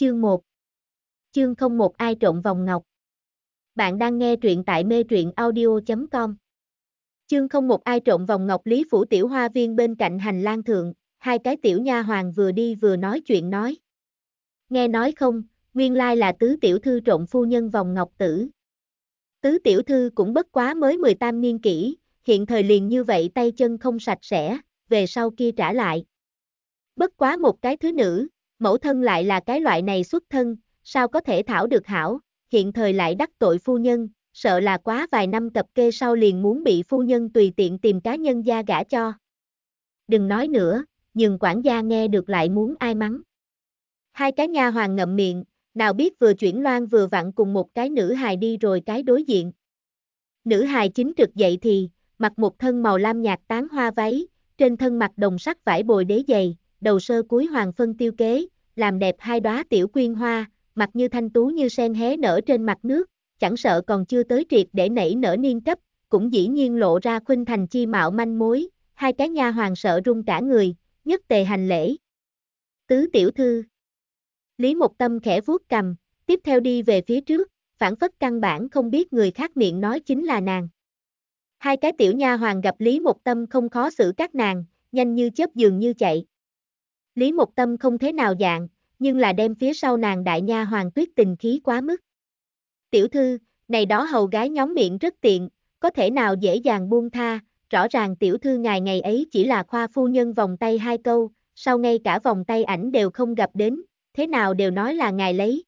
Chương 1 Chương không một ai trộn vòng ngọc Bạn đang nghe truyện tại mê truyện audio.com Chương không một ai trộn vòng ngọc Lý Phủ Tiểu Hoa Viên bên cạnh hành lang thượng, hai cái tiểu nha hoàng vừa đi vừa nói chuyện nói. Nghe nói không, nguyên lai là tứ tiểu thư trộn phu nhân vòng ngọc tử. Tứ tiểu thư cũng bất quá mới 18 niên kỷ, hiện thời liền như vậy tay chân không sạch sẽ, về sau kia trả lại. Bất quá một cái thứ nữ, Mẫu thân lại là cái loại này xuất thân, sao có thể thảo được hảo, hiện thời lại đắc tội phu nhân, sợ là quá vài năm cập kê sau liền muốn bị phu nhân tùy tiện tìm cá nhân gia gả cho. Đừng nói nữa, nhưng quản gia nghe được lại muốn ai mắng. Hai cái nha hoàng ngậm miệng, nào biết vừa chuyển loan vừa vặn cùng một cái nữ hài đi rồi cái đối diện. Nữ hài chính trực dậy thì, mặc một thân màu lam nhạt tán hoa váy, trên thân mặc đồng sắc vải bồi đế giày, đầu sơ cuối hoàng phân tiêu kế, làm đẹp hai đóa tiểu quyên hoa, mặt như thanh tú như sen hé nở trên mặt nước, chẳng sợ còn chưa tới triệt để nảy nở niên cấp, cũng dĩ nhiên lộ ra khuynh thành chi mạo manh mối, hai cái nha hoàng sợ run cả người, nhất tề hành lễ. Tứ tiểu thư Lý Mộc Tâm khẽ vuốt cầm, tiếp theo đi về phía trước, phản phất căn bản không biết người khác miệng nói chính là nàng. Hai cái tiểu nha hoàng gặp Lý Mộc Tâm không khó xử các nàng, nhanh như chớp dường như chạy. Lý Mộc Tâm không thế nào dạng, nhưng là đem phía sau nàng đại nha hoàng tuyết tình khí quá mức. Tiểu thư, này đó hầu gái nhóm miệng rất tiện, có thể nào dễ dàng buông tha, rõ ràng tiểu thư ngày ngày ấy chỉ là khoa phu nhân vòng tay hai câu, sau ngay cả vòng tay ảnh đều không gặp đến, thế nào đều nói là ngài lấy.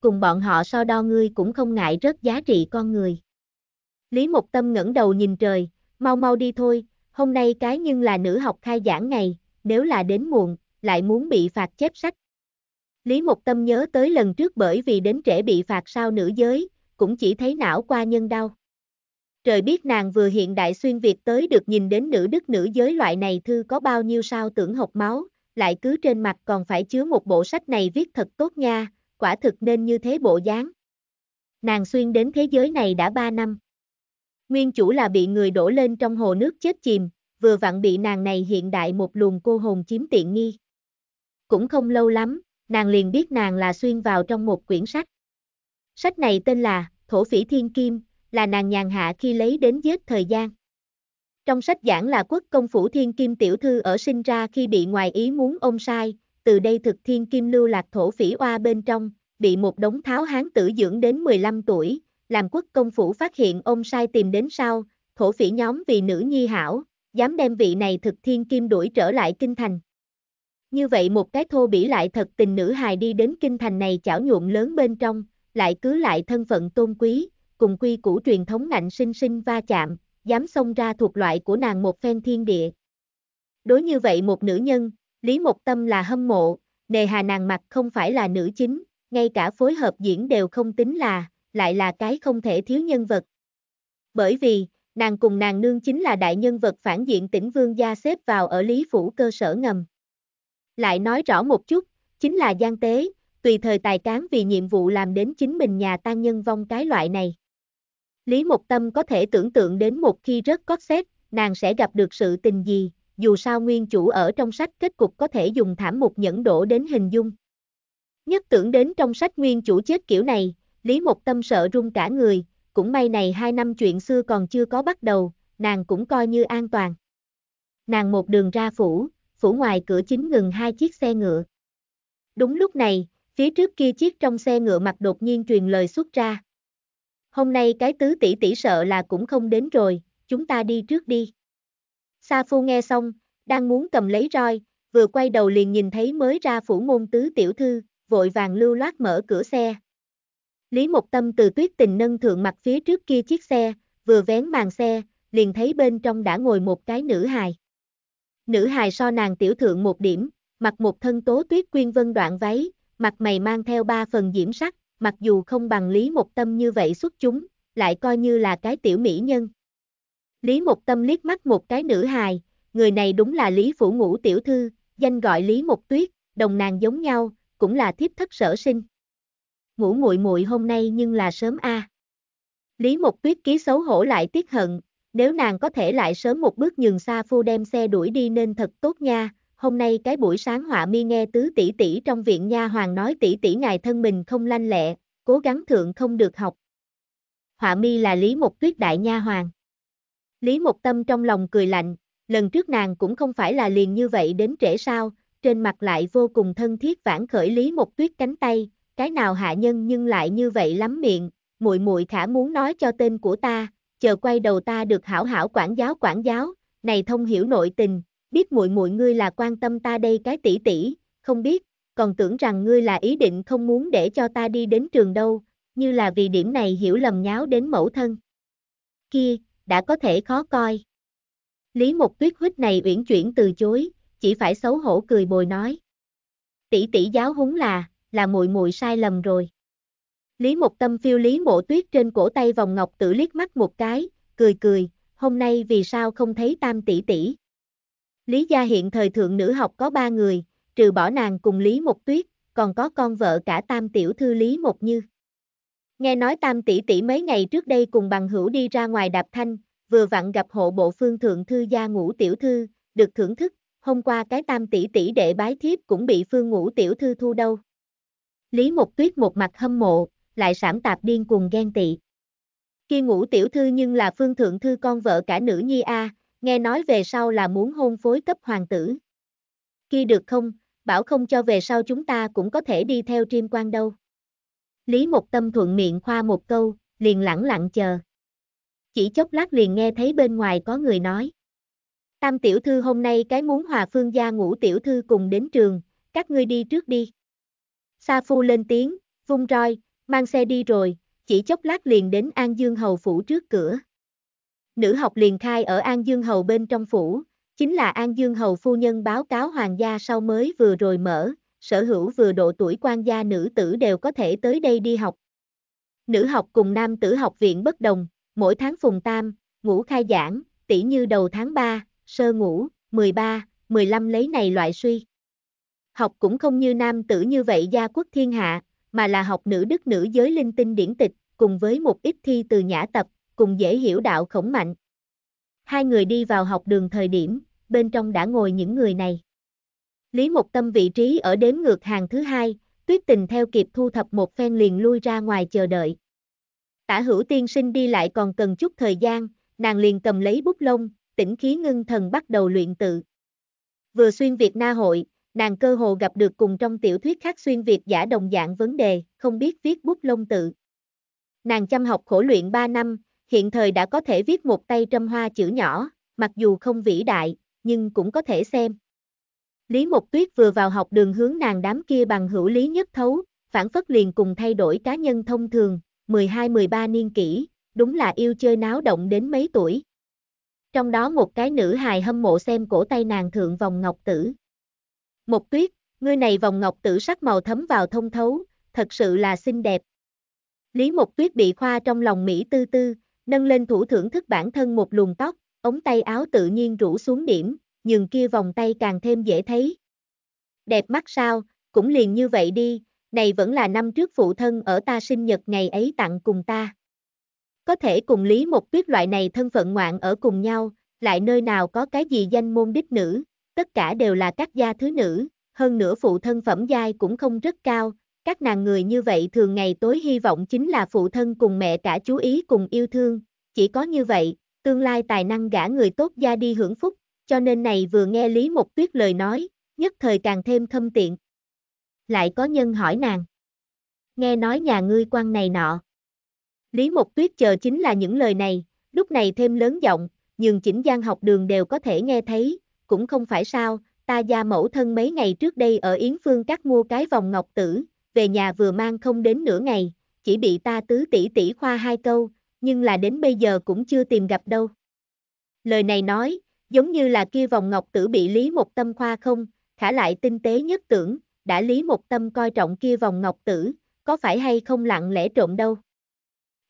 Cùng bọn họ so đo ngươi cũng không ngại rất giá trị con người. Lý Mộc Tâm ngẩng đầu nhìn trời, mau mau đi thôi, hôm nay cái nhưng là nữ học khai giảng ngày, nếu là đến muộn, lại muốn bị phạt chép sách. Lý Mộc Tâm nhớ tới lần trước bởi vì đến trễ bị phạt sao nữ giới, cũng chỉ thấy não qua nhân đau. Trời biết nàng vừa hiện đại xuyên Việt tới được nhìn đến nữ đức nữ giới loại này thư có bao nhiêu sao tưởng học máu, lại cứ trên mặt còn phải chứa một bộ sách này viết thật tốt nha, quả thực nên như thế bộ dáng. Nàng xuyên đến thế giới này đã 3 năm. Nguyên chủ là bị người đổ lên trong hồ nước chết chìm, vừa vặn bị nàng này hiện đại một luồng cô hồn chiếm tiện nghi. Cũng không lâu lắm, nàng liền biết nàng là xuyên vào trong một quyển sách. Sách này tên là Thổ Phỉ Thiên Kim, là nàng nhàn hạ khi lấy đến giết thời gian. Trong sách giảng là quốc công phủ Thiên Kim tiểu thư ở sinh ra khi bị ngoài ý muốn ôm sai, từ đây thực Thiên Kim lưu lạc thổ phỉ oa bên trong, bị một đống tháo hán tử dưỡng đến 15 tuổi, làm quốc công phủ phát hiện ôm sai tìm đến sau, thổ phỉ nhóm vì nữ nhi hảo, dám đem vị này thực thiên kim đuổi trở lại kinh thành. Như vậy một cái thô bỉ lại thật tình nữ hài đi đến kinh thành này chảo nhuộm lớn bên trong, lại cứ lại thân phận tôn quý, cùng quy củ truyền thống ngạnh sinh sinh va chạm, dám xông ra thuộc loại của nàng một phen thiên địa. Đối như vậy một nữ nhân, Lý Mộc Tâm là hâm mộ, nề hà nàng mặt không phải là nữ chính, ngay cả phối hợp diễn đều không tính là, lại là cái không thể thiếu nhân vật. Bởi vì, nàng cùng nàng nương chính là đại nhân vật phản diện tỉnh Vương gia xếp vào ở Lý Phủ cơ sở ngầm. Lại nói rõ một chút, chính là gian tế, tùy thời tài cán vì nhiệm vụ làm đến chính mình nhà tan nhân vong cái loại này. Lý Mộc Tâm có thể tưởng tượng đến một khi rất cót xét, nàng sẽ gặp được sự tình gì, dù sao nguyên chủ ở trong sách kết cục có thể dùng thảm một nhẫn đổ đến hình dung. Nhất tưởng đến trong sách nguyên chủ chết kiểu này, Lý Mộc Tâm sợ run cả người, cũng may này hai năm chuyện xưa còn chưa có bắt đầu, nàng cũng coi như an toàn. Nàng một đường ra phủ, phủ ngoài cửa chính ngừng hai chiếc xe ngựa. Đúng lúc này, phía trước kia chiếc trong xe ngựa mặt đột nhiên truyền lời xuất ra. Hôm nay cái tứ tỷ tỷ sợ là cũng không đến rồi, chúng ta đi trước đi. Sa Phu nghe xong, đang muốn cầm lấy roi, vừa quay đầu liền nhìn thấy mới ra phủ môn tứ tiểu thư, vội vàng lưu loát mở cửa xe, Lý Mộc Tâm từ tuyết tình nâng thượng mặt phía trước kia chiếc xe, vừa vén màn xe, liền thấy bên trong đã ngồi một cái nữ hài. Nữ hài so nàng tiểu thượng một điểm, mặc một thân tố tuyết quyên vân đoạn váy, mặt mày mang theo ba phần diễm sắc, mặc dù không bằng Lý Mộc Tâm như vậy xuất chúng, lại coi như là cái tiểu mỹ nhân. Lý Mộc Tâm liếc mắt một cái nữ hài, người này đúng là Lý Phủ Ngũ tiểu thư, danh gọi Lý Mộc Tuyết, đồng nàng giống nhau, cũng là thiếp thất sở sinh ngủ muội muội hôm nay nhưng là sớm a. À. Lý Mộc Tuyết ký xấu hổ lại tiếc hận, nếu nàng có thể lại sớm một bước nhường xa phu đem xe đuổi đi nên thật tốt nha. Hôm nay cái buổi sáng họa mi nghe tứ tỷ tỷ trong viện nha hoàng nói tỷ tỷ ngài thân mình không lanh lẹ, cố gắng thượng không được học. Họa mi là Lý Mộc Tuyết đại nha hoàng. Lý Mộc Tâm trong lòng cười lạnh, lần trước nàng cũng không phải là liền như vậy đến trễ sao, trên mặt lại vô cùng thân thiết vãn khởi Lý Mộc Tuyết cánh tay, cái nào hạ nhân nhưng lại như vậy lắm miệng, muội muội khả muốn nói cho tên của ta, chờ quay đầu ta được hảo hảo quản giáo quản giáo, này thông hiểu nội tình, biết muội muội ngươi là quan tâm ta đây cái tỷ tỷ, không biết, còn tưởng rằng ngươi là ý định không muốn để cho ta đi đến trường đâu, như là vì điểm này hiểu lầm nháo đến mẫu thân. Kia, đã có thể khó coi. Lý Mộc Tuyết huyết này uyển chuyển từ chối, chỉ phải xấu hổ cười bồi nói. Tỷ tỷ giáo húng là, là muội muội sai lầm rồi. Lý Mộc Tâm phiêu Lý Mộ Tuyết trên cổ tay vòng ngọc tử liếc mắt một cái, cười cười, hôm nay vì sao không thấy tam tỷ tỷ. Lý gia hiện thời thượng nữ học có ba người, trừ bỏ nàng cùng Lý Mộc Tuyết, còn có con vợ cả tam tiểu thư Lý Mộc Như. Nghe nói tam tỷ tỷ mấy ngày trước đây cùng bằng hữu đi ra ngoài đạp thanh, vừa vặn gặp hộ bộ phương thượng thư gia ngũ tiểu thư, được thưởng thức, hôm qua cái tam tỷ tỷ đệ bái thiếp cũng bị phương ngũ tiểu thư thu đâu. Lý Mộc Tuyết một mặt hâm mộ, lại sảm tạp điên cuồng ghen tị. Khi ngũ tiểu thư nhưng là phương thượng thư con vợ cả nữ nhi A, nghe nói về sau là muốn hôn phối cấp hoàng tử. Khi được không, bảo không cho về sau chúng ta cũng có thể đi theo triêm quan đâu. Lý Mộc Tâm thuận miệng khoa một câu, liền lẳng lặng chờ. Chỉ chốc lát liền nghe thấy bên ngoài có người nói. Tam tiểu thư hôm nay cái muốn hòa phương gia ngũ tiểu thư cùng đến trường, các ngươi đi trước đi. Sa Phu lên tiếng, vung roi, mang xe đi rồi, chỉ chốc lát liền đến An Dương Hầu phủ trước cửa. Nữ học liền khai ở An Dương Hầu bên trong phủ, chính là An Dương Hầu phu nhân báo cáo hoàng gia sau mới vừa rồi mở, sở hữu vừa độ tuổi quan gia nữ tử đều có thể tới đây đi học. Nữ học cùng nam tử học viện bất đồng, mỗi tháng phùng tam, ngủ khai giảng, tỷ như đầu tháng 3, sơ ngũ, 13, 15 lấy này loại suy học cũng không như nam tử như vậy gia quốc thiên hạ, mà là học nữ đức nữ giới linh tinh điển tịch, cùng với một ít thi từ nhã tập, cùng dễ hiểu đạo khổng mạnh. Hai người đi vào học đường thời điểm, bên trong đã ngồi những người này. Lý Mục Tâm vị trí ở đếm ngược hàng thứ hai, tuyết tình theo kịp thu thập một phen liền lui ra ngoài chờ đợi. Tả hữu tiên sinh đi lại còn cần chút thời gian, nàng liền cầm lấy bút lông, tĩnh khí ngưng thần bắt đầu luyện tự. Vừa xuyên Việt Na hội, nàng cơ hồ gặp được cùng trong tiểu thuyết khác xuyên Việt giả đồng dạng vấn đề, không biết viết bút lông tự. Nàng chăm học khổ luyện 3 năm, hiện thời đã có thể viết một tay trăm hoa chữ nhỏ, mặc dù không vĩ đại, nhưng cũng có thể xem. Lý Mộc Tuyết vừa vào học đường hướng nàng đám kia bằng hữu lý nhất thấu, phản phất liền cùng thay đổi cá nhân thông thường, 12-13 niên kỷ, đúng là yêu chơi náo động đến mấy tuổi. Trong đó một cái nữ hài hâm mộ xem cổ tay nàng thượng vòng ngọc tử, Mộc tuyết, ngươi này vòng ngọc tử sắc màu thấm vào thông thấu, thật sự là xinh đẹp. Lý Mộc Tuyết bị khoa trong lòng Mỹ tư tư, nâng lên thủ thưởng thức bản thân một luồng tóc, ống tay áo tự nhiên rủ xuống điểm, nhường kia vòng tay càng thêm dễ thấy. Đẹp mắt sao, cũng liền như vậy đi, này vẫn là năm trước phụ thân ở ta sinh nhật ngày ấy tặng cùng ta. Có thể cùng Lý Mộc Tuyết loại này thân phận ngoạn ở cùng nhau, lại nơi nào có cái gì danh môn đích nữ, tất cả đều là các gia thứ nữ, hơn nữa phụ thân phẩm giai cũng không rất cao, các nàng người như vậy thường ngày tối hy vọng chính là phụ thân cùng mẹ cả chú ý cùng yêu thương, chỉ có như vậy, tương lai tài năng gả người tốt gia đi hưởng phúc, cho nên này vừa nghe Lý Mộc Tuyết lời nói, nhất thời càng thêm thâm tiện. Lại có nhân hỏi nàng. Nghe nói nhà ngươi quan này nọ. Lý Mộc Tuyết chờ chính là những lời này, lúc này thêm lớn giọng, nhưng chỉnh gian học đường đều có thể nghe thấy, cũng không phải sao, ta gia mẫu thân mấy ngày trước đây ở Yến Phương Các mua cái vòng ngọc tử, về nhà vừa mang không đến nửa ngày, chỉ bị ta tứ tỷ tỷ khoa hai câu, nhưng là đến bây giờ cũng chưa tìm gặp đâu. Lời này nói, giống như là kia vòng ngọc tử bị Lý Một Tâm khoa không, khả lại tinh tế nhất tưởng, đã Lý Một Tâm coi trọng kia vòng ngọc tử, có phải hay không lặng lẽ trộm đâu.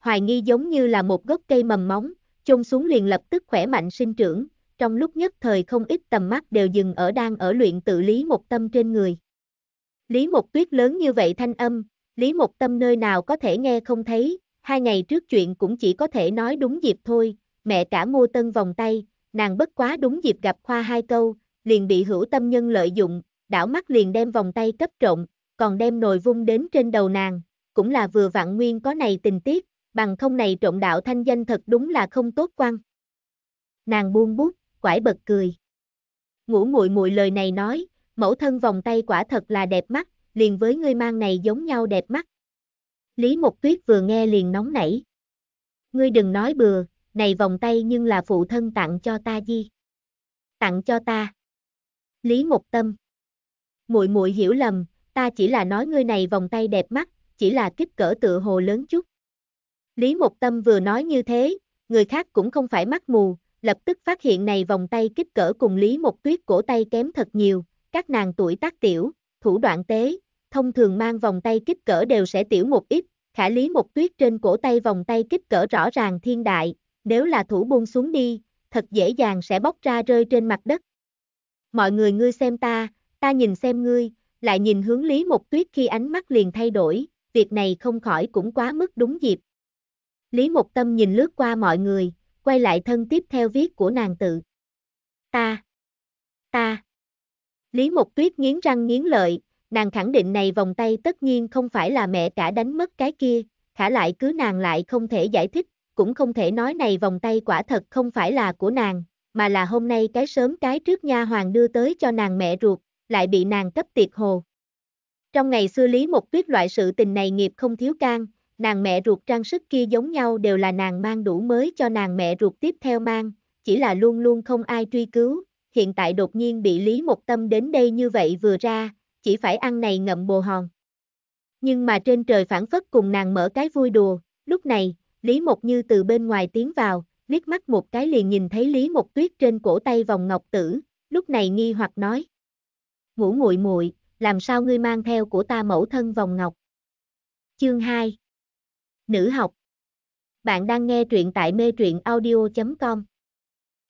Hoài nghi giống như là một gốc cây mầm móng, chôn xuống liền lập tức khỏe mạnh sinh trưởng, trong lúc nhất thời không ít tầm mắt đều dừng ở đang ở luyện tự Lý Một Tâm trên người. Lý Một Tuyết lớn như vậy thanh âm, Lý Một Tâm nơi nào có thể nghe không thấy, hai ngày trước chuyện cũng chỉ có thể nói đúng dịp thôi, mẹ cả Ngô Tân vòng tay, nàng bất quá đúng dịp gặp Khoa hai câu, liền bị hữu tâm nhân lợi dụng, đảo mắt liền đem vòng tay cấp trộn, còn đem nồi vung đến trên đầu nàng, cũng là vừa vạn nguyên có này tình tiết, bằng không này trộn đạo thanh danh thật đúng là không tốt quan. Nàng buông bút, quải bật cười. Ngũ muội muội lời này nói, mẫu thân vòng tay quả thật là đẹp mắt, liền với ngươi mang này giống nhau đẹp mắt. Lý Mộc Tuyết vừa nghe liền nóng nảy. Ngươi đừng nói bừa, này vòng tay nhưng là phụ thân tặng cho ta di. Tặng cho ta. Lý Mộc Tâm. Muội muội hiểu lầm, ta chỉ là nói ngươi này vòng tay đẹp mắt, chỉ là kích cỡ tựa hồ lớn chút. Lý Mộc Tâm vừa nói như thế, người khác cũng không phải mắt mù, lập tức phát hiện này vòng tay kích cỡ cùng Lý Mộc Tuyết cổ tay kém thật nhiều, các nàng tuổi tác tiểu, thủ đoạn tế, thông thường mang vòng tay kích cỡ đều sẽ tiểu một ít, khả Lý Mộc Tuyết trên cổ tay vòng tay kích cỡ rõ ràng thiên đại, nếu là thủ buông xuống đi, thật dễ dàng sẽ bóc ra rơi trên mặt đất. Mọi người ngươi xem ta, ta nhìn xem ngươi, lại nhìn hướng Lý Mộc Tuyết khi ánh mắt liền thay đổi, việc này không khỏi cũng quá mức đúng dịp. Lý Mộc Tâm nhìn lướt qua mọi người, quay lại thân tiếp theo viết của nàng tự. Ta. Ta. Lý Mộc Tuyết nghiến răng nghiến lợi, nàng khẳng định này vòng tay tất nhiên không phải là mẹ cả đánh mất cái kia, khả lại cứ nàng lại không thể giải thích, cũng không thể nói này vòng tay quả thật không phải là của nàng, mà là hôm nay cái sớm cái trước nha hoàng đưa tới cho nàng mẹ ruột, lại bị nàng cấp tiệt hồ. Trong ngày xưa Lý Mộc Tuyết loại sự tình này nghiệp không thiếu can, Nàng mẹ ruột trang sức kia giống nhau đều là nàng mang đủ mới cho nàng mẹ ruột tiếp theo mang, chỉ là luôn luôn không ai truy cứu, hiện tại đột nhiên bị Lý Một Tâm đến đây như vậy vừa ra, chỉ phải ăn này ngậm bồ hòn. Nhưng mà trên trời phản phất cùng nàng mở cái vui đùa, lúc này, Lý Mộc Như từ bên ngoài tiến vào, liếc mắt một cái liền nhìn thấy Lý Mộc Tuyết trên cổ tay vòng ngọc tử, lúc này nghi hoặc nói: "Ngủ muội muội, làm sao ngươi mang theo của ta mẫu thân vòng ngọc?" Chương 2 Nữ học Bạn đang nghe truyện tại mê truyện audio.com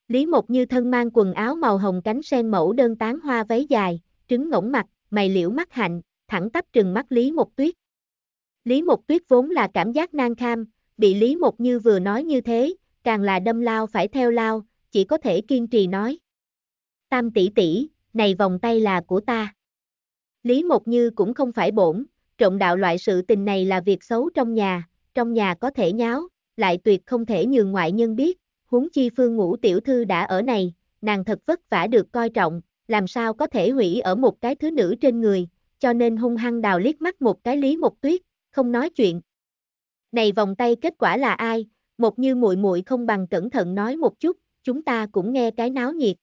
Lý Mộc Như thân mang quần áo màu hồng cánh sen mẫu đơn tán hoa váy dài, trứng ngỗng mặt, mày liễu mắt hạnh, thẳng tắp trừng mắt Lý Mộc Tuyết. Lý Mộc Tuyết vốn là cảm giác nang kham, bị Lý Mộc Như vừa nói như thế, càng là đâm lao phải theo lao, chỉ có thể kiên trì nói. Tam tỷ tỷ, này vòng tay là của ta. Lý Mộc Như cũng không phải bổn, trộm đạo loại sự tình này là việc xấu trong nhà, trong nhà có thể nháo, lại tuyệt không thể nhường ngoại nhân biết, huống chi phương ngũ tiểu thư đã ở này, nàng thật vất vả được coi trọng, làm sao có thể hủy ở một cái thứ nữ trên người, cho nên hung hăng đào liếc mắt một cái lý một tuyết, không nói chuyện. Này vòng tay kết quả là ai, một như muội muội không bằng cẩn thận nói một chút, chúng ta cũng nghe cái náo nhiệt.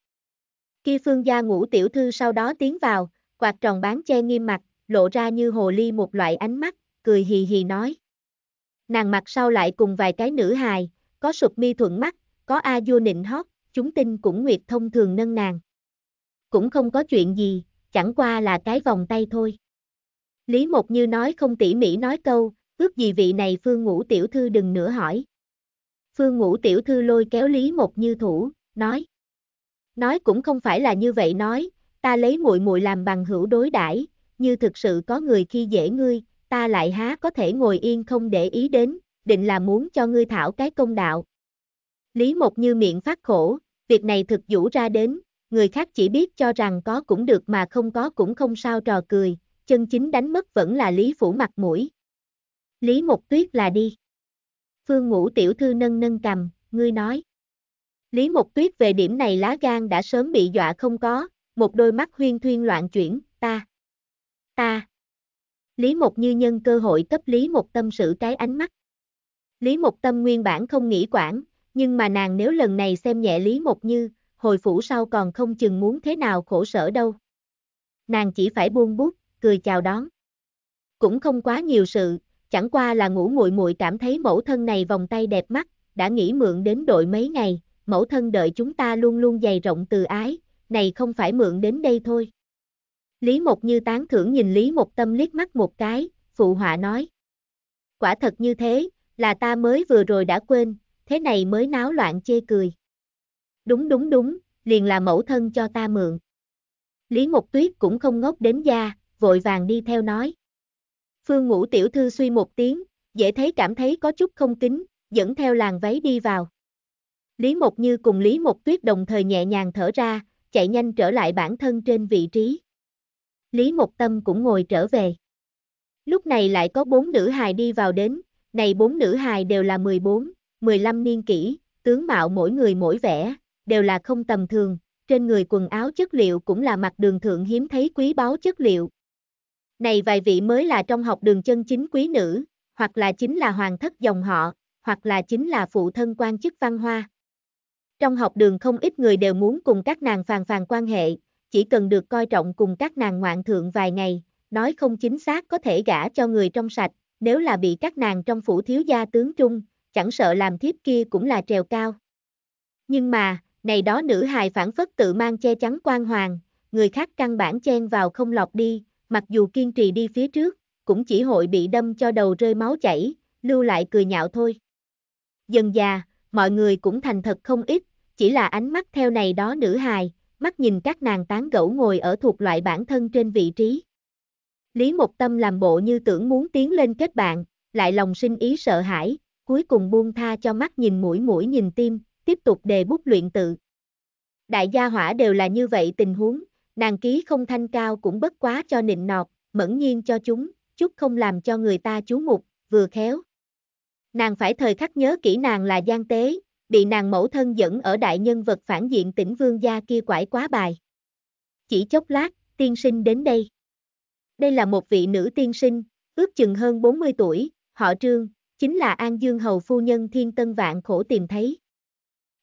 Khi phương gia ngũ tiểu thư sau đó tiến vào, quạt tròn bán che nghiêm mặt, lộ ra như hồ ly một loại ánh mắt, cười hì hì nói. Nàng mặt sau lại cùng vài cái nữ hài, có sụp mi thuận mắt, có a vua nịnh hót, chúng tinh cũng nguyệt thông thường nâng nàng. Cũng không có chuyện gì, chẳng qua là cái vòng tay thôi. Lý Mộc Như nói không tỉ mỉ nói câu, ước gì vị này Phương Ngũ Tiểu Thư đừng nữa hỏi. Phương Ngũ Tiểu Thư lôi kéo Lý Mộc Như thủ, nói. Nói cũng không phải là như vậy nói, ta lấy muội muội làm bằng hữu đối đãi, như thực sự có người khi dễ ngươi, ta lại há có thể ngồi yên không để ý đến, định là muốn cho ngươi thảo cái công đạo. Lý Mộc Như miệng phát khổ, việc này thực dũ ra đến, người khác chỉ biết cho rằng có cũng được mà không có cũng không sao trò cười, chân chính đánh mất vẫn là Lý Phủ mặt mũi. Lý Mộc Tuyết là đi. Phương Ngũ Tiểu Thư nâng nâng cầm, ngươi nói. Lý Mộc Tuyết về điểm này lá gan đã sớm bị dọa không có, một đôi mắt huyên thuyên loạn chuyển, ta. Ta. Lý Mộc Như nhân cơ hội cấp Lý Mộc Tâm sự cái ánh mắt. Lý Mộc Tâm nguyên bản không nghĩ quản, nhưng mà nàng nếu lần này xem nhẹ Lý Mộc Như, hồi phủ sau còn không chừng muốn thế nào khổ sở đâu. Nàng chỉ phải buông bút, cười chào đón. Cũng không quá nhiều sự, chẳng qua là ngủ muội muội cảm thấy mẫu thân này vòng tay đẹp mắt, đã nghĩ mượn đến đội mấy ngày, mẫu thân đợi chúng ta luôn luôn dày rộng từ ái, này không phải mượn đến đây thôi. Lý Mộc như tán thưởng nhìn Lý Mộc tâm liếc mắt một cái, phụ họa nói. Quả thật như thế, là ta mới vừa rồi đã quên, thế này mới náo loạn chê cười. Đúng đúng đúng, liền là mẫu thân cho ta mượn. Lý Mộc Tuyết cũng không ngốc đến da, vội vàng đi theo nói. Phương Ngũ tiểu thư suy một tiếng, dễ thấy cảm thấy có chút không kính, dẫn theo làng váy đi vào. Lý Mộc Như cùng Lý Mộc Tuyết đồng thời nhẹ nhàng thở ra, chạy nhanh trở lại bản thân trên vị trí. Lý Mộc Tâm cũng ngồi trở về. Lúc này lại có bốn nữ hài đi vào đến, này bốn nữ hài đều là 14, 15 niên kỷ, tướng mạo mỗi người mỗi vẻ, đều là không tầm thường, trên người quần áo chất liệu cũng là mặt đường thượng hiếm thấy quý báu chất liệu. Này vài vị mới là trong học đường chân chính quý nữ, hoặc là chính là hoàng thất dòng họ, hoặc là chính là phụ thân quan chức văn hoa. Trong học đường không ít người đều muốn cùng các nàng phàn phàn quan hệ, chỉ cần được coi trọng cùng các nàng ngoạn thượng vài ngày, nói không chính xác có thể gả cho người trong sạch, nếu là bị các nàng trong phủ thiếu gia tướng trung, chẳng sợ làm thiếp kia cũng là trèo cao. Nhưng mà, này đó nữ hài phản phất tự mang che chắn quan hoàng, người khác căn bản chen vào không lọc đi, mặc dù kiên trì đi phía trước, cũng chỉ hội bị đâm cho đầu rơi máu chảy, lưu lại cười nhạo thôi. Dần già, mọi người cũng thành thật không ít, chỉ là ánh mắt theo này đó nữ hài, mắt nhìn các nàng tán gẫu ngồi ở thuộc loại bản thân trên vị trí. Lý Mộc Tâm làm bộ như tưởng muốn tiến lên kết bạn, lại lòng sinh ý sợ hãi, cuối cùng buông tha cho mắt nhìn mũi mũi nhìn tim, tiếp tục đề bút luyện tự. Đại gia hỏa đều là như vậy tình huống, nàng ký không thanh cao cũng bất quá cho nịnh nọt, mẫn nhiên cho chúng, chút không làm cho người ta chú mục, vừa khéo. Nàng phải thời khắc nhớ kỹ nàng là gian tế, bị nàng mẫu thân dẫn ở đại nhân vật phản diện tỉnh vương gia kia quải quá bài. Chỉ chốc lát, tiên sinh đến đây. Đây là một vị nữ tiên sinh, ước chừng hơn 40 tuổi, họ trương, chính là An Dương Hầu Phu Nhân Thiên Tân Vạn khổ tìm thấy.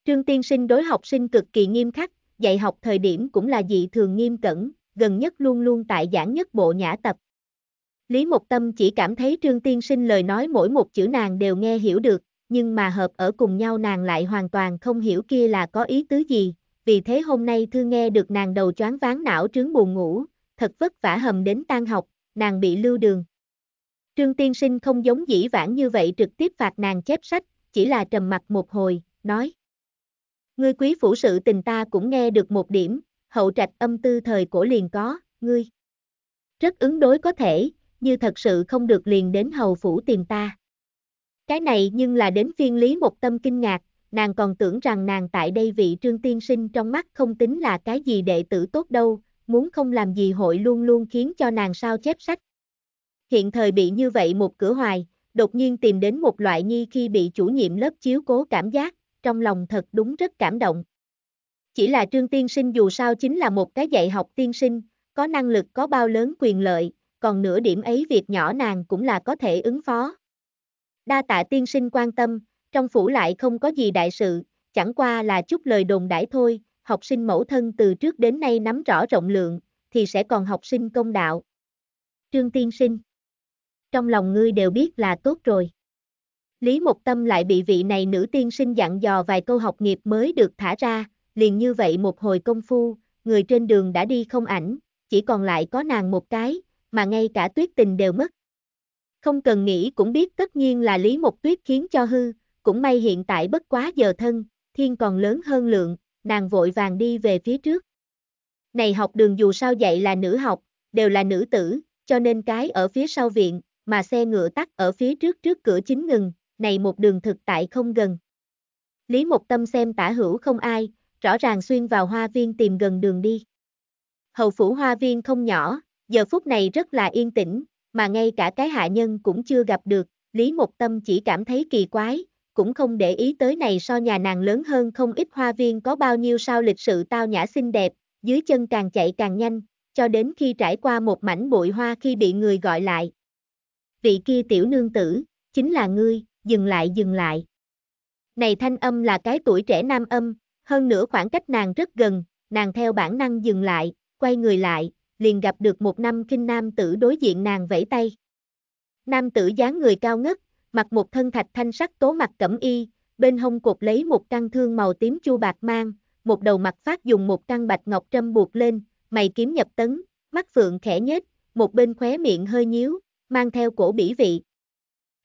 Trương tiên sinh đối học sinh cực kỳ nghiêm khắc, dạy học thời điểm cũng là dị thường nghiêm cẩn, gần nhất luôn luôn tại giảng nhất bộ nhã tập. Lý Mộc Tâm chỉ cảm thấy Trương Tiên Sinh lời nói mỗi một chữ nàng đều nghe hiểu được, nhưng mà hợp ở cùng nhau nàng lại hoàn toàn không hiểu kia là có ý tứ gì, vì thế hôm nay thư nghe được nàng đầu choáng ván não trướng buồn ngủ, thật vất vả hầm đến tan học, nàng bị lưu đường. Trương tiên sinh không giống dĩ vãng như vậy trực tiếp phạt nàng chép sách, chỉ là trầm mặt một hồi, nói. Ngươi quý phủ sự tình ta cũng nghe được một điểm, hậu trạch âm tư thời cổ liền có, ngươi. Rất ứng đối có thể, như thật sự không được liền đến hầu phủ tìm ta. Cái này nhưng là đến phiên Lý Một Tâm kinh ngạc, nàng còn tưởng rằng nàng tại đây vị trương tiên sinh trong mắt không tính là cái gì đệ tử tốt đâu, muốn không làm gì hội luôn luôn khiến cho nàng sao chép sách. Hiện thời bị như vậy một cửa hoài, đột nhiên tìm đến một loại nhi khi bị chủ nhiệm lớp chiếu cố cảm giác, trong lòng thật đúng rất cảm động. Chỉ là trương tiên sinh dù sao chính là một cái dạy học tiên sinh, có năng lực có bao lớn quyền lợi, còn nửa điểm ấy việc nhỏ nàng cũng là có thể ứng phó. Đa tạ tiên sinh quan tâm, trong phủ lại không có gì đại sự, chẳng qua là chút lời đồn đãi thôi, học sinh mẫu thân từ trước đến nay nắm rõ rộng lượng, thì sẽ còn học sinh công đạo. Trương tiên sinh Trong lòng ngươi đều biết là tốt rồi. Lý Mộc Tâm lại bị vị này nữ tiên sinh dặn dò vài câu học nghiệp mới được thả ra, liền như vậy một hồi công phu, người trên đường đã đi không ảnh, chỉ còn lại có nàng một cái, mà ngay cả tuyết tình đều mất. Không cần nghĩ cũng biết tất nhiên là Lý Mộc Tuyết khiến cho hư, cũng may hiện tại bất quá giờ thân, thiên còn lớn hơn lượng, nàng vội vàng đi về phía trước. Này học đường dù sao dạy là nữ học, đều là nữ tử, cho nên cái ở phía sau viện, mà xe ngựa tắt ở phía trước trước cửa chính ngừng, này một đường thực tại không gần. Lý Mộc Tâm xem tả hữu không ai, rõ ràng xuyên vào hoa viên tìm gần đường đi. Hầu phủ hoa viên không nhỏ, giờ phút này rất là yên tĩnh, mà ngay cả cái hạ nhân cũng chưa gặp được, Lý Mộc Tâm chỉ cảm thấy kỳ quái, cũng không để ý tới này so nhà nàng lớn hơn không ít hoa viên có bao nhiêu sao lịch sự tao nhã xinh đẹp, dưới chân càng chạy càng nhanh, cho đến khi trải qua một mảnh bụi hoa khi bị người gọi lại. Vị kia tiểu nương tử, chính là ngươi, dừng lại dừng lại. Này thanh âm là cái tuổi trẻ nam âm, hơn nữa khoảng cách nàng rất gần, nàng theo bản năng dừng lại, quay người lại, liền gặp được một nam kinh nam tử đối diện nàng vẫy tay. Nam tử dáng người cao ngất, mặc một thân thạch thanh sắc tố mặt cẩm y, bên hông cột lấy một căn thương màu tím chu bạc mang, một đầu mặt phát dùng một căn bạch ngọc trâm buộc lên, mày kiếm nhập tấn, mắt phượng khẽ nhếch, một bên khóe miệng hơi nhíu, mang theo cổ bỉ vị.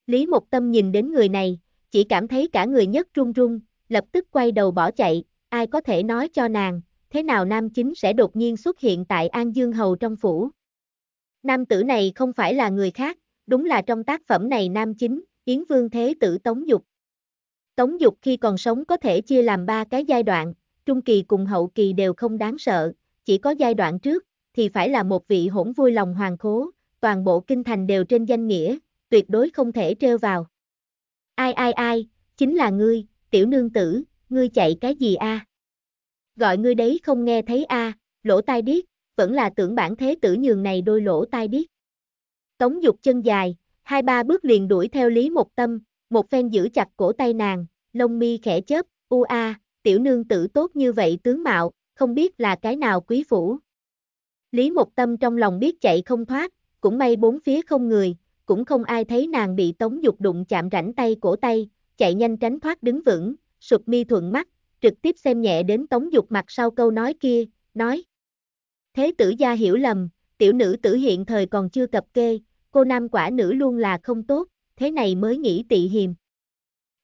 Lý Một Tâm nhìn đến người này, chỉ cảm thấy cả người nhất run run, lập tức quay đầu bỏ chạy, ai có thể nói cho nàng, thế nào nam chính sẽ đột nhiên xuất hiện tại An Dương Hầu trong phủ. Nam tử này không phải là người khác, đúng là trong tác phẩm này nam chính, Yến Vương Thế Tử Tống Dục. Tống Dục khi còn sống có thể chia làm ba cái giai đoạn, trung kỳ cùng hậu kỳ đều không đáng sợ, chỉ có giai đoạn trước, thì phải là một vị hỗn vui lòng hoàng khố, toàn bộ kinh thành đều trên danh nghĩa, tuyệt đối không thể trêu vào. Ai ai ai, chính là ngươi, tiểu nương tử, ngươi chạy cái gì a? À? gọi ngươi đấy không nghe thấy a, lỗ tai điếc, vẫn là tưởng bản thế tử nhường này đôi lỗ tai điếc. Tống dục chân dài, hai ba bước liền đuổi theo Lý một Tâm, một phen giữ chặt cổ tay nàng, lông mi khẽ chớp, u a, tiểu nương tử tốt như vậy tướng mạo, không biết là cái nào quý phủ. Lý một Tâm trong lòng biết chạy không thoát, cũng may bốn phía không người, cũng không ai thấy nàng bị tống dục đụng chạm rảnh tay cổ tay, chạy nhanh tránh thoát đứng vững, sụp mi thuận mắt, trực tiếp xem nhẹ đến tống dục mặt sau câu nói kia, nói. Thế tử gia hiểu lầm, tiểu nữ tử hiện thời còn chưa cập kê, cô nam quả nữ luôn là không tốt, thế này mới nghĩ tị hiềm.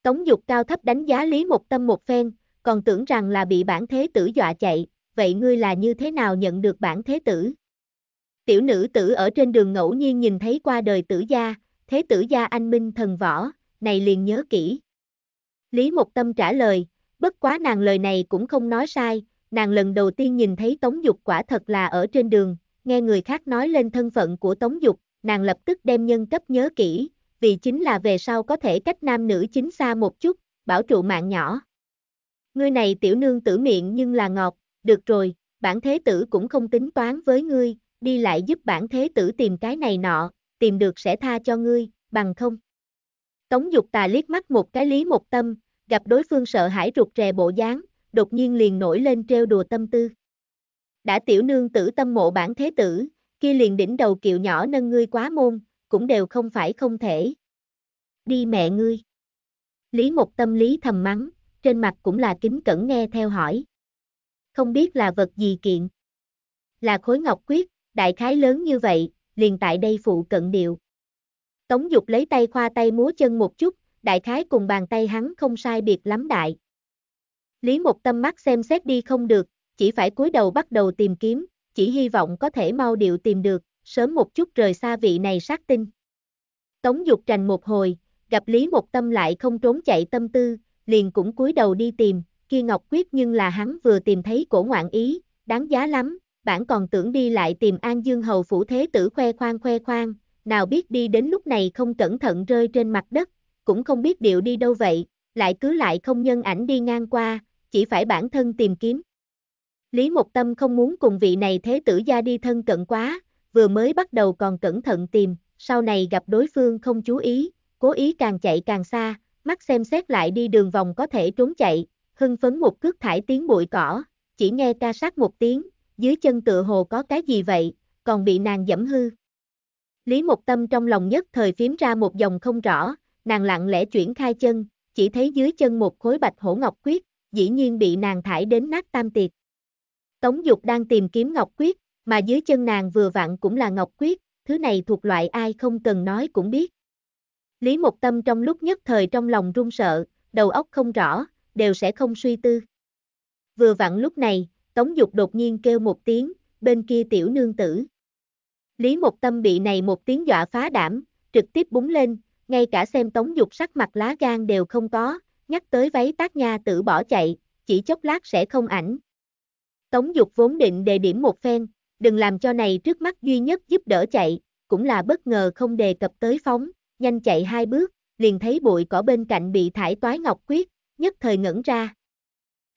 Tống dục cao thấp đánh giá Lý Một Tâm một phen, còn tưởng rằng là bị bản thế tử dọa chạy, vậy ngươi là như thế nào nhận được bản thế tử? Tiểu nữ tử ở trên đường ngẫu nhiên nhìn thấy qua đời tử gia, thế tử gia anh minh thần võ, này liền nhớ kỹ. Lý Một Tâm trả lời, Bất quá nàng lời này cũng không nói sai, nàng lần đầu tiên nhìn thấy Tống Dục quả thật là ở trên đường, nghe người khác nói lên thân phận của Tống Dục, nàng lập tức đem nhân cấp nhớ kỹ, vì chính là về sau có thể cách nam nữ chính xa một chút, bảo trụ mạng nhỏ. Ngươi này tiểu nương tử miệng nhưng là ngọt, được rồi, bản thế tử cũng không tính toán với ngươi, đi lại giúp bản thế tử tìm cái này nọ, tìm được sẽ tha cho ngươi, bằng không. Tống dục tà liếc mắt một cái lý một tâm, gặp đối phương sợ hãi rụt rè bộ dáng, đột nhiên liền nổi lên trêu đùa tâm tư. Đã tiểu nương tử tâm mộ bản thế tử, kia liền đỉnh đầu kiệu nhỏ nâng ngươi quá môn, cũng đều không phải không thể. Đi mẹ ngươi. Lý một tâm lý thầm mắng, trên mặt cũng là kính cẩn nghe theo hỏi. Không biết là vật gì kiện. Là khối ngọc quyết, đại khái lớn như vậy, liền tại đây phụ cận điệu. Tống dục lấy tay khoa tay múa chân một chút, đại khái cùng bàn tay hắn không sai biệt lắm đại. Lý một tâm mắt xem xét đi không được, chỉ phải cúi đầu bắt đầu tìm kiếm, chỉ hy vọng có thể mau điệu tìm được, sớm một chút rời xa vị này sát tinh. Tống dục trành một hồi, gặp Lý một tâm lại không trốn chạy tâm tư, liền cũng cúi đầu đi tìm, Khi ngọc quyết nhưng là hắn vừa tìm thấy cổ ngoạn ý, đáng giá lắm, bản còn tưởng đi lại tìm An Dương Hầu phủ thế tử khoe khoang khoe khoang, nào biết đi đến lúc này không cẩn thận rơi trên mặt đất, cũng không biết điệu đi đâu vậy, lại cứ lại không nhân ảnh đi ngang qua, chỉ phải bản thân tìm kiếm. Lý Mộc Tâm không muốn cùng vị này thế tử gia đi thân cận quá, vừa mới bắt đầu còn cẩn thận tìm, sau này gặp đối phương không chú ý, cố ý càng chạy càng xa, mắt xem xét lại đi đường vòng có thể trốn chạy, hưng phấn một cước thải tiếng bụi cỏ, chỉ nghe ca sát một tiếng, dưới chân tựa hồ có cái gì vậy, còn bị nàng dẫm hư. Lý Mộc Tâm trong lòng nhất thời phím ra một dòng không rõ, nàng lặng lẽ chuyển khai chân, chỉ thấy dưới chân một khối bạch hổ ngọc quyết, dĩ nhiên bị nàng thải đến nát tam tiệt. Tống Dục đang tìm kiếm ngọc quyết, mà dưới chân nàng vừa vặn cũng là ngọc quyết, thứ này thuộc loại ai không cần nói cũng biết. Lý Mộc Tâm trong lúc nhất thời trong lòng run sợ, đầu óc không rõ, đều sẽ không suy tư. Vừa vặn lúc này, Tống Dục đột nhiên kêu một tiếng, bên kia tiểu nương tử. Lý Mộc Tâm bị này một tiếng dọa phá đảm, trực tiếp búng lên, ngay cả xem tống dục sắc mặt lá gan đều không có, nhắc tới váy tác nha tự bỏ chạy, chỉ chốc lát sẽ không ảnh. Tống dục vốn định đề điểm một phen, đừng làm cho này trước mắt duy nhất giúp đỡ chạy, cũng là bất ngờ không đề cập tới phóng, nhanh chạy hai bước, liền thấy bụi cỏ bên cạnh bị thải toái ngọc quyết, nhất thời ngẩn ra.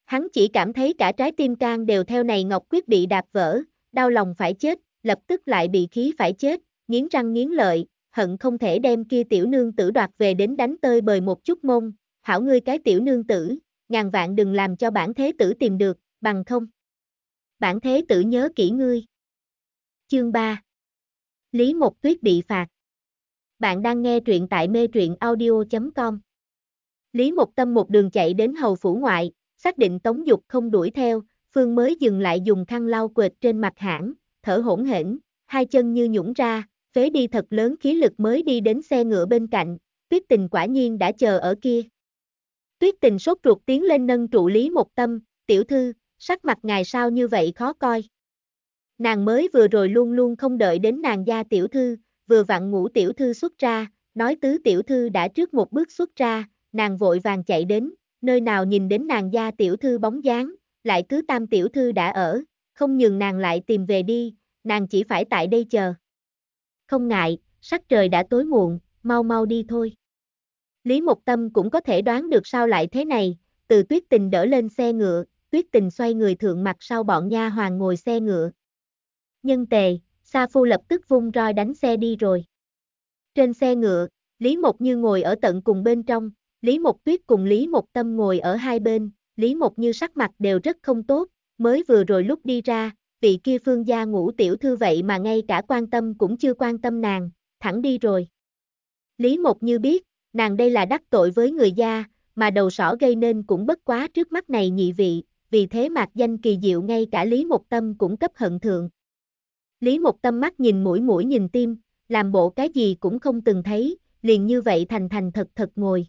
Hắn chỉ cảm thấy cả trái tim can đều theo này ngọc quyết bị đạp vỡ, đau lòng phải chết, lập tức lại bị khí phải chết, nghiến răng nghiến lợi, hận không thể đem kia tiểu nương tử đoạt về đến đánh tơi bời một chút mông, hảo ngươi cái tiểu nương tử, ngàn vạn đừng làm cho bản thế tử tìm được, bằng không. Bản thế tử nhớ kỹ ngươi. Chương 3 Lý Mộc Tuyết bị phạt Bạn đang nghe truyện tại mê truyện audio.com Lý Mộc Tâm một đường chạy đến hầu phủ ngoại, xác định Tống Dục không đuổi theo, Phương mới dừng lại dùng khăn lau quệt trên mặt hãng, thở hỗn hển, hai chân như nhũng ra, phế đi thật lớn khí lực mới đi đến xe ngựa bên cạnh, tuyết tình quả nhiên đã chờ ở kia. Tuyết tình sốt ruột tiến lên nâng trụ lý một tâm, tiểu thư, sắc mặt ngài sao như vậy khó coi. Nàng mới vừa rồi luôn luôn không đợi đến nàng gia tiểu thư, vừa vặn ngủ tiểu thư xuất ra, nói tứ tiểu thư đã trước một bước xuất ra, nàng vội vàng chạy đến, nơi nào nhìn đến nàng gia tiểu thư bóng dáng, lại cứ tam tiểu thư đã ở, không nhường nàng lại tìm về đi, nàng chỉ phải tại đây chờ không ngại, sắc trời đã tối muộn, mau mau đi thôi. Lý Mộc Tâm cũng có thể đoán được sao lại thế này, từ tuyết tình đỡ lên xe ngựa, tuyết tình xoay người thượng mặt sau bọn nha hoàng ngồi xe ngựa. Nhân tề, Sa Phu lập tức vung roi đánh xe đi rồi. Trên xe ngựa, Lý Mộc Như ngồi ở tận cùng bên trong, Lý Mộc Tuyết cùng Lý Mộc Tâm ngồi ở hai bên, Lý Mộc Như sắc mặt đều rất không tốt, mới vừa rồi lúc đi ra, vị kia phương gia ngũ tiểu thư vậy mà ngay cả quan tâm cũng chưa quan tâm nàng, thẳng đi rồi. Lý Mộc Như biết, nàng đây là đắc tội với người gia, mà đầu sỏ gây nên cũng bất quá trước mắt này nhị vị, vì thế mạc danh kỳ diệu ngay cả Lý Mộc Tâm cũng cấp hận thượng. Lý Mộc Tâm mắt nhìn mũi mũi nhìn tim, làm bộ cái gì cũng không từng thấy, liền như vậy thành thành thật thật ngồi.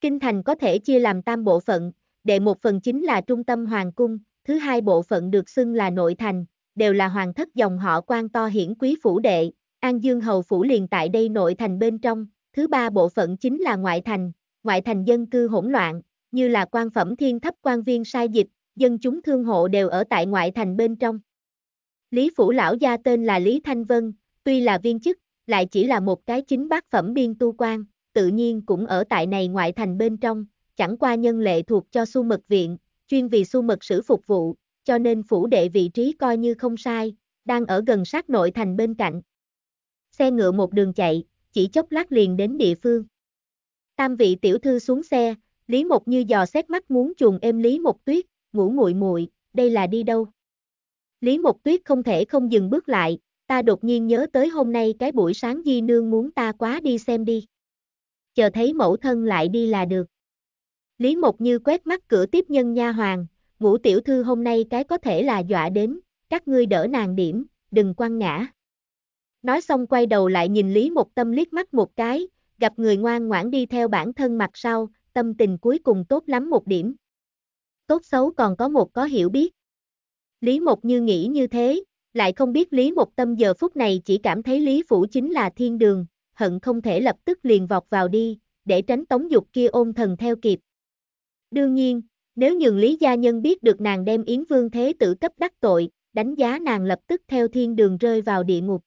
Kinh thành có thể chia làm tam bộ phận, đệ một phần chính là trung tâm hoàng cung, thứ hai bộ phận được xưng là nội thành, đều là hoàng thất dòng họ quan to hiển quý phủ đệ, An Dương Hầu Phủ liền tại đây nội thành bên trong, thứ ba bộ phận chính là ngoại thành, ngoại thành dân cư hỗn loạn, như là quan phẩm thiên thấp quan viên sai dịch, dân chúng thương hộ đều ở tại ngoại thành bên trong. Lý Phủ Lão Gia tên là Lý Thanh Vân, tuy là viên chức, lại chỉ là một cái chính bác phẩm biên tu quan, tự nhiên cũng ở tại này ngoại thành bên trong, chẳng qua nhân lệ thuộc cho su mật viện, chuyên vì su mật sử phục vụ, cho nên phủ đệ vị trí coi như không sai, đang ở gần sát nội thành bên cạnh. Xe ngựa một đường chạy, chỉ chốc lát liền đến địa phương. Tam vị tiểu thư xuống xe, Lý Mộc Như dò xét mắt muốn chuồng êm Lý Mộc Tuyết, ngủ muội muội, đây là đi đâu? Lý Mộc Tuyết không thể không dừng bước lại, ta đột nhiên nhớ tới hôm nay cái buổi sáng di nương muốn ta quá đi xem đi. Chờ thấy mẫu thân lại đi là được. Lý Mộc Như quét mắt cửa tiếp nhân nha hoàng, ngũ tiểu thư hôm nay cái có thể là dọa đến, các ngươi đỡ nàng điểm, đừng quăng ngã. Nói xong quay đầu lại nhìn Lý Mộc Tâm liếc mắt một cái, gặp người ngoan ngoãn đi theo bản thân mặt sau, tâm tình cuối cùng tốt lắm một điểm. Tốt xấu còn có một có hiểu biết. Lý Mộc Như nghĩ như thế, lại không biết Lý Mộc Tâm giờ phút này chỉ cảm thấy Lý Phủ chính là thiên đường, hận không thể lập tức liền vọt vào đi, để tránh tống dục kia ôm thần theo kịp. Đương nhiên, nếu nhường Lý Gia Nhân biết được nàng đem Yến Vương Thế Tử cấp đắc tội, đánh giá nàng lập tức theo thiên đường rơi vào địa ngục.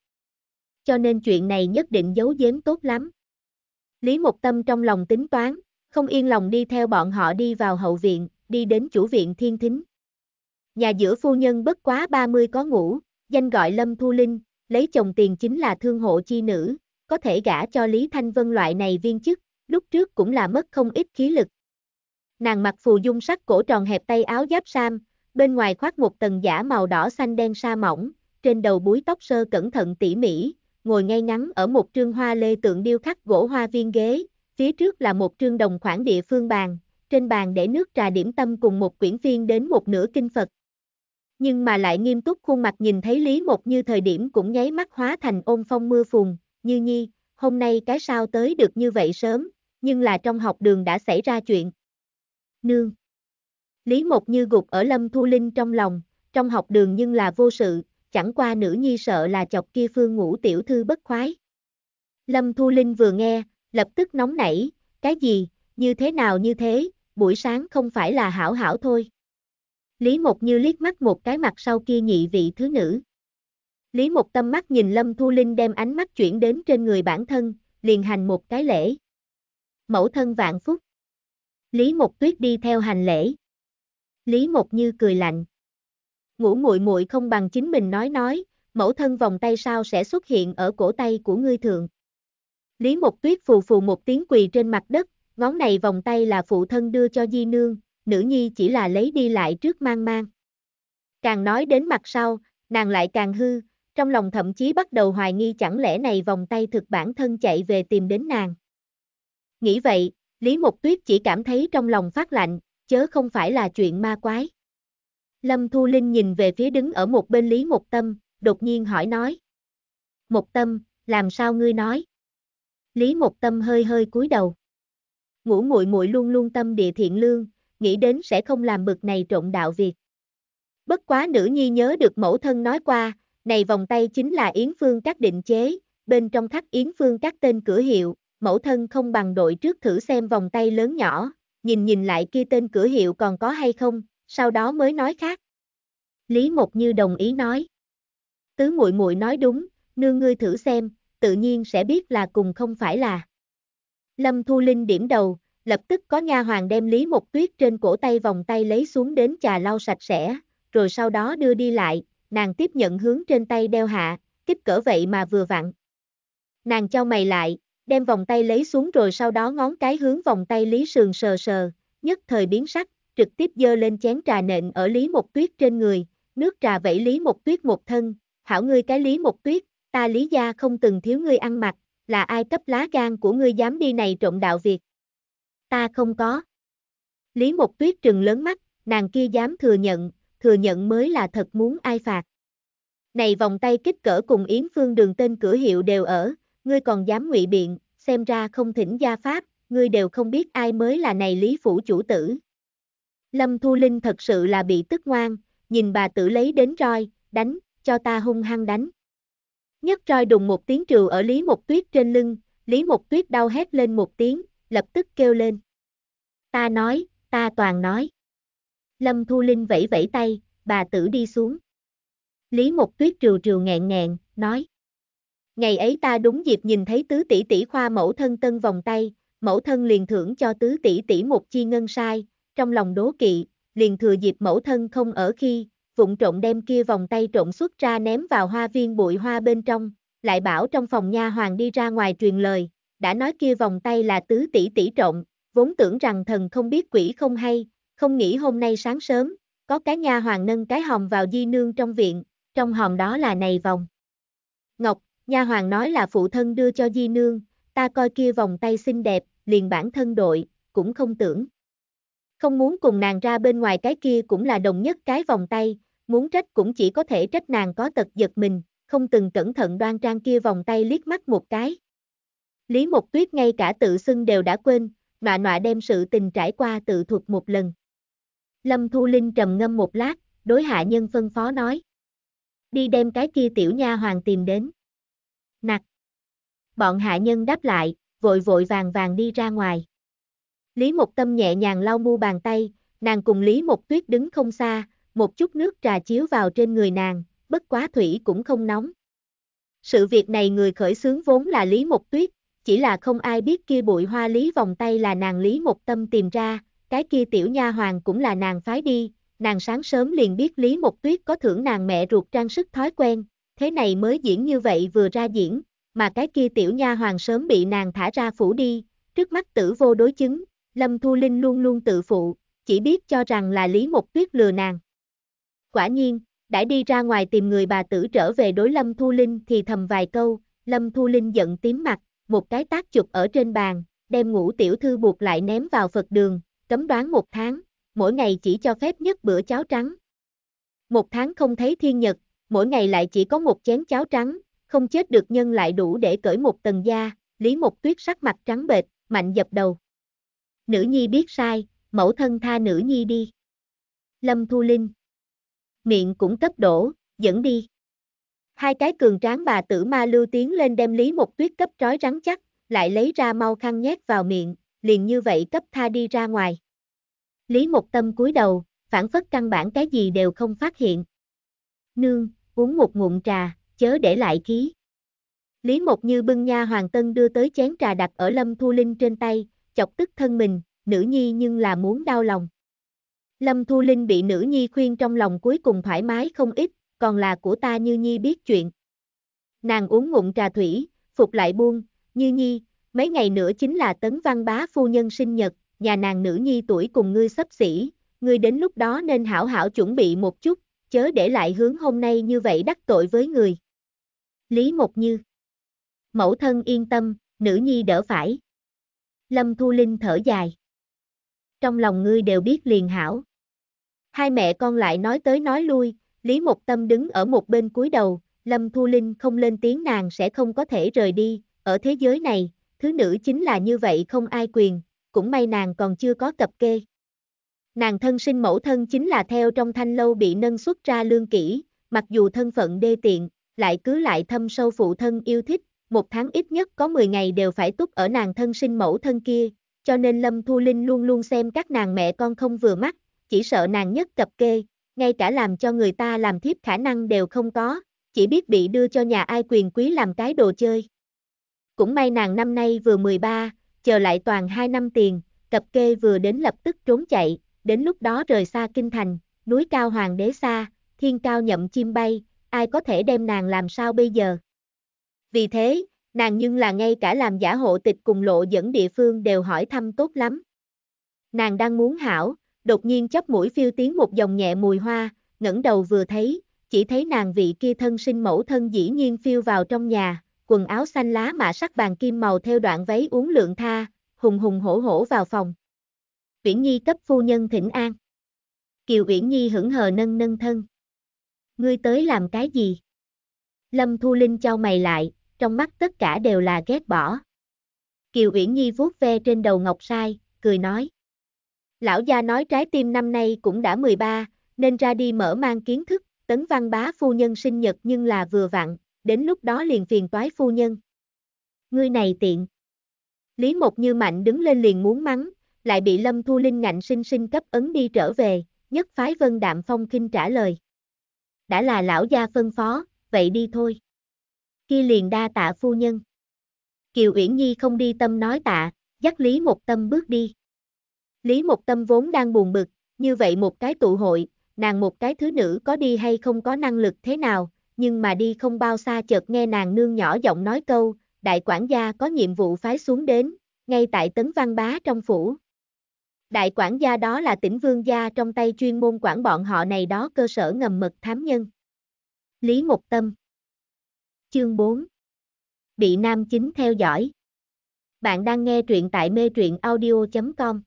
Cho nên chuyện này nhất định giấu giếm tốt lắm. Lý Mộc Tâm trong lòng tính toán, không yên lòng đi theo bọn họ đi vào hậu viện, đi đến chủ viện thiên thính. Nhà giữa phu nhân bất quá 30 có ngủ, danh gọi Lâm Thu Linh, lấy chồng tiền chính là thương hộ chi nữ, có thể gả cho Lý Thanh Vân loại này viên chức, lúc trước cũng là mất không ít khí lực, Nàng mặc phù dung sắc cổ tròn hẹp tay áo giáp sam, bên ngoài khoác một tầng giả màu đỏ xanh đen sa mỏng, trên đầu búi tóc sơ cẩn thận tỉ mỉ, ngồi ngay ngắn ở một trương hoa lê tượng điêu khắc gỗ hoa viên ghế, phía trước là một trương đồng khoản địa phương bàn, trên bàn để nước trà điểm tâm cùng một quyển phiên đến một nửa kinh Phật. Nhưng mà lại nghiêm túc khuôn mặt nhìn thấy Lý Một như thời điểm cũng nháy mắt hóa thành ôn phong mưa phùn, như nhi, hôm nay cái sao tới được như vậy sớm, nhưng là trong học đường đã xảy ra chuyện nương. Lý Mộc Như gục ở Lâm Thu Linh trong lòng, trong học đường nhưng là vô sự, chẳng qua nữ nhi sợ là chọc kia phương ngũ tiểu thư bất khoái. Lâm Thu Linh vừa nghe, lập tức nóng nảy, cái gì, như thế nào như thế, buổi sáng không phải là hảo hảo thôi. Lý Mộc Như liếc mắt một cái mặt sau kia nhị vị thứ nữ. Lý Mộc tâm mắt nhìn Lâm Thu Linh đem ánh mắt chuyển đến trên người bản thân, liền hành một cái lễ. Mẫu thân vạn phúc. Lý Mộc Tuyết đi theo hành lễ. Lý Mộc Như cười lạnh. Ngũ muội muội không bằng chính mình nói nói, mẫu thân vòng tay sao sẽ xuất hiện ở cổ tay của ngươi thượng. Lý Mộc Tuyết phù phù một tiếng quỳ trên mặt đất, ngón này vòng tay là phụ thân đưa cho Di Nương, nữ nhi chỉ là lấy đi lại trước mang mang. Càng nói đến mặt sau, nàng lại càng hư, trong lòng thậm chí bắt đầu hoài nghi chẳng lẽ này vòng tay thực bản thân chạy về tìm đến nàng. Nghĩ vậy, Lý Mục Tuyết chỉ cảm thấy trong lòng phát lạnh, chớ không phải là chuyện ma quái. Lâm Thu Linh nhìn về phía đứng ở một bên Lý Mục Tâm, đột nhiên hỏi nói. Mục Tâm, làm sao ngươi nói? Lý Mục Tâm hơi hơi cúi đầu. ngủ muội muội luôn luôn tâm địa thiện lương, nghĩ đến sẽ không làm bực này trộn đạo việc. Bất quá nữ nhi nhớ được mẫu thân nói qua, này vòng tay chính là Yến Phương các định chế, bên trong thắt Yến Phương các tên cửa hiệu, mẫu thân không bằng đội trước thử xem vòng tay lớn nhỏ, nhìn nhìn lại kia tên cửa hiệu còn có hay không, sau đó mới nói khác. Lý Mộc Như đồng ý nói. Tứ muội muội nói đúng, nương ngươi thử xem, tự nhiên sẽ biết là cùng không phải là. Lâm Thu Linh điểm đầu, lập tức có nha hoàng đem Lý Mộc Tuyết trên cổ tay vòng tay lấy xuống đến trà lau sạch sẽ, rồi sau đó đưa đi lại, nàng tiếp nhận hướng trên tay đeo hạ, kích cỡ vậy mà vừa vặn. Nàng cho mày lại, đem vòng tay lấy xuống rồi sau đó ngón cái hướng vòng tay Lý Sườn sờ sờ, nhất thời biến sắc, trực tiếp dơ lên chén trà nện ở Lý Mộc Tuyết trên người, nước trà vẫy Lý Mộc Tuyết một thân, hảo ngươi cái Lý Mộc Tuyết, ta Lý gia không từng thiếu ngươi ăn mặc, là ai cấp lá gan của ngươi dám đi này trộm đạo việc Ta không có. Lý Mộc Tuyết trừng lớn mắt, nàng kia dám thừa nhận, thừa nhận mới là thật muốn ai phạt. Này vòng tay kích cỡ cùng Yến Phương đường tên cửa hiệu đều ở, ngươi còn dám ngụy biện, xem ra không thỉnh gia pháp, ngươi đều không biết ai mới là này lý phủ chủ tử. Lâm Thu Linh thật sự là bị tức ngoan, nhìn bà tử lấy đến roi, đánh, cho ta hung hăng đánh. Nhất roi đùng một tiếng trừ ở Lý Mộc Tuyết trên lưng, Lý Mộc Tuyết đau hét lên một tiếng, lập tức kêu lên. Ta nói, ta toàn nói. Lâm Thu Linh vẫy vẫy tay, bà tử đi xuống. Lý Mộc Tuyết trừ trừ ngẹn ngẹn, nói. Ngày ấy ta đúng dịp nhìn thấy tứ tỷ tỷ khoa mẫu thân tân vòng tay, mẫu thân liền thưởng cho tứ tỷ tỷ một chi ngân sai, trong lòng đố kỵ, liền thừa dịp mẫu thân không ở khi, vụng trộn đem kia vòng tay trộn xuất ra ném vào hoa viên bụi hoa bên trong, lại bảo trong phòng nha hoàng đi ra ngoài truyền lời, đã nói kia vòng tay là tứ tỷ tỷ trộn, vốn tưởng rằng thần không biết quỷ không hay, không nghĩ hôm nay sáng sớm, có cái nha hoàng nâng cái hòm vào di nương trong viện, trong hòm đó là này vòng. Ngọc, Nha hoàng nói là phụ thân đưa cho di nương, ta coi kia vòng tay xinh đẹp, liền bản thân đội, cũng không tưởng. Không muốn cùng nàng ra bên ngoài cái kia cũng là đồng nhất cái vòng tay, muốn trách cũng chỉ có thể trách nàng có tật giật mình, không từng cẩn thận đoan trang kia vòng tay liếc mắt một cái. Lý Mộc Tuyết ngay cả tự xưng đều đã quên, nọa nọa đem sự tình trải qua tự thuật một lần. Lâm Thu Linh trầm ngâm một lát, đối hạ nhân phân phó nói. Đi đem cái kia tiểu nha hoàng tìm đến nặc. Bọn hạ nhân đáp lại, vội vội vàng vàng đi ra ngoài. Lý Mộc Tâm nhẹ nhàng lau mu bàn tay, nàng cùng Lý Mộc Tuyết đứng không xa, một chút nước trà chiếu vào trên người nàng, bất quá thủy cũng không nóng. Sự việc này người khởi xướng vốn là Lý Mộc Tuyết, chỉ là không ai biết kia bụi hoa lý vòng tay là nàng Lý Mộc Tâm tìm ra, cái kia tiểu nha hoàng cũng là nàng phái đi, nàng sáng sớm liền biết Lý Mộc Tuyết có thưởng nàng mẹ ruột trang sức thói quen, thế này mới diễn như vậy vừa ra diễn, mà cái kia tiểu nha hoàng sớm bị nàng thả ra phủ đi, trước mắt tử vô đối chứng, Lâm Thu Linh luôn luôn tự phụ, chỉ biết cho rằng là Lý Mộc Tuyết lừa nàng. Quả nhiên, đã đi ra ngoài tìm người bà tử trở về đối Lâm Thu Linh thì thầm vài câu, Lâm Thu Linh giận tím mặt, một cái tác chụp ở trên bàn, đem ngũ tiểu thư buộc lại ném vào Phật đường, cấm đoán một tháng, mỗi ngày chỉ cho phép nhất bữa cháo trắng. Một tháng không thấy thiên nhật, mỗi ngày lại chỉ có một chén cháo trắng, không chết được nhân lại đủ để cởi một tầng da, Lý Mộc Tuyết sắc mặt trắng bệch, mạnh dập đầu. Nữ nhi biết sai, mẫu thân tha nữ nhi đi. Lâm Thu Linh Miệng cũng cấp đổ, dẫn đi. Hai cái cường tráng bà tử ma lưu tiến lên đem Lý Mộc Tuyết cấp trói rắn chắc, lại lấy ra mau khăn nhét vào miệng, liền như vậy cấp tha đi ra ngoài. Lý Mộc Tâm cúi đầu, phản phất căn bản cái gì đều không phát hiện. Nương, uống một ngụm trà, chớ để lại khí. Lý Mộc Như bưng nha hoàng tân đưa tới chén trà đặt ở Lâm Thu Linh trên tay, chọc tức thân mình, nữ nhi nhưng là muốn đau lòng. Lâm Thu Linh bị nữ nhi khuyên trong lòng cuối cùng thoải mái không ít, còn là của ta Như Nhi biết chuyện. Nàng uống ngụm trà thủy, phục lại buông, Như Nhi, mấy ngày nữa chính là tấn văn bá phu nhân sinh nhật, nhà nàng nữ nhi tuổi cùng ngươi sắp xỉ, ngươi đến lúc đó nên hảo hảo chuẩn bị một chút, chớ để lại hướng hôm nay như vậy đắc tội với người. Lý Mộc Như Mẫu thân yên tâm, nữ nhi đỡ phải. Lâm Thu Linh thở dài. Trong lòng ngươi đều biết liền hảo. Hai mẹ con lại nói tới nói lui, Lý Mộc Tâm đứng ở một bên cúi đầu, Lâm Thu Linh không lên tiếng nàng sẽ không có thể rời đi, ở thế giới này, thứ nữ chính là như vậy không ai quyền, cũng may nàng còn chưa có cập kê. Nàng thân sinh mẫu thân chính là theo trong thanh lâu bị nâng xuất ra lương kỹ, mặc dù thân phận đê tiện, lại cứ lại thâm sâu phụ thân yêu thích, một tháng ít nhất có 10 ngày đều phải túc ở nàng thân sinh mẫu thân kia, cho nên Lâm Thu Linh luôn luôn xem các nàng mẹ con không vừa mắt, chỉ sợ nàng nhất cập kê, ngay cả làm cho người ta làm thiếp khả năng đều không có, chỉ biết bị đưa cho nhà ai quyền quý làm cái đồ chơi. Cũng may nàng năm nay vừa 13, chờ lại toàn 2 năm tiền, cập kê vừa đến lập tức trốn chạy, đến lúc đó rời xa kinh thành, núi cao hoàng đế xa, thiên cao nhậm chim bay, ai có thể đem nàng làm sao bây giờ. Vì thế, nàng nhưng là ngay cả làm giả hộ tịch cùng lộ dẫn địa phương đều hỏi thăm tốt lắm. Nàng đang muốn hảo, đột nhiên chóp mũi phiêu tiếng một dòng nhẹ mùi hoa, ngẩng đầu vừa thấy, chỉ thấy nàng vị kia thân sinh mẫu thân dĩ nhiên phiêu vào trong nhà, quần áo xanh lá mạ sắc vàng kim màu theo đoạn váy uống lượng tha, hùng hùng hổ hổ vào phòng. Viễn Nhi cấp phu nhân thỉnh an. Kiều Viễn Nhi hững hờ nâng nâng thân. Ngươi tới làm cái gì? Lâm Thu Linh cho mày lại, trong mắt tất cả đều là ghét bỏ. Kiều Uyển Nhi vuốt ve trên đầu Ngọc Sai, cười nói. Lão gia nói trái tim năm nay cũng đã 13, nên ra đi mở mang kiến thức, tấn văn bá phu nhân sinh nhật nhưng là vừa vặn, đến lúc đó liền phiền toái phu nhân. Ngươi này tiện. Lý Mộc Như Mạnh đứng lên liền muốn mắng, lại bị Lâm Thu Linh ngạnh sinh sinh cấp ấn đi trở về, nhất phái Vân Đạm Phong khinh trả lời. Đã là lão gia phân phó, vậy đi thôi. Kia liền đa tạ phu nhân. Kiều Uyển Nhi không đi tâm nói tạ, dắt Lý Một Tâm bước đi. Lý Một Tâm vốn đang buồn bực, như vậy một cái tụ hội, nàng một cái thứ nữ có đi hay không có năng lực thế nào, nhưng mà đi không bao xa chợt nghe nàng nương nhỏ giọng nói câu, đại quản gia có nhiệm vụ phái xuống đến, ngay tại tấn văn bá trong phủ, Đại quản gia đó là tỉnh vương gia trong tay chuyên môn quản bọn họ này đó cơ sở ngầm mật thám nhân. Lý Mục Tâm Chương 4 Bị Nam Chính theo dõi Bạn đang nghe truyện tại mê truyện audio.com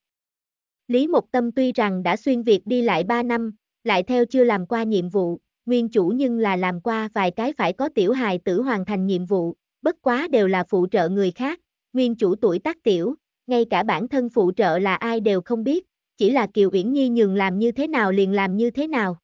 Lý Mục Tâm tuy rằng đã xuyên Việt đi lại 3 năm, lại theo chưa làm qua nhiệm vụ, nguyên chủ nhưng là làm qua vài cái phải có tiểu hài tử hoàn thành nhiệm vụ, bất quá đều là phụ trợ người khác, nguyên chủ tuổi tác tiểu, ngay cả bản thân phụ trợ là ai đều không biết, chỉ là Kiều Uyển Nhi nhường làm như thế nào liền làm như thế nào.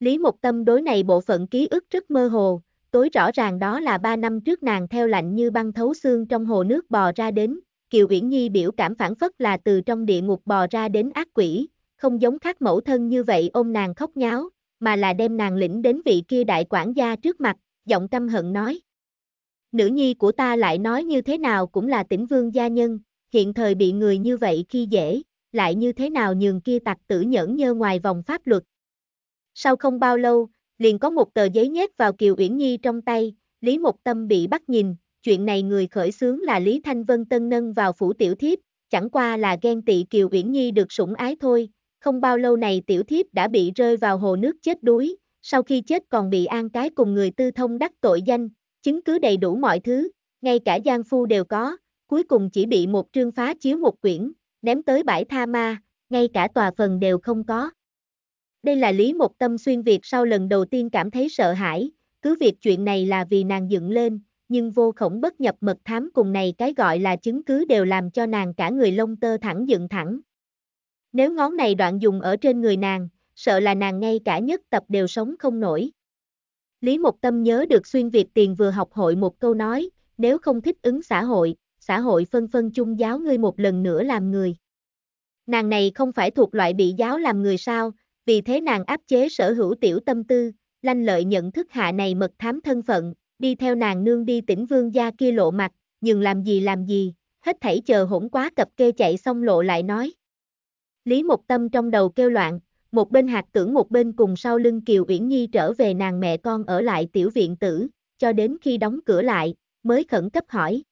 Lý Mộc Tâm đối này bộ phận ký ức rất mơ hồ, tối rõ ràng đó là ba năm trước nàng theo lạnh như băng thấu xương trong hồ nước bò ra đến, Kiều Uyển Nhi biểu cảm phản phất là từ trong địa ngục bò ra đến ác quỷ, không giống khác mẫu thân như vậy ôm nàng khóc nháo, mà là đem nàng lĩnh đến vị kia đại quản gia trước mặt, giọng căm hận nói. Nữ nhi của ta lại nói như thế nào cũng là tỉnh vương gia nhân, hiện thời bị người như vậy khi dễ, lại như thế nào nhường kia tặc tử nhẫn nhơ ngoài vòng pháp luật. Sau không bao lâu, liền có một tờ giấy nhét vào Kiều Uyển Nhi trong tay, Lý mục Tâm bị bắt nhìn, chuyện này người khởi xướng là Lý Thanh Vân Tân nâng vào phủ tiểu thiếp, chẳng qua là ghen tị Kiều Uyển Nhi được sủng ái thôi, không bao lâu này tiểu thiếp đã bị rơi vào hồ nước chết đuối, sau khi chết còn bị an cái cùng người tư thông đắc tội danh, chứng cứ đầy đủ mọi thứ, ngay cả giang phu đều có, cuối cùng chỉ bị một trương phá chiếu một quyển, ném tới bãi tha ma, ngay cả tòa phần đều không có. Đây là Lý Một Tâm xuyên Việt sau lần đầu tiên cảm thấy sợ hãi, cứ việc chuyện này là vì nàng dựng lên, nhưng vô khổng bất nhập mật thám cùng này cái gọi là chứng cứ đều làm cho nàng cả người lông tơ thẳng dựng thẳng. Nếu ngón này đoạn dùng ở trên người nàng, sợ là nàng ngay cả nhất tập đều sống không nổi. Lý Mộc Tâm nhớ được xuyên Việt tiền vừa học hội một câu nói, nếu không thích ứng xã hội, xã hội phân phân chung giáo ngươi một lần nữa làm người. Nàng này không phải thuộc loại bị giáo làm người sao, vì thế nàng áp chế sở hữu tiểu tâm tư, lanh lợi nhận thức hạ này mật thám thân phận, đi theo nàng nương đi tỉnh vương gia kia lộ mặt, nhưng làm gì làm gì, hết thảy chờ hỗn quá cập kê chạy xong lộ lại nói. Lý Mộc Tâm trong đầu kêu loạn, một bên hạt tưởng một bên cùng sau lưng Kiều Uyển Nhi trở về nàng mẹ con ở lại tiểu viện tử, cho đến khi đóng cửa lại, mới khẩn cấp hỏi,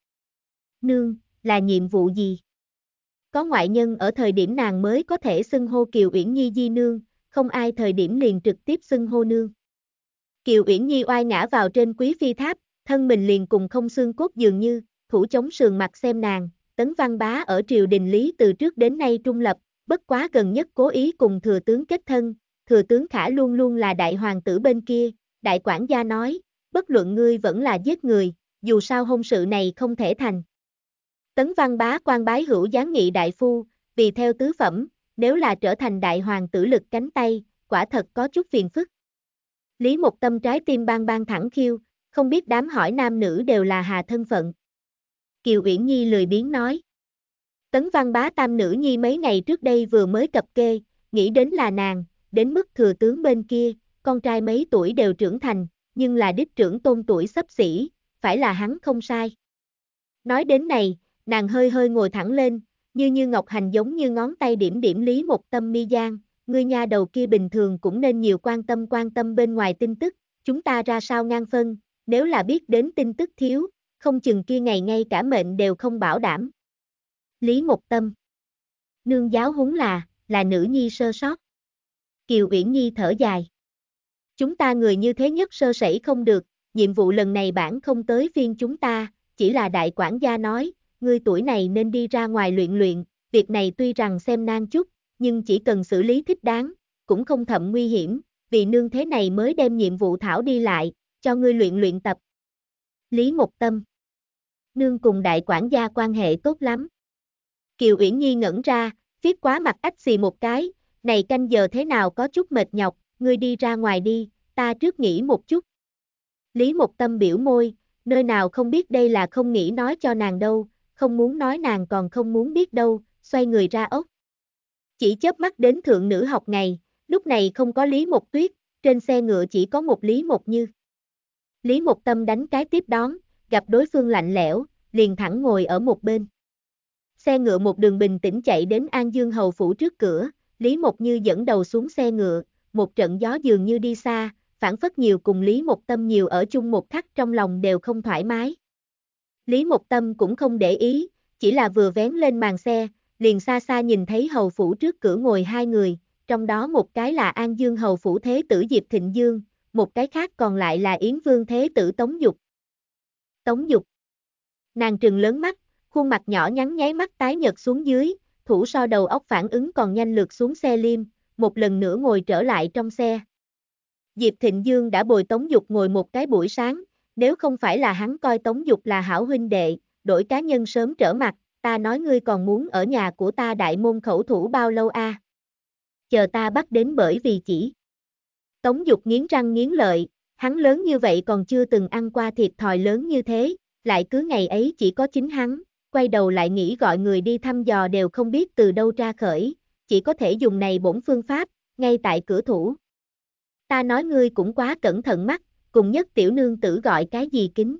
nương, là nhiệm vụ gì? Có ngoại nhân ở thời điểm nàng mới có thể xưng hô Kiều Uyển Nhi di nương, không ai thời điểm liền trực tiếp xưng hô nương. Kiều Uyển Nhi oai ngã vào trên quý phi tháp, thân mình liền cùng không xương cốt dường như, thủ chống sườn mặt xem nàng, tấn văn bá ở triều đình lý từ trước đến nay trung lập, bất quá gần nhất cố ý cùng thừa tướng kết thân, thừa tướng khả luôn luôn là đại hoàng tử bên kia, đại quản gia nói, bất luận ngươi vẫn là giết người, dù sao hôn sự này không thể thành. Tấn Văn Bá quan bái hữu giáng nghị đại phu, vì theo tứ phẩm, nếu là trở thành đại hoàng tử lực cánh tay, quả thật có chút phiền phức. Lý Mục Tâm trái tim bang bang thẳng khiêu, không biết đám hỏi nam nữ đều là hà thân phận. Kiều Uyển Nhi lười biếng nói. Tấn Văn Bá tam nữ nhi mấy ngày trước đây vừa mới cập kê, nghĩ đến là nàng, đến mức thừa tướng bên kia, con trai mấy tuổi đều trưởng thành, nhưng là đích trưởng tôn tuổi sắp xỉ, phải là hắn không sai. Nói đến này, Nàng hơi hơi ngồi thẳng lên, như như ngọc hành giống như ngón tay điểm điểm lý một tâm mi gian, ngươi nha đầu kia bình thường cũng nên nhiều quan tâm quan tâm bên ngoài tin tức, chúng ta ra sao ngang phân, nếu là biết đến tin tức thiếu, không chừng kia ngày ngay cả mệnh đều không bảo đảm. Lý một Tâm Nương giáo húng là, là nữ nhi sơ sót. Kiều Uyển Nhi thở dài. Chúng ta người như thế nhất sơ sẩy không được, nhiệm vụ lần này bản không tới phiên chúng ta, chỉ là đại quản gia nói, ngươi tuổi này nên đi ra ngoài luyện luyện, việc này tuy rằng xem nan chút, nhưng chỉ cần xử lý thích đáng, cũng không thậm nguy hiểm, vì nương thế này mới đem nhiệm vụ thảo đi lại, cho ngươi luyện luyện tập. Lý Mộc Tâm Nương cùng đại quản gia quan hệ tốt lắm. Kiều Uyển Nhi ngẩn ra, viết quá mặt ách xì một cái, này canh giờ thế nào có chút mệt nhọc, ngươi đi ra ngoài đi, ta trước nghỉ một chút. Lý Mộc Tâm biểu môi, nơi nào không biết đây là không nghĩ nói cho nàng đâu, không muốn nói nàng còn không muốn biết đâu, xoay người ra ốc. Chỉ chớp mắt đến thượng nữ học ngày, lúc này không có Lý Mộc Tuyết, trên xe ngựa chỉ có một Lý Mộc Như. Lý Mộc Tâm đánh cái tiếp đón, gặp đối phương lạnh lẽo, liền thẳng ngồi ở một bên. Xe ngựa một đường bình tĩnh chạy đến An Dương Hầu Phủ trước cửa, Lý Mộc Như dẫn đầu xuống xe ngựa, một trận gió dường như đi xa, phản phất nhiều cùng Lý Mộc Tâm nhiều ở chung một khắc trong lòng đều không thoải mái. Lý Mộc Tâm cũng không để ý, chỉ là vừa vén lên màn xe, liền xa xa nhìn thấy hầu phủ trước cửa ngồi hai người, trong đó một cái là An Dương hầu phủ thế tử Diệp Thịnh Dương, một cái khác còn lại là Yến Vương thế tử Tống Dục. Tống Dục. Nàng trừng lớn mắt, khuôn mặt nhỏ nhắn nháy mắt tái nhật xuống dưới, thủ so đầu óc phản ứng còn nhanh lượt xuống xe liêm, một lần nữa ngồi trở lại trong xe. Diệp Thịnh Dương đã bồi Tống Dục ngồi một cái buổi sáng, nếu không phải là hắn coi Tống Dục là hảo huynh đệ, đổi cá nhân sớm trở mặt, ta nói ngươi còn muốn ở nhà của ta đại môn khẩu thủ bao lâu a? À? Chờ ta bắt đến bởi vì chỉ. Tống Dục nghiến răng nghiến lợi, hắn lớn như vậy còn chưa từng ăn qua thịt thòi lớn như thế, lại cứ ngày ấy chỉ có chính hắn, quay đầu lại nghĩ gọi người đi thăm dò đều không biết từ đâu ra khởi, chỉ có thể dùng này bổn phương pháp, ngay tại cửa thủ. Ta nói ngươi cũng quá cẩn thận mắt, cùng nhất tiểu nương tử gọi cái gì kính.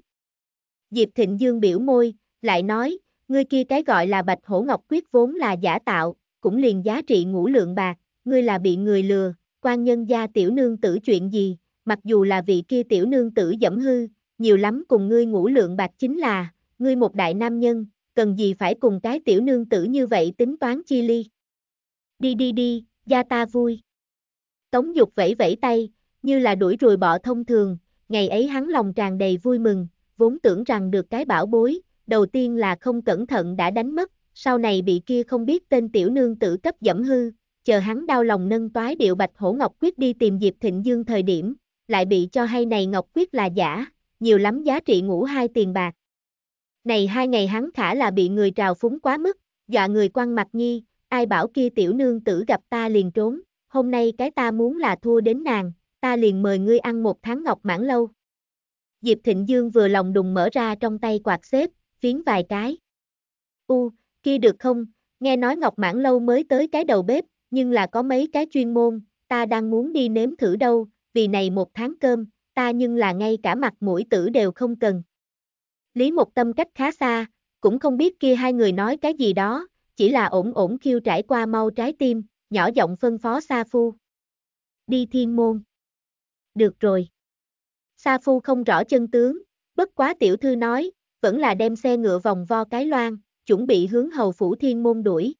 Diệp Thịnh Dương biểu môi, lại nói, ngươi kia cái gọi là bạch hổ ngọc quyết vốn là giả tạo, cũng liền giá trị ngũ lượng bạc, ngươi là bị người lừa, quan nhân gia tiểu nương tử chuyện gì, mặc dù là vị kia tiểu nương tử dẫm hư, nhiều lắm cùng ngươi ngũ lượng bạc chính là, ngươi một đại nam nhân, cần gì phải cùng cái tiểu nương tử như vậy tính toán chi ly. Đi đi đi, gia ta vui. Tống dục vẫy vẫy tay, như là đuổi rùi bọ thông thường, ngày ấy hắn lòng tràn đầy vui mừng, vốn tưởng rằng được cái bảo bối, đầu tiên là không cẩn thận đã đánh mất, sau này bị kia không biết tên tiểu nương tử cấp dẫm hư, chờ hắn đau lòng nâng toái điệu bạch hổ Ngọc Quyết đi tìm Diệp Thịnh Dương thời điểm, lại bị cho hay này Ngọc Quyết là giả, nhiều lắm giá trị ngủ hai tiền bạc. Này hai ngày hắn khả là bị người trào phúng quá mức, dọa người quăng mặt nhi, ai bảo kia tiểu nương tử gặp ta liền trốn, hôm nay cái ta muốn là thua đến nàng, ta liền mời ngươi ăn một tháng ngọc mãn lâu. Diệp Thịnh Dương vừa lòng đùng mở ra trong tay quạt xếp, phiến vài cái. U, kia được không, nghe nói ngọc mãn lâu mới tới cái đầu bếp, nhưng là có mấy cái chuyên môn, ta đang muốn đi nếm thử đâu, vì này một tháng cơm, ta nhưng là ngay cả mặt mũi tử đều không cần. Lý một tâm cách khá xa, cũng không biết kia hai người nói cái gì đó, chỉ là ổn ổn khiêu trải qua mau trái tim, nhỏ giọng phân phó xa phu. Đi thiên môn được rồi. Sa Phu không rõ chân tướng, bất quá tiểu thư nói, vẫn là đem xe ngựa vòng vo cái loan, chuẩn bị hướng hầu phủ thiên môn đuổi.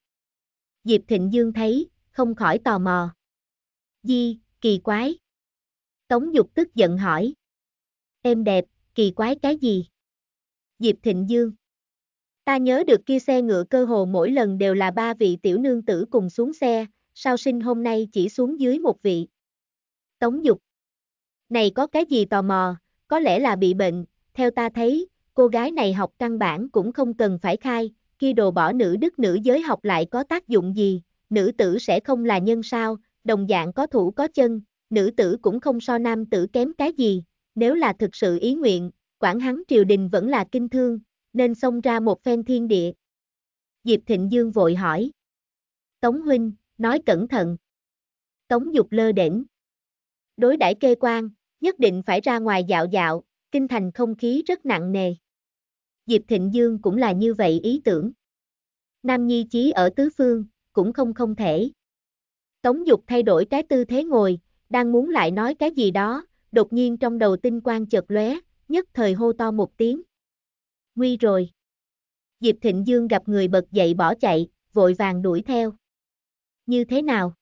Diệp Thịnh Dương thấy, không khỏi tò mò. Di, kỳ quái. Tống Dục tức giận hỏi. Em đẹp, kỳ quái cái gì? Diệp Thịnh Dương. Ta nhớ được kia xe ngựa cơ hồ mỗi lần đều là ba vị tiểu nương tử cùng xuống xe, sao sinh hôm nay chỉ xuống dưới một vị. Tống Dục. Này có cái gì tò mò, có lẽ là bị bệnh, theo ta thấy, cô gái này học căn bản cũng không cần phải khai, khi đồ bỏ nữ đức nữ giới học lại có tác dụng gì, nữ tử sẽ không là nhân sao, đồng dạng có thủ có chân, nữ tử cũng không so nam tử kém cái gì, nếu là thực sự ý nguyện, quản hắn triều đình vẫn là kinh thương, nên xông ra một phen thiên địa. Diệp Thịnh Dương vội hỏi. Tống Huynh, nói cẩn thận. Tống Dục lơ đễnh, đối đãi kê quan, nhất định phải ra ngoài dạo dạo, kinh thành không khí rất nặng nề. Diệp Thịnh Dương cũng là như vậy ý tưởng. Nam Nhi Chí ở tứ phương, cũng không không thể. Tống Dục thay đổi cái tư thế ngồi, đang muốn lại nói cái gì đó, đột nhiên trong đầu tinh quang chợt lóe, nhất thời hô to một tiếng. Nguy rồi. Diệp Thịnh Dương gặp người bật dậy bỏ chạy, vội vàng đuổi theo. Như thế nào?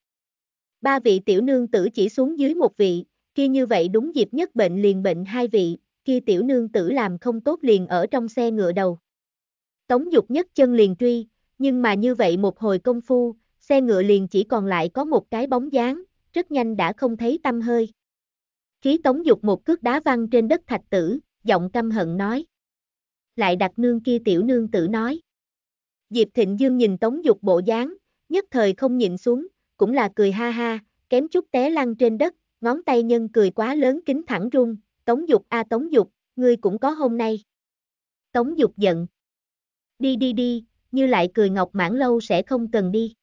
ba vị tiểu nương tử chỉ xuống dưới một vị, kia như vậy đúng dịp nhất bệnh liền bệnh hai vị, kia tiểu nương tử làm không tốt liền ở trong xe ngựa đầu. Tống dục nhất chân liền truy, nhưng mà như vậy một hồi công phu, xe ngựa liền chỉ còn lại có một cái bóng dáng, rất nhanh đã không thấy tâm hơi. Khí tống dục một cước đá văng trên đất thạch tử, giọng căm hận nói. Lại đặt nương kia tiểu nương tử nói. Diệp Thịnh Dương nhìn tống dục bộ dáng, nhất thời không nhìn xuống, cũng là cười ha ha, kém chút té lăn trên đất, ngón tay nhân cười quá lớn kính thẳng rung, Tống Dục a Tống Dục, ngươi cũng có hôm nay. Tống Dục giận. Đi đi đi, như lại cười ngọc mãn lâu sẽ không cần đi.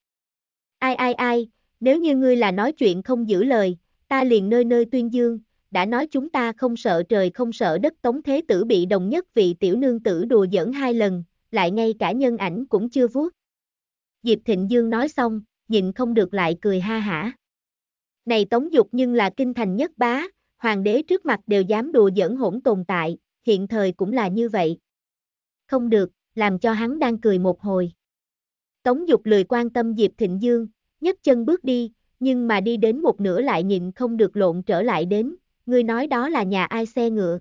Ai ai ai, nếu như ngươi là nói chuyện không giữ lời, ta liền nơi nơi tuyên dương, đã nói chúng ta không sợ trời không sợ đất Tống Thế Tử bị đồng nhất vì tiểu nương tử đùa giỡn hai lần, lại ngay cả nhân ảnh cũng chưa vuốt. Diệp Thịnh Dương nói xong, nhịn không được lại cười ha hả. Này Tống Dục nhưng là kinh thành nhất bá, hoàng đế trước mặt đều dám đùa giỡn hỗn tồn tại, hiện thời cũng là như vậy. Không được, làm cho hắn đang cười một hồi. Tống Dục lười quan tâm Diệp Thịnh Dương, nhấc chân bước đi, nhưng mà đi đến một nửa lại nhịn không được lộn trở lại đến, người nói đó là nhà ai xe ngựa.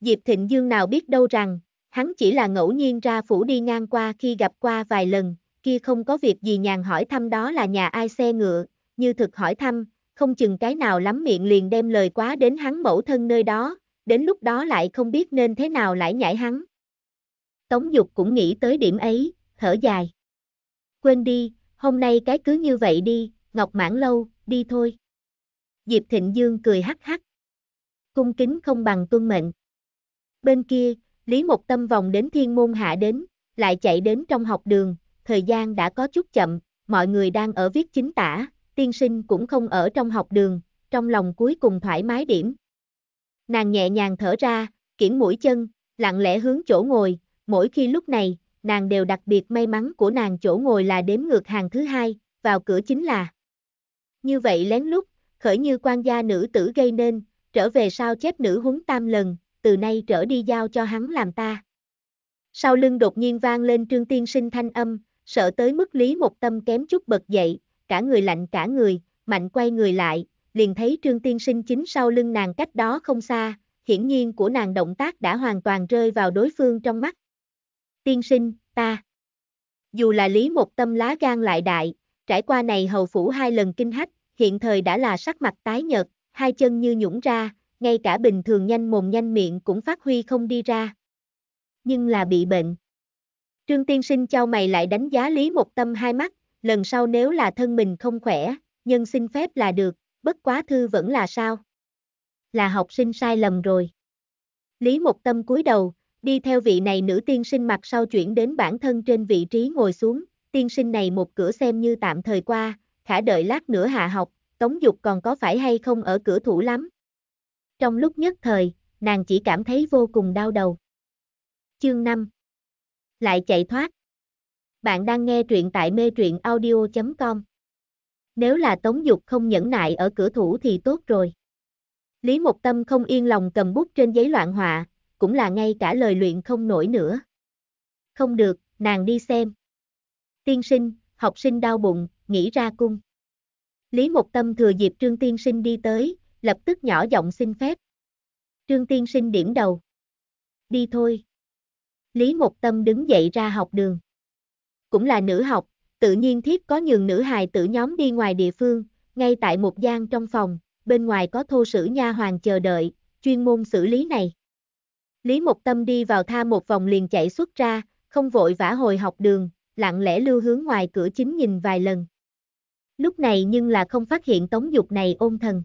Diệp Thịnh Dương nào biết đâu rằng, hắn chỉ là ngẫu nhiên ra phủ đi ngang qua khi gặp qua vài lần, kia không có việc gì nhàn hỏi thăm đó là nhà ai xe ngựa, như thực hỏi thăm, không chừng cái nào lắm miệng liền đem lời quá đến hắn mẫu thân nơi đó, đến lúc đó lại không biết nên thế nào lại nhảy hắn. Tống Dục cũng nghĩ tới điểm ấy, thở dài. Quên đi, hôm nay cái cứ như vậy đi, Ngọc Mãn Lâu, đi thôi. Diệp Thịnh Dương cười hắc hắc. Cung kính không bằng tuân mệnh. Bên kia, Lý Mộc Tâm vòng đến thiên môn hạ đến, lại chạy đến trong học đường, thời gian đã có chút chậm, mọi người đang ở viết chính tả, tiên sinh cũng không ở trong học đường, trong lòng cuối cùng thoải mái điểm. Nàng nhẹ nhàng thở ra, kiểm mũi chân, lặng lẽ hướng chỗ ngồi, mỗi khi lúc này, nàng đều đặc biệt may mắn của nàng chỗ ngồi là đếm ngược hàng thứ hai, vào cửa chính là. Như vậy lén lút, khởi như quan gia nữ tử gây nên, trở về sao chép nữ huấn tam lần, từ nay trở đi giao cho hắn làm ta. Sau lưng đột nhiên vang lên trương tiên sinh thanh âm, sợ tới mức Lý Một Tâm kém chút bật dậy, cả người lạnh cả người, mạnh quay người lại, liền thấy Trương Tiên Sinh chính sau lưng nàng cách đó không xa, hiển nhiên của nàng động tác đã hoàn toàn rơi vào đối phương trong mắt. Tiên Sinh, ta. Dù là Lý Một Tâm lá gan lại đại, trải qua này hầu phủ hai lần kinh hách, hiện thời đã là sắc mặt tái nhợt, hai chân như nhũng ra, ngay cả bình thường nhanh mồm nhanh miệng cũng phát huy không đi ra. Nhưng là bị bệnh. Trương Tiên Sinh cho mày lại đánh giá Lý Một Tâm hai mắt, lần sau nếu là thân mình không khỏe, nhân xin phép là được, bất quá thư vẫn là sao? Là học sinh sai lầm rồi. Lý Một Tâm cúi đầu, đi theo vị này nữ tiên sinh mặt sau chuyển đến bản thân trên vị trí ngồi xuống, tiên sinh này một cửa xem như tạm thời qua, khả đợi lát nữa hạ học, Tống Dục còn có phải hay không ở cửa thủ lắm. Trong lúc nhất thời, nàng chỉ cảm thấy vô cùng đau đầu. Chương 5 lại chạy thoát. Bạn đang nghe truyện tại mê truyện audio.com. Nếu là Tống Dục không nhẫn nại ở cửa thủ thì tốt rồi. Lý Mộc Tâm không yên lòng cầm bút trên giấy loạn họa, cũng là ngay cả lời luyện không nổi nữa. Không được, nàng đi xem. Tiên sinh, học sinh đau bụng, nghĩ ra cung. Lý Mộc Tâm thừa dịp Trương Tiên sinh đi tới, lập tức nhỏ giọng xin phép. Trương Tiên sinh điểm đầu. Đi thôi. Lý Mộc Tâm đứng dậy ra học đường. Cũng là nữ học, tự nhiên thiếp có nhường nữ hài tử nhóm đi ngoài địa phương, ngay tại một gian trong phòng, bên ngoài có thô sử nha hoàng chờ đợi, chuyên môn xử lý này. Lý Mộc Tâm đi vào tha một vòng liền chạy xuất ra, không vội vã hồi học đường, lặng lẽ lưu hướng ngoài cửa chính nhìn vài lần. Lúc này nhưng là không phát hiện tống dục này ôn thần.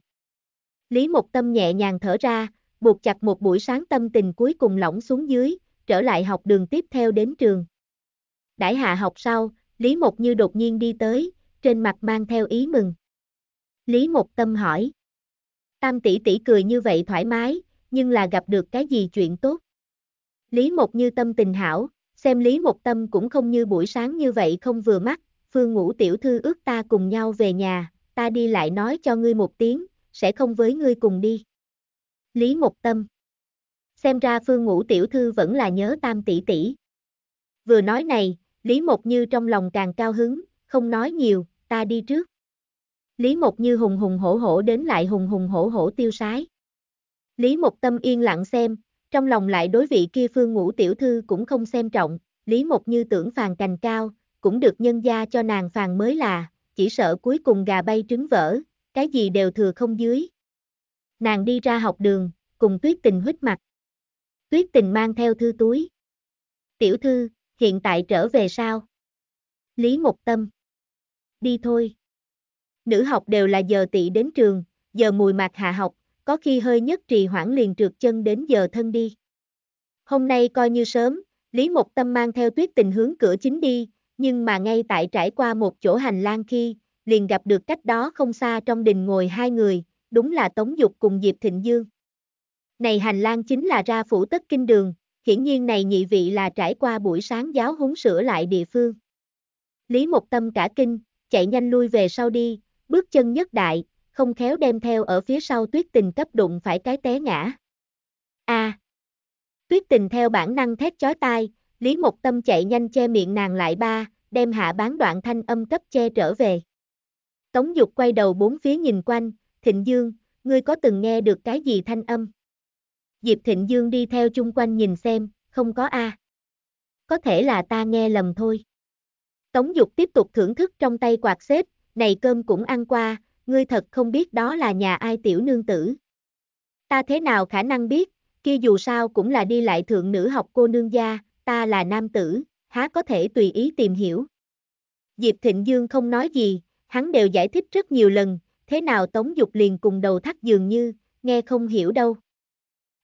Lý Mộc Tâm nhẹ nhàng thở ra, buộc chặt một buổi sáng tâm tình cuối cùng lỏng xuống dưới, trở lại học đường tiếp theo đến trường. Đãi hạ học sau, Lý Mộc Như đột nhiên đi tới, trên mặt mang theo ý mừng. Lý Mộc Tâm hỏi. Tam tỷ tỷ cười như vậy thoải mái, nhưng là gặp được cái gì chuyện tốt. Lý Mộc Như tâm tình hảo, xem Lý Mộc Tâm cũng không như buổi sáng như vậy không vừa mắt, Phương Ngũ tiểu thư ước ta cùng nhau về nhà, ta đi lại nói cho ngươi một tiếng, sẽ không với ngươi cùng đi. Lý Mộc Tâm xem ra Phương Ngũ tiểu thư vẫn là nhớ tam tỷ tỷ. Vừa nói này, Lý Mộc Như trong lòng càng cao hứng, không nói nhiều, ta đi trước. Lý Mộc Như hùng hùng hổ hổ đến lại hùng hùng hổ hổ tiêu sái. Lý Mộc Tâm yên lặng xem, trong lòng lại đối vị kia Phương Ngũ tiểu thư cũng không xem trọng, Lý Mộc Như tưởng phàn cành cao, cũng được nhân gia cho nàng phàn mới là, chỉ sợ cuối cùng gà bay trứng vỡ, cái gì đều thừa không dưới. Nàng đi ra học đường, cùng tuyết tình huyết mặt. Tuyết tình mang theo thư túi. Tiểu thư, hiện tại trở về sao? Lý Ngục Tâm. Đi thôi. Nữ học đều là giờ tị đến trường, giờ mùi mạc hạ học, có khi hơi nhất trì hoãn liền trượt chân đến giờ thân đi. Hôm nay coi như sớm, Lý Mục Tâm mang theo tuyết tình hướng cửa chính đi, nhưng mà ngay tại trải qua một chỗ hành lang khi, liền gặp được cách đó không xa trong đình ngồi hai người, đúng là Tống Dục cùng Diệp Thịnh Dương. Này hành lang chính là ra phủ tất kinh đường, hiển nhiên này nhị vị là trải qua buổi sáng giáo huấn sửa lại địa phương. Lý một Tâm cả kinh, chạy nhanh lui về sau đi, bước chân nhất đại, không khéo đem theo ở phía sau tuyết tình cấp đụng phải cái té ngã. A. À, tuyết tình theo bản năng thét chói tai, Lý một Tâm chạy nhanh che miệng nàng lại ba, đem hạ bán đoạn thanh âm cấp che trở về. Tống Dục quay đầu bốn phía nhìn quanh, Thịnh Dương, ngươi có từng nghe được cái gì thanh âm? Diệp Thịnh Dương đi theo chung quanh nhìn xem, không có A. Có thể là ta nghe lầm thôi. Tống Dục tiếp tục thưởng thức trong tay quạt xếp, này cơm cũng ăn qua, ngươi thật không biết đó là nhà ai tiểu nương tử. Ta thế nào khả năng biết, kia dù sao cũng là đi lại thượng nữ học cô nương gia, ta là nam tử, há có thể tùy ý tìm hiểu. Diệp Thịnh Dương không nói gì, hắn đều giải thích rất nhiều lần, thế nào Tống Dục liền cùng đầu thắt dường như, nghe không hiểu đâu.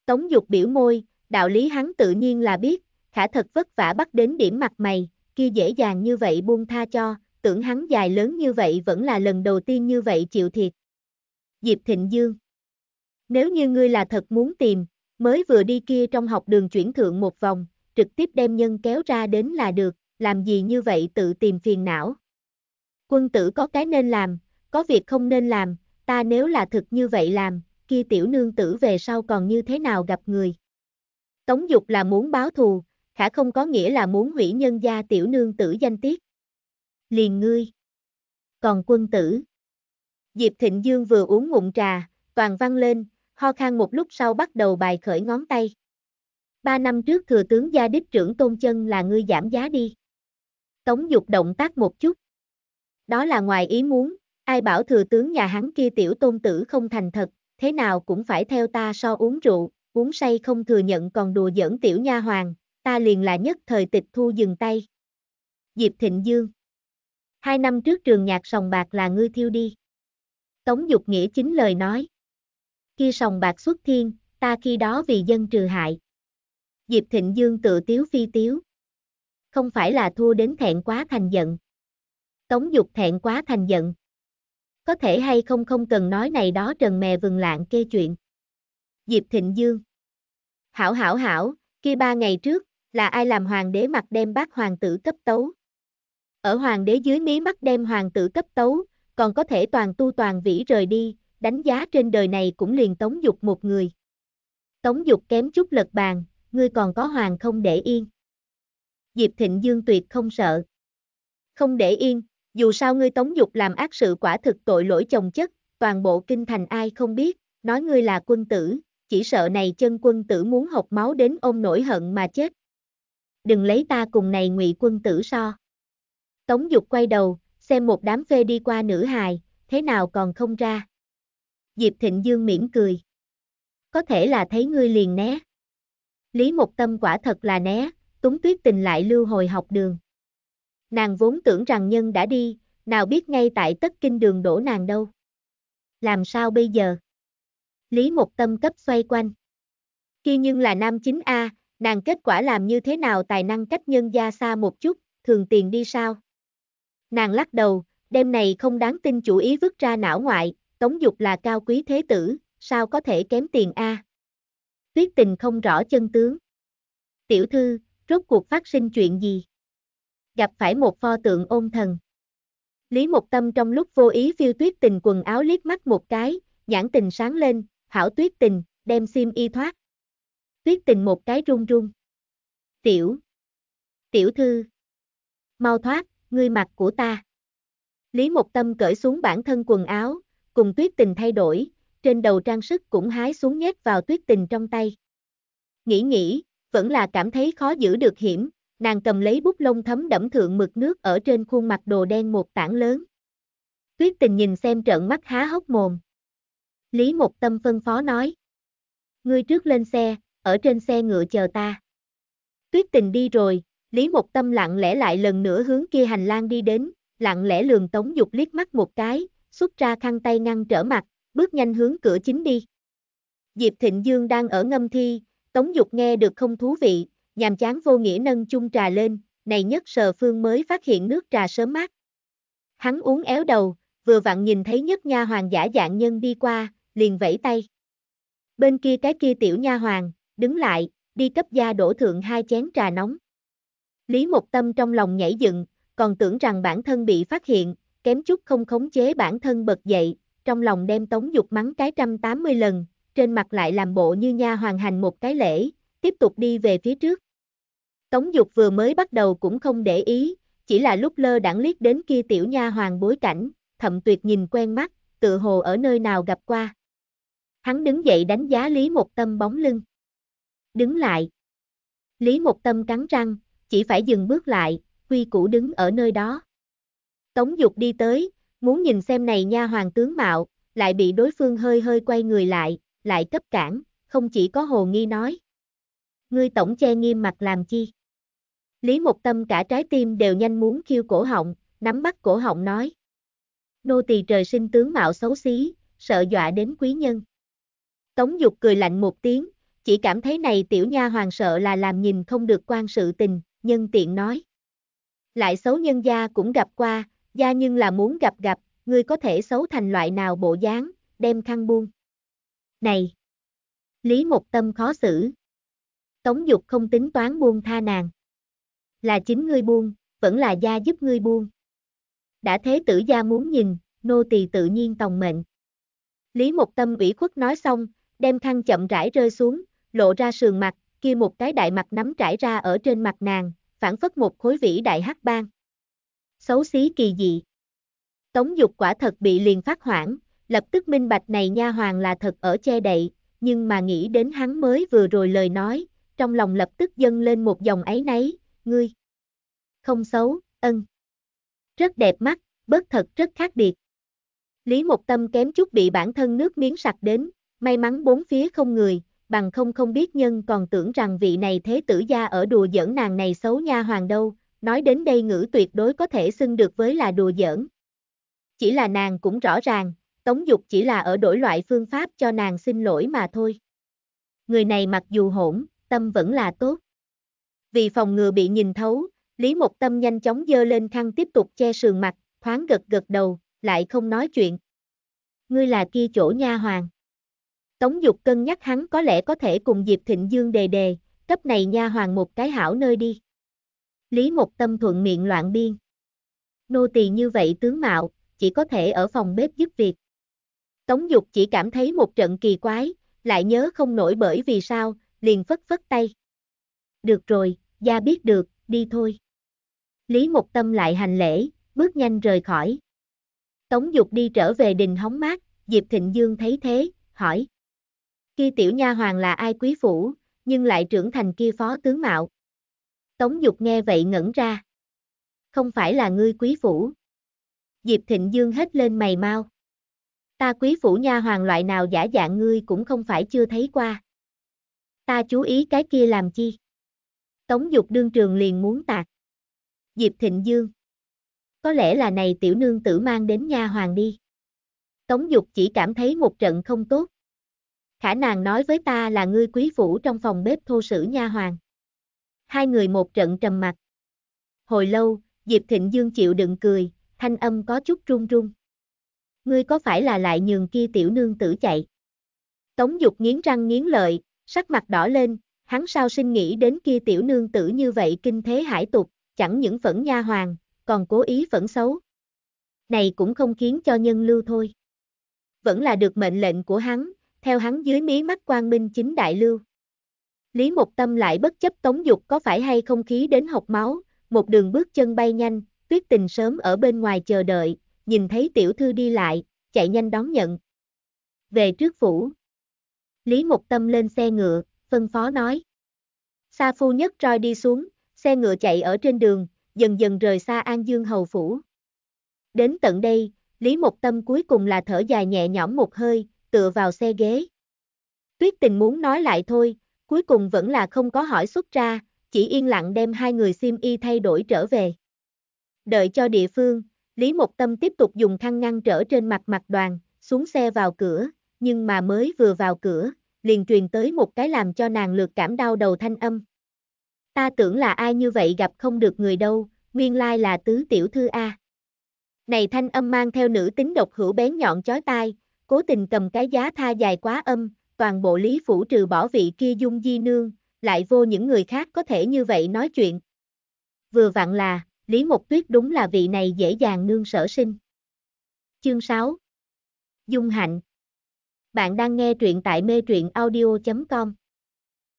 Tống Dục biểu môi, đạo lý hắn tự nhiên là biết, khả thật vất vả bắt đến điểm mặt mày, kia dễ dàng như vậy buông tha cho, tưởng hắn dài lớn như vậy vẫn là lần đầu tiên như vậy chịu thiệt. Diệp Thịnh Dương Nếu như ngươi là thật muốn tìm, mới vừa đi kia trong học đường chuyển thượng một vòng, trực tiếp đem nhân kéo ra đến là được, làm gì như vậy tự tìm phiền não. Quân tử có cái nên làm, có việc không nên làm, ta nếu là thực như vậy làm, kia tiểu nương tử về sau còn như thế nào gặp người. Tống dục là muốn báo thù, khả không có nghĩa là muốn hủy nhân gia tiểu nương tử danh tiết. Liền ngươi. Còn quân tử. Diệp Thịnh Dương vừa uống ngụm trà, toàn văng lên, ho khan một lúc sau bắt đầu bài khởi ngón tay. Ba năm trước thừa tướng gia đích trưởng tôn chân là ngươi giảm giá đi. Tống dục động tác một chút. Đó là ngoài ý muốn, ai bảo thừa tướng nhà hắn kia tiểu tôn tử không thành thật, thế nào cũng phải theo ta so uống rượu, uống say không thừa nhận còn đùa giỡn tiểu nha hoàng, ta liền là nhất thời tịch thu dừng tay. Diệp Thịnh Dương Hai năm trước trường nhạc sòng bạc là ngươi thiêu đi. Tống Dục Nghĩa chính lời nói. Khi sòng bạc xuất thiên, ta khi đó vì dân trừ hại. Diệp Thịnh Dương tự tiếu phi tiếu. Không phải là thua đến thẹn quá thành giận. Tống Dục thẹn quá thành giận có thể hay không không cần nói này đó trần mè vừng lạng kê chuyện. Diệp Thịnh Dương Hảo hảo hảo, kia ba ngày trước, là ai làm hoàng đế mặt đem bác hoàng tử cấp tấu. Ở hoàng đế dưới mí mắt đem hoàng tử cấp tấu, còn có thể toàn tu toàn vĩ rời đi, đánh giá trên đời này cũng liền tống dục một người. Tống dục kém chút lật bàn, ngươi còn có hoàng không để yên. Diệp Thịnh Dương tuyệt không sợ. Không để yên, dù sao ngươi tống dục làm ác sự quả thực tội lỗi chồng chất, toàn bộ kinh thành ai không biết, nói ngươi là quân tử, chỉ sợ này chân quân tử muốn học máu đến ôm nổi hận mà chết. Đừng lấy ta cùng này ngụy quân tử so. Tống dục quay đầu, xem một đám phê đi qua nữ hài, thế nào còn không ra. Diệp Thịnh Dương mỉm cười. Có thể là thấy ngươi liền né. Lý một tâm quả thật là né, túng tuyết tình lại lưu hồi học đường. Nàng vốn tưởng rằng nhân đã đi, nào biết ngay tại tất kinh đường đổ nàng đâu. Làm sao bây giờ? Lý một tâm cấp xoay quanh. Khi nhưng là nam chính A, nàng kết quả làm như thế nào tài năng cách nhân gia xa một chút, thường tiền đi sao? Nàng lắc đầu, đêm này không đáng tin chủ ý vứt ra não ngoại, tống dục là cao quý thế tử, sao có thể kém tiền A? Tuyết tình không rõ chân tướng. Tiểu thư, rốt cuộc phát sinh chuyện gì? gặp phải một pho tượng ôn thần. Lý Mục Tâm trong lúc vô ý phiêu tuyết tình quần áo liếc mắt một cái, nhãn tình sáng lên, hảo tuyết tình, đem sim y thoát. Tuyết tình một cái run run. Tiểu. Tiểu thư. Mau thoát, ngươi mặt của ta. Lý Mục Tâm cởi xuống bản thân quần áo, cùng tuyết tình thay đổi, trên đầu trang sức cũng hái xuống nhét vào tuyết tình trong tay. Nghĩ nghĩ, vẫn là cảm thấy khó giữ được hiểm, nàng cầm lấy bút lông thấm đẫm thượng mực nước ở trên khuôn mặt đồ đen một tảng lớn. Tuyết tình nhìn xem trợn mắt há hốc mồm. Lý một tâm phân phó nói. Ngươi trước lên xe, ở trên xe ngựa chờ ta. Tuyết tình đi rồi, Lý một tâm lặng lẽ lại lần nữa hướng kia hành lang đi đến, lặng lẽ lường tống dục liếc mắt một cái, xuất ra khăn tay ngăn trở mặt, bước nhanh hướng cửa chính đi. Diệp Thịnh Dương đang ở ngâm thi, Tống Dục nghe được không thú vị, nhàm chán vô nghĩa nâng chung trà lên, này nhất sờ phương mới phát hiện nước trà sớm mát. Hắn uống éo đầu, vừa vặn nhìn thấy nhất nha hoàng giả dạng nhân đi qua, liền vẫy tay. Bên kia cái kia tiểu nha hoàng, đứng lại, đi cấp gia đổ thượng hai chén trà nóng. Lý một Tâm trong lòng nhảy dựng, còn tưởng rằng bản thân bị phát hiện, kém chút không khống chế bản thân bật dậy, trong lòng đem tống dục mắng cái trăm tám mươi lần, trên mặt lại làm bộ như nha hoàng hành một cái lễ, tiếp tục đi về phía trước. Tống Dục vừa mới bắt đầu cũng không để ý, chỉ là lúc lơ đãng liếc đến kia tiểu nha hoàng bối cảnh, thậm tuyệt nhìn quen mắt, tự hồ ở nơi nào gặp qua. Hắn đứng dậy đánh giá Lý Một Tâm bóng lưng. Đứng lại. Lý Một Tâm cắn răng, chỉ phải dừng bước lại, Huy Cũ đứng ở nơi đó. Tống Dục đi tới, muốn nhìn xem này nha hoàng tướng mạo, lại bị đối phương hơi hơi quay người lại, lại cấp cản, không chỉ có hồ nghi nói ngươi tổng che nghiêm mặt làm chi? Lý Mộc Tâm cả trái tim đều nhanh muốn khiêu cổ họng, nắm bắt cổ họng nói. Nô tỳ trời sinh tướng mạo xấu xí, sợ dọa đến quý nhân. Tống Dục cười lạnh một tiếng, chỉ cảm thấy này tiểu nha hoàng sợ là làm nhìn không được quan sự tình, nhân tiện nói. Lại xấu nhân gia cũng gặp qua, gia nhưng là muốn gặp gặp, ngươi có thể xấu thành loại nào bộ dáng, đem khăn buông. Này! Lý Mộc Tâm khó xử, Tống Dục không tính toán buông tha nàng. Là chính ngươi buông, vẫn là gia giúp ngươi buông. Đã thế tử gia muốn nhìn, nô tỳ tự nhiên tòng mệnh. Lý Một Tâm ủy khuất nói xong, đem khăn chậm rãi rơi xuống, lộ ra sườn mặt, kia một cái đại mặt nắm trải ra ở trên mặt nàng, phản phất một khối vĩ đại hắc bang. Xấu xí kỳ dị. Tống dục quả thật bị liền phát hoảng, lập tức minh bạch này nha hoàng là thật ở che đậy, nhưng mà nghĩ đến hắn mới vừa rồi lời nói, trong lòng lập tức dâng lên một dòng ấy nấy, ngươi. Không xấu, ân. Rất đẹp mắt, bất thật rất khác biệt. Lý một Tâm kém chút bị bản thân nước miếng sạch đến, may mắn bốn phía không người, bằng không không biết nhân còn tưởng rằng vị này thế tử gia ở đùa giỡn nàng này xấu nha hoàng đâu, nói đến đây ngữ tuyệt đối có thể xưng được với là đùa giỡn. Chỉ là nàng cũng rõ ràng, Tống Dục chỉ là ở đổi loại phương pháp cho nàng xin lỗi mà thôi. Người này mặc dù hỗn, tâm vẫn là tốt. Vì phòng ngừa bị nhìn thấu, Lý Mộc Tâm nhanh chóng dơ lên khăn tiếp tục che sườn mặt, thoáng gật gật đầu, lại không nói chuyện. Ngươi là kia chỗ nha hoàng. Tống Dục cân nhắc hắn có lẽ có thể cùng Diệp Thịnh Dương đề đề, cấp này nha hoàng một cái hảo nơi đi. Lý Mộc Tâm thuận miệng loạn biên. Nô tỳ như vậy tướng mạo, chỉ có thể ở phòng bếp giúp việc. Tống Dục chỉ cảm thấy một trận kỳ quái, lại nhớ không nổi bởi vì sao, liền phất phất tay. Được rồi, gia biết được, đi thôi. Lý Mục Tâm lại hành lễ, bước nhanh rời khỏi. Tống Dục đi trở về đình hóng mát, Diệp Thịnh Dương thấy thế, hỏi. Khi tiểu nha hoàng là ai quý phủ, nhưng lại trưởng thành kia phó tướng mạo. Tống Dục nghe vậy ngẩn ra. Không phải là ngươi quý phủ. Diệp Thịnh Dương hết lên mày mau. Ta quý phủ nha hoàng loại nào giả dạng ngươi cũng không phải chưa thấy qua. Ta chú ý cái kia làm chi? Tống dục đương trường liền muốn tạc. Diệp Thịnh Dương. Có lẽ là này tiểu nương tử mang đến nha hoàng đi. Tống dục chỉ cảm thấy một trận không tốt. Khả nàng nói với ta là ngươi quý phủ trong phòng bếp thô sử nha hoàng. Hai người một trận trầm mặt. Hồi lâu, Diệp Thịnh Dương chịu đựng cười, thanh âm có chút run run. Ngươi có phải là lại nhường kia tiểu nương tử chạy? Tống dục nghiến răng nghiến lợi, sắc mặt đỏ lên, hắn sao xin nghĩ đến kia tiểu nương tử như vậy kinh thế hải tục, chẳng những phẫn nha hoàng, còn cố ý phẫn xấu. Này cũng không khiến cho nhân lưu thôi. Vẫn là được mệnh lệnh của hắn, theo hắn dưới mí mắt quang minh chính đại lưu. Lý một tâm lại bất chấp tống dục có phải hay không khí đến học máu, một đường bước chân bay nhanh, tuyết tình sớm ở bên ngoài chờ đợi, nhìn thấy tiểu thư đi lại, chạy nhanh đón nhận. Về trước phủ, Lý Mục Tâm lên xe ngựa, phân phó nói. Sa phu nhất roi đi xuống, xe ngựa chạy ở trên đường, dần dần rời xa An Dương Hầu Phủ. Đến tận đây, Lý Mục Tâm cuối cùng là thở dài nhẹ nhõm một hơi, tựa vào xe ghế. Tuyết tình muốn nói lại thôi, cuối cùng vẫn là không có hỏi xuất ra, chỉ yên lặng đem hai người sim y thay đổi trở về. Đợi cho địa phương, Lý Mục Tâm tiếp tục dùng khăn ngăn trở trên mặt mặt đoàn, xuống xe vào cửa, nhưng mà mới vừa vào cửa, liền truyền tới một cái làm cho nàng lượt cảm đau đầu thanh âm. Ta tưởng là ai như vậy gặp không được người đâu, nguyên lai là tứ tiểu thư A. Này thanh âm mang theo nữ tính độc hữu bén nhọn chói tai, cố tình cầm cái giá tha dài quá âm, toàn bộ lý phủ trừ bỏ vị kia dung di nương, lại vô những người khác có thể như vậy nói chuyện. Vừa vặn là, Lý Mộc Tuyết đúng là vị này dễ dàng nương sở sinh. Chương 6 Dung Hạnh bạn đang nghe truyện tại mê truyện audio.com.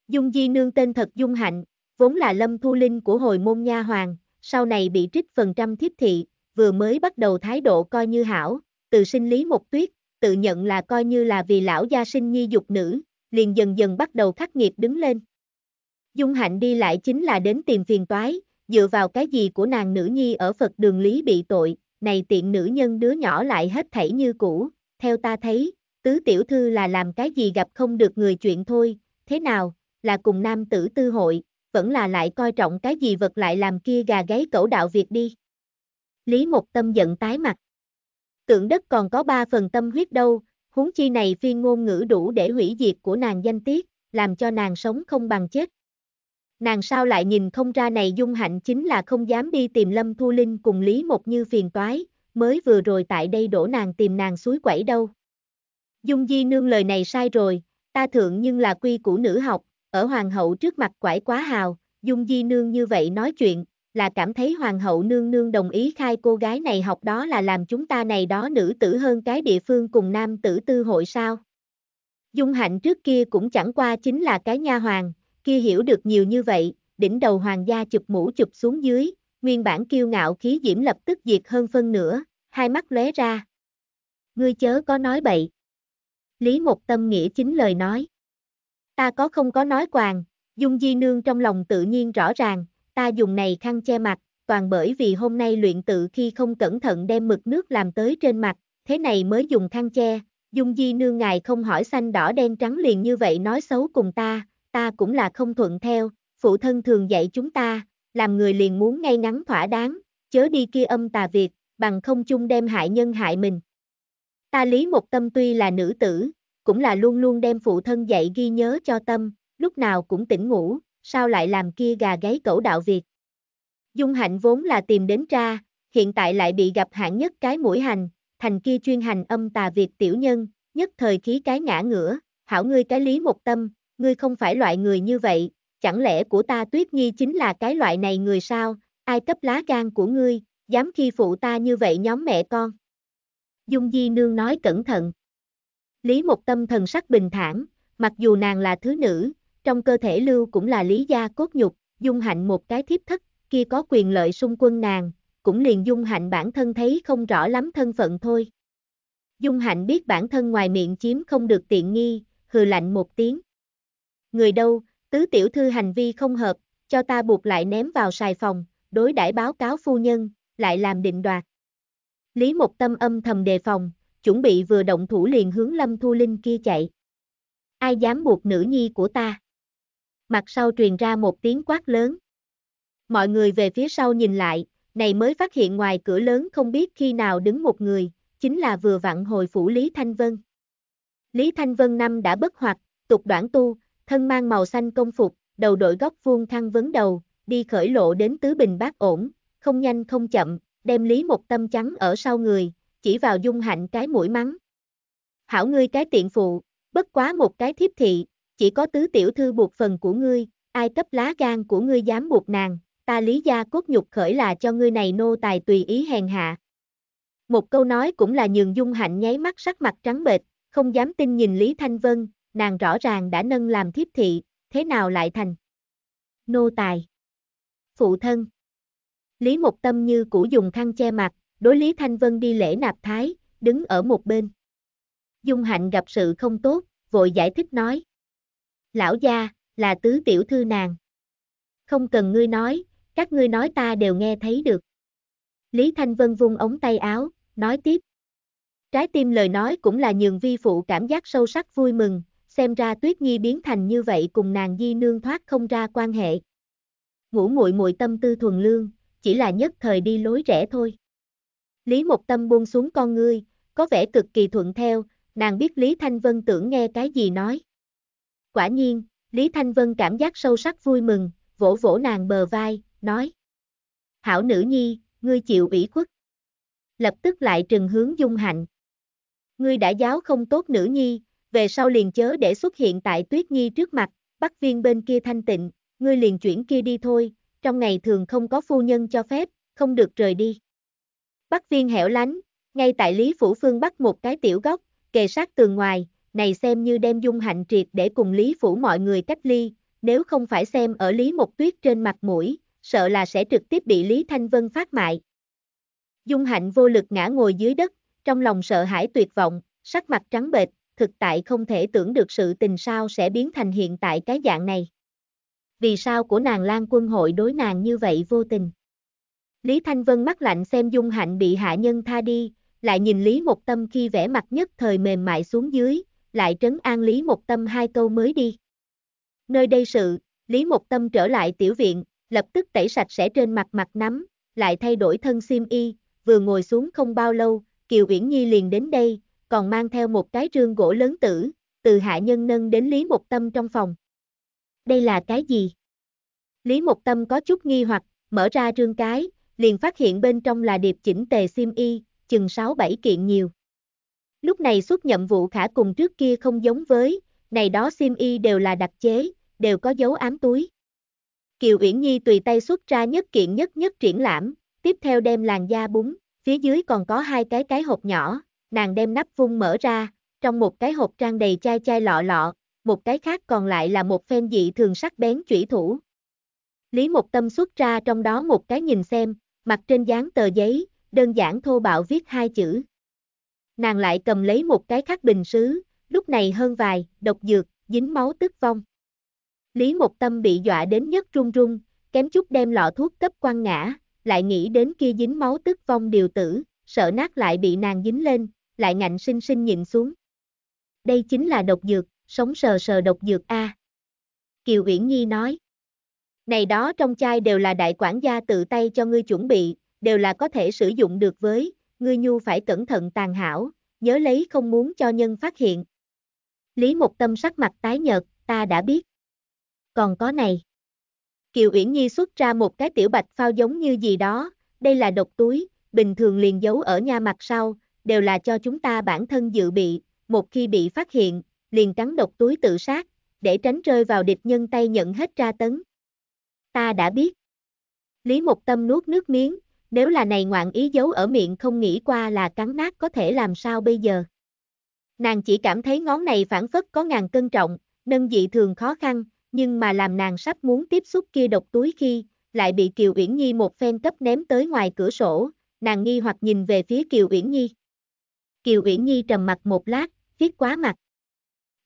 Dung Di Nương tên thật Dung Hạnh, vốn là Lâm Thu Linh của hồi môn nha hoàng, sau này bị trích phần trăm thiếp thị, vừa mới bắt đầu thái độ coi như hảo, từ sinh lý một tuyết, tự nhận là coi như là vì lão gia sinh nhi dục nữ, liền dần dần bắt đầu khắc nghiệt đứng lên. Dung Hạnh đi lại chính là đến tìm phiền toái, dựa vào cái gì của nàng nữ nhi ở Phật đường lý bị tội, này tiện nữ nhân đứa nhỏ lại hết thảy như cũ, theo ta thấy, tứ tiểu thư là làm cái gì gặp không được người chuyện thôi, thế nào, là cùng nam tử tư hội, vẫn là lại coi trọng cái gì vật lại làm kia gà gáy cẩu đạo việc đi. Lý Mộc Tâm giận tái mặt. Tượng đất còn có ba phần tâm huyết đâu, huống chi này phi ngôn ngữ đủ để hủy diệt của nàng danh tiết, làm cho nàng sống không bằng chết. Nàng sao lại nhìn không ra này dung hạnh chính là không dám đi tìm Lâm Thu Linh cùng Lý Mộc Như phiền toái, mới vừa rồi tại đây đổ nàng tìm nàng suối quẩy đâu. Dung Di nương lời này sai rồi, ta thượng nhưng là quy của nữ học, ở hoàng hậu trước mặt quải quá hào, Dung Di nương như vậy nói chuyện, là cảm thấy hoàng hậu nương nương đồng ý khai cô gái này học đó là làm chúng ta này đó nữ tử hơn cái địa phương cùng nam tử tư hội sao. Dung hạnh trước kia cũng chẳng qua chính là cái nha hoàng, kia hiểu được nhiều như vậy, đỉnh đầu hoàng gia chụp mũ chụp xuống dưới, nguyên bản kiêu ngạo khí diễm lập tức diệt hơn phân nữa, hai mắt lóe ra. Ngươi chớ có nói bậy. Lý Một Tâm nghĩa chính lời nói. Ta có không có nói quàng, Dung Di Nương trong lòng tự nhiên rõ ràng, ta dùng này khăn che mặt, toàn bởi vì hôm nay luyện tự khi không cẩn thận đem mực nước làm tới trên mặt, thế này mới dùng khăn che, Dung Di Nương ngài không hỏi xanh đỏ đen trắng liền như vậy nói xấu cùng ta, ta cũng là không thuận theo, phụ thân thường dạy chúng ta, làm người liền muốn ngay ngắn thỏa đáng, chớ đi kia âm tà việc, bằng không chung đem hại nhân hại mình. Ta Lý Mộc Tâm tuy là nữ tử, cũng là luôn luôn đem phụ thân dạy ghi nhớ cho tâm, lúc nào cũng tỉnh ngủ, sao lại làm kia gà gáy cẩu đạo Việt. Dung hạnh vốn là tìm đến tra, hiện tại lại bị gặp hạng nhất cái mũi hành, thành kia chuyên hành âm tà Việt tiểu nhân, nhất thời khí cái ngã ngửa, hảo ngươi cái lý một tâm, ngươi không phải loại người như vậy, chẳng lẽ của ta tuyết nhi chính là cái loại này người sao, ai cấp lá gan của ngươi, dám khi phụ ta như vậy nhóm mẹ con. Dung Di Nương nói cẩn thận. Lý Mộc Tâm thần sắc bình thản, mặc dù nàng là thứ nữ, trong cơ thể lưu cũng là lý gia cốt nhục, dung hạnh một cái thiếp thất, kia có quyền lợi xung quân nàng, cũng liền dung hạnh bản thân thấy không rõ lắm thân phận thôi. Dung hạnh biết bản thân ngoài miệng chiếm không được tiện nghi, hừ lạnh một tiếng. Người đâu, tứ tiểu thư hành vi không hợp, cho ta buộc lại ném vào xài phòng, đối đãi báo cáo phu nhân, lại làm định đoạt. Lý Mộc Tâm âm thầm đề phòng, chuẩn bị vừa động thủ liền hướng Lâm Thu Linh kia chạy. Ai dám buộc nữ nhi của ta? Mặt sau truyền ra một tiếng quát lớn. Mọi người về phía sau nhìn lại, này mới phát hiện ngoài cửa lớn không biết khi nào đứng một người, chính là vừa vặn hồi phủ Lý Thanh Vân. Lý Thanh Vân năm đã bất hoạt, tục đoạn tu, thân mang màu xanh công phục, đầu đội góc vuông thăng vấn đầu, đi khởi lộ đến tứ bình bát ổn, không nhanh không chậm, đem Lý một Tâm trắng ở sau người, chỉ vào dung hạnh cái mũi mắng. Hảo ngươi cái tiện phụ, bất quá một cái thiếp thị, chỉ có tứ tiểu thư buộc phần của ngươi, ai cấp lá gan của ngươi dám buộc nàng, ta lý gia cốt nhục khởi là cho ngươi này nô tài tùy ý hèn hạ. Một câu nói cũng là nhường dung hạnh nháy mắt sắc mặt trắng bệch, không dám tin nhìn Lý Thanh Vân, nàng rõ ràng đã nâng làm thiếp thị, thế nào lại thành. Nô tài. Phụ thân. Lý Mộc Tâm như cũ dùng khăn che mặt, đối Lý Thanh Vân đi lễ nạp thái, đứng ở một bên. Dung Hạnh gặp sự không tốt, vội giải thích nói. Lão gia, là tứ tiểu thư nàng. Không cần ngươi nói, các ngươi nói ta đều nghe thấy được. Lý Thanh Vân vung ống tay áo, nói tiếp. Trái tim lời nói cũng là nhường vi phụ cảm giác sâu sắc vui mừng, xem ra Tuyết Nhi biến thành như vậy cùng nàng di nương thoát không ra quan hệ. Ngủ muội muội tâm tư thuần lương, chỉ là nhất thời đi lối rẽ thôi. Lý Mộc Tâm buông xuống con ngươi, có vẻ cực kỳ thuận theo, nàng biết Lý Thanh Vân tưởng nghe cái gì nói. Quả nhiên, Lý Thanh Vân cảm giác sâu sắc vui mừng, vỗ vỗ nàng bờ vai, nói. Hảo nữ nhi, ngươi chịu ủy khuất. Lập tức lại trừng hướng dung hạnh. Ngươi đã giáo không tốt nữ nhi, về sau liền chớ để xuất hiện tại tuyết nhi trước mặt, bắt viên bên kia thanh tịnh, ngươi liền chuyển kia đi thôi, trong ngày thường không có phu nhân cho phép, không được rời đi. Bắc viên hẻo lánh, ngay tại Lý Phủ Phương bắt một cái tiểu góc, kề sát tường ngoài, này xem như đem dung hạnh triệt để cùng Lý Phủ mọi người cách ly, nếu không phải xem ở Lý Mộc Tuyết trên mặt mũi, sợ là sẽ trực tiếp bị Lý Thanh Vân phát mại. Dung hạnh vô lực ngã ngồi dưới đất, trong lòng sợ hãi tuyệt vọng, sắc mặt trắng bệch, thực tại không thể tưởng được sự tình sao sẽ biến thành hiện tại cái dạng này vì sao của nàng Lan quân hội đối nàng như vậy vô tình. Lý Thanh Vân mắt lạnh xem Dung Hạnh bị hạ nhân tha đi, lại nhìn Lý Một Tâm khi vẻ mặt nhất thời mềm mại xuống dưới, lại trấn an Lý Một Tâm hai câu mới đi. Nơi đây sự, Lý Một Tâm trở lại tiểu viện, lập tức tẩy sạch sẽ trên mặt mặt nắm, lại thay đổi thân sim y, vừa ngồi xuống không bao lâu, Kiều Viễn Nhi liền đến đây, còn mang theo một cái rương gỗ lớn tử, từ hạ nhân nâng đến Lý Một Tâm trong phòng đây là cái gì? Lý Mộc Tâm có chút nghi hoặc, mở ra rương cái, liền phát hiện bên trong là điệp chỉnh tề sim y, chừng 6-7 kiện nhiều. Lúc này xuất nhậm vụ khả cùng trước kia không giống với, này đó sim y đều là đặc chế, đều có dấu ám túi. Kiều Uyển Nhi tùy tay xuất ra nhất kiện nhất nhất triển lãm, tiếp theo đem làn da búng, phía dưới còn có hai cái cái hộp nhỏ, nàng đem nắp vung mở ra, trong một cái hộp trang đầy chai chai lọ lọ, một cái khác còn lại là một phen dị thường sắc bén chủy thủ. Lý Mộc Tâm xuất ra trong đó một cái nhìn xem, mặt trên dán tờ giấy, đơn giản thô bạo viết hai chữ. Nàng lại cầm lấy một cái khắc bình sứ, lúc này hơn vài, độc dược, dính máu tức vong. Lý Mộc Tâm bị dọa đến nhất run run, kém chút đem lọ thuốc cấp quăng ngã, lại nghĩ đến kia dính máu tức vong điều tử, sợ nát lại bị nàng dính lên, lại ngạnh sinh sinh nhịn xuống. Đây chính là độc dược, sống sờ sờ độc dược A. Kiều Uyển Nhi nói. Này đó trong chai đều là đại quản gia tự tay cho ngươi chuẩn bị, đều là có thể sử dụng được với, ngươi nhu phải cẩn thận tàn hảo, nhớ lấy không muốn cho nhân phát hiện. Lý Mục Tâm sắc mặt tái nhợt, ta đã biết. Còn có này. Kiều Uyển Nhi xuất ra một cái tiểu bạch phao giống như gì đó, đây là độc túi, bình thường liền giấu ở nha mặt sau, đều là cho chúng ta bản thân dự bị, một khi bị phát hiện, liền cắn độc túi tự sát, để tránh rơi vào địch nhân tay nhận hết tra tấn. Ta đã biết. Lý Mục Tâm nuốt nước miếng, nếu là này ngoạn ý giấu ở miệng không nghĩ qua là cắn nát có thể làm sao bây giờ. Nàng chỉ cảm thấy ngón này phản phất có ngàn cân trọng, nâng dị thường khó khăn, nhưng mà làm nàng sắp muốn tiếp xúc kia độc túi khi, lại bị Kiều Uyển Nhi một phen cấp ném tới ngoài cửa sổ, nàng nghi hoặc nhìn về phía Kiều Uyển Nhi. Kiều Uyển Nhi trầm mặt một lát, viết quá mặt.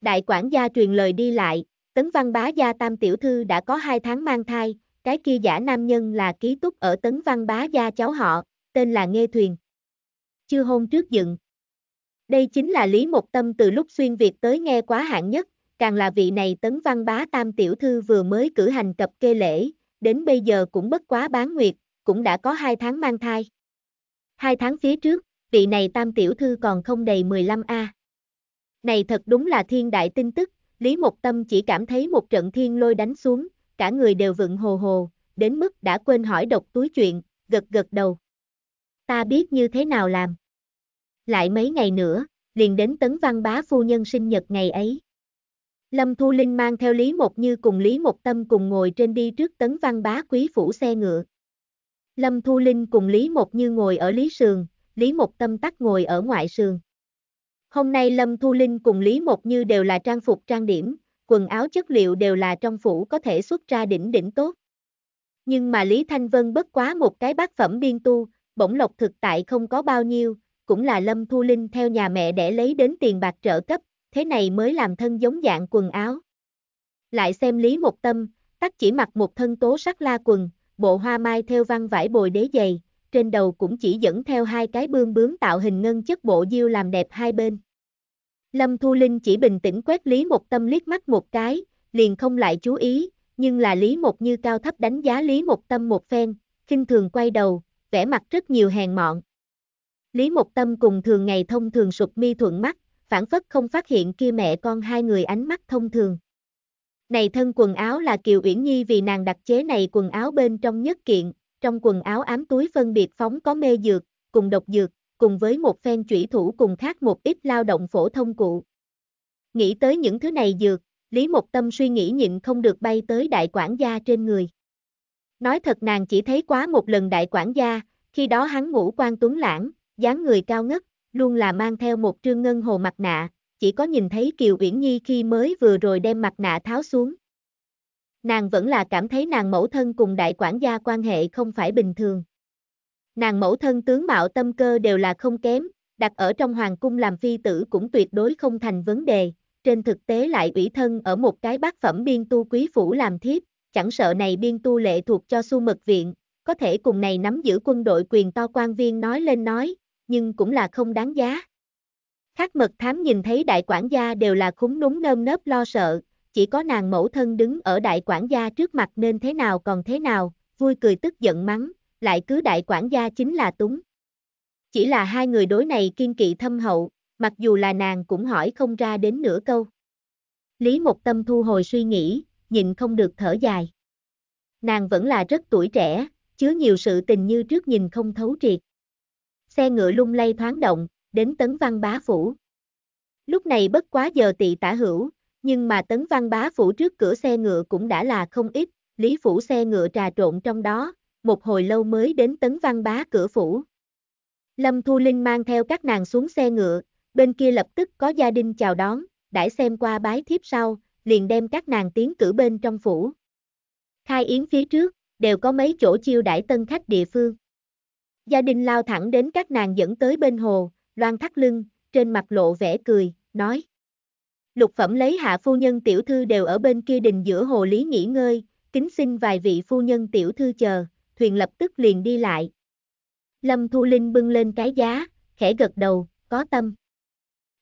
Đại quản gia truyền lời đi lại, Tấn Văn Bá gia tam tiểu thư đã có hai tháng mang thai, cái kia giả nam nhân là ký túc ở Tấn Văn Bá gia cháu họ, tên là Nghê Thuyền. Chưa hôn trước dựng. Đây chính là Lý Một Tâm từ lúc xuyên Việt tới nghe quá hạn nhất, càng là vị này Tấn Văn Bá tam tiểu thư vừa mới cử hành cập kê lễ, đến bây giờ cũng bất quá bán nguyệt, cũng đã có hai tháng mang thai. Hai tháng phía trước, vị này tam tiểu thư còn không đầy 15 a. Này thật đúng là thiên đại tin tức, Lý Mộc Tâm chỉ cảm thấy một trận thiên lôi đánh xuống, cả người đều vựng hồ hồ, đến mức đã quên hỏi độc túi chuyện, gật gật đầu. Ta biết như thế nào làm. Lại mấy ngày nữa, liền đến tấn văn bá phu nhân sinh nhật ngày ấy. Lâm Thu Linh mang theo Lý Mộc Như cùng Lý Mộc Tâm cùng ngồi trên đi trước tấn văn bá quý phủ xe ngựa. Lâm Thu Linh cùng Lý Mộc Như ngồi ở Lý Sườn, Lý Mộc Tâm tắt ngồi ở ngoại sườn. Hôm nay Lâm Thu Linh cùng Lý Một Như đều là trang phục trang điểm, quần áo chất liệu đều là trong phủ có thể xuất ra đỉnh đỉnh tốt. Nhưng mà Lý Thanh Vân bất quá một cái bát phẩm biên tu, bổng lộc thực tại không có bao nhiêu, cũng là Lâm Thu Linh theo nhà mẹ để lấy đến tiền bạc trợ cấp, thế này mới làm thân giống dạng quần áo. Lại xem Lý Một Tâm, tắc chỉ mặc một thân tố sắc la quần, bộ hoa mai theo văn vải bồi đế giày, trên đầu cũng chỉ dẫn theo hai cái bương bướm tạo hình ngân chất bộ diêu làm đẹp hai bên. Lâm Thu Linh chỉ bình tĩnh quét Lý Mộc Tâm liếc mắt một cái, liền không lại chú ý, nhưng là Lý Mộc Như cao thấp đánh giá Lý Mộc Tâm một phen, khinh thường quay đầu, vẻ mặt rất nhiều hèn mọn. Lý Mộc Tâm cùng thường ngày thông thường sụp mi thuận mắt, phản phất không phát hiện kia mẹ con hai người ánh mắt thông thường. Này thân quần áo là Kiều Uyển Nhi vì nàng đặc chế này quần áo bên trong nhất kiện, trong quần áo ám túi phân biệt phóng có mê dược, cùng độc dược, cùng với một phen chủy thủ cùng khác một ít lao động phổ thông cụ. Nghĩ tới những thứ này dược, Lý Mộc Tâm suy nghĩ nhịn không được bay tới đại quản gia trên người. Nói thật nàng chỉ thấy quá một lần đại quản gia, khi đó hắn ngũ quan tuấn lãng, dáng người cao ngất, luôn là mang theo một trương ngân hồ mặt nạ, chỉ có nhìn thấy Kiều Uyển Nhi khi mới vừa rồi đem mặt nạ tháo xuống. Nàng vẫn là cảm thấy nàng mẫu thân cùng đại quản gia quan hệ không phải bình thường. Nàng mẫu thân tướng mạo tâm cơ đều là không kém, đặt ở trong hoàng cung làm phi tử cũng tuyệt đối không thành vấn đề, trên thực tế lại ủy thân ở một cái bác phẩm biên tu quý phủ làm thiếp, chẳng sợ này biên tu lệ thuộc cho su mật viện, có thể cùng này nắm giữ quân đội quyền to quan viên nói lên nói, nhưng cũng là không đáng giá. Khác mật thám nhìn thấy đại quản gia đều là khúng núng nơm nớp lo sợ, chỉ có nàng mẫu thân đứng ở đại quản gia trước mặt nên thế nào còn thế nào, vui cười tức giận mắng, lại cứ đại quản gia chính là Túng. Chỉ là hai người đối này kiên kỵ thâm hậu, mặc dù là nàng cũng hỏi không ra đến nửa câu. Lý một Tâm thu hồi suy nghĩ, nhìn không được thở dài. Nàng vẫn là rất tuổi trẻ, chứa nhiều sự tình như trước nhìn không thấu triệt. Xe ngựa lung lay thoáng động, đến Tấn Văn Bá Phủ. Lúc này bất quá giờ tị tả hữu, nhưng mà Tấn Văn Bá Phủ trước cửa xe ngựa cũng đã là không ít, Lý Phủ xe ngựa trà trộn trong đó, một hồi lâu mới đến tấn văn bá cửa phủ. Lâm Thu Linh mang theo các nàng xuống xe ngựa, bên kia lập tức có gia đình chào đón, đãi xem qua bái thiếp sau, liền đem các nàng tiến cử bên trong phủ. Khai yến phía trước, đều có mấy chỗ chiêu đãi tân khách địa phương. Gia đình lao thẳng đến các nàng dẫn tới bên hồ, loan thắt lưng, trên mặt lộ vẻ cười, nói. Lục phẩm lấy hạ phu nhân tiểu thư đều ở bên kia đình giữa hồ lý nghỉ ngơi, kính xin vài vị phu nhân tiểu thư chờ, thuyền lập tức liền đi lại. Lâm Thu Linh bưng lên cái giá, khẽ gật đầu, có tâm.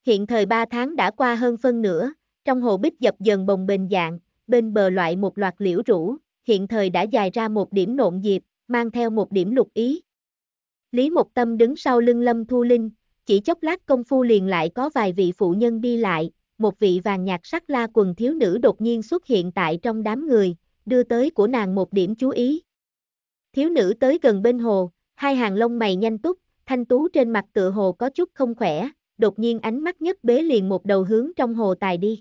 Hiện thời 3 tháng đã qua hơn phân nửa, trong hồ bích dập dần bồng bềnh dạng, bên bờ loại một loạt liễu rũ, hiện thời đã dài ra một điểm nộn dịp, mang theo một điểm lục ý. Lý Mộc Tâm đứng sau lưng Lâm Thu Linh, chỉ chốc lát công phu liền lại có vài vị phụ nhân đi lại, một vị vàng nhạt sắc la quần thiếu nữ đột nhiên xuất hiện tại trong đám người, đưa tới của nàng một điểm chú ý. Thiếu nữ tới gần bên hồ, hai hàng lông mày nhanh túc, thanh tú trên mặt tựa hồ có chút không khỏe, đột nhiên ánh mắt nhất bế liền một đầu hướng trong hồ tài đi.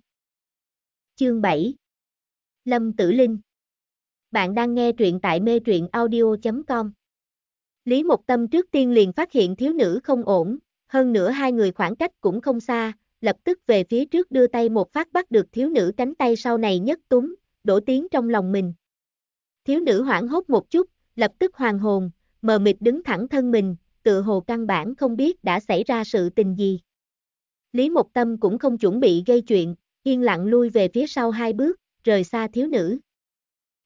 Chương 7 Lâm Tử Linh Bạn đang nghe truyện tại mê truyện audio.com Lý Mộc Tâm trước tiên liền phát hiện thiếu nữ không ổn, hơn nữa hai người khoảng cách cũng không xa, lập tức về phía trước đưa tay một phát bắt được thiếu nữ cánh tay sau này nhất túng, đổ tiếng trong lòng mình. Thiếu nữ hoảng hốt một chút, lập tức hoàng hồn, mờ mịt đứng thẳng thân mình, tự hồ căn bản không biết đã xảy ra sự tình gì. Lý Mộc Tâm cũng không chuẩn bị gây chuyện, yên lặng lui về phía sau hai bước, rời xa thiếu nữ.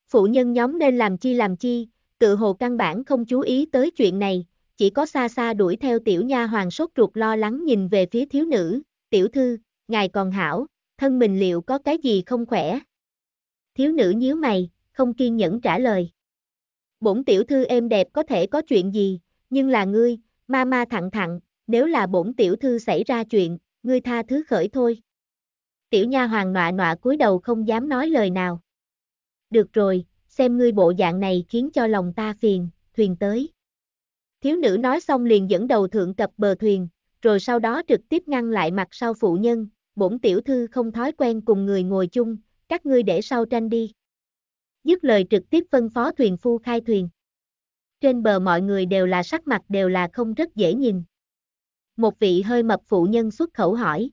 Phụ nhân nhóm nên làm chi làm chi, tự hồ căn bản không chú ý tới chuyện này, chỉ có xa xa đuổi theo tiểu nha hoàng sốt ruột lo lắng nhìn về phía thiếu nữ, tiểu thư, ngài còn hảo, thân mình liệu có cái gì không khỏe? Thiếu nữ nhíu mày, không kiên nhẫn trả lời bổn tiểu thư êm đẹp có thể có chuyện gì, nhưng là ngươi, ma ma thẳng thẳng, nếu là bổn tiểu thư xảy ra chuyện, ngươi tha thứ khởi thôi. Tiểu nha hoàng nọa nọa cúi đầu không dám nói lời nào. Được rồi, xem ngươi bộ dạng này khiến cho lòng ta phiền, thuyền tới. Thiếu nữ nói xong liền dẫn đầu thượng cập bờ thuyền, rồi sau đó trực tiếp ngăn lại mặt sau phụ nhân, bổn tiểu thư không thói quen cùng người ngồi chung, các ngươi để sau tranh đi dứt lời trực tiếp phân phó thuyền phu khai thuyền. Trên bờ mọi người đều là sắc mặt đều là không rất dễ nhìn. Một vị hơi mập phụ nhân xuất khẩu hỏi.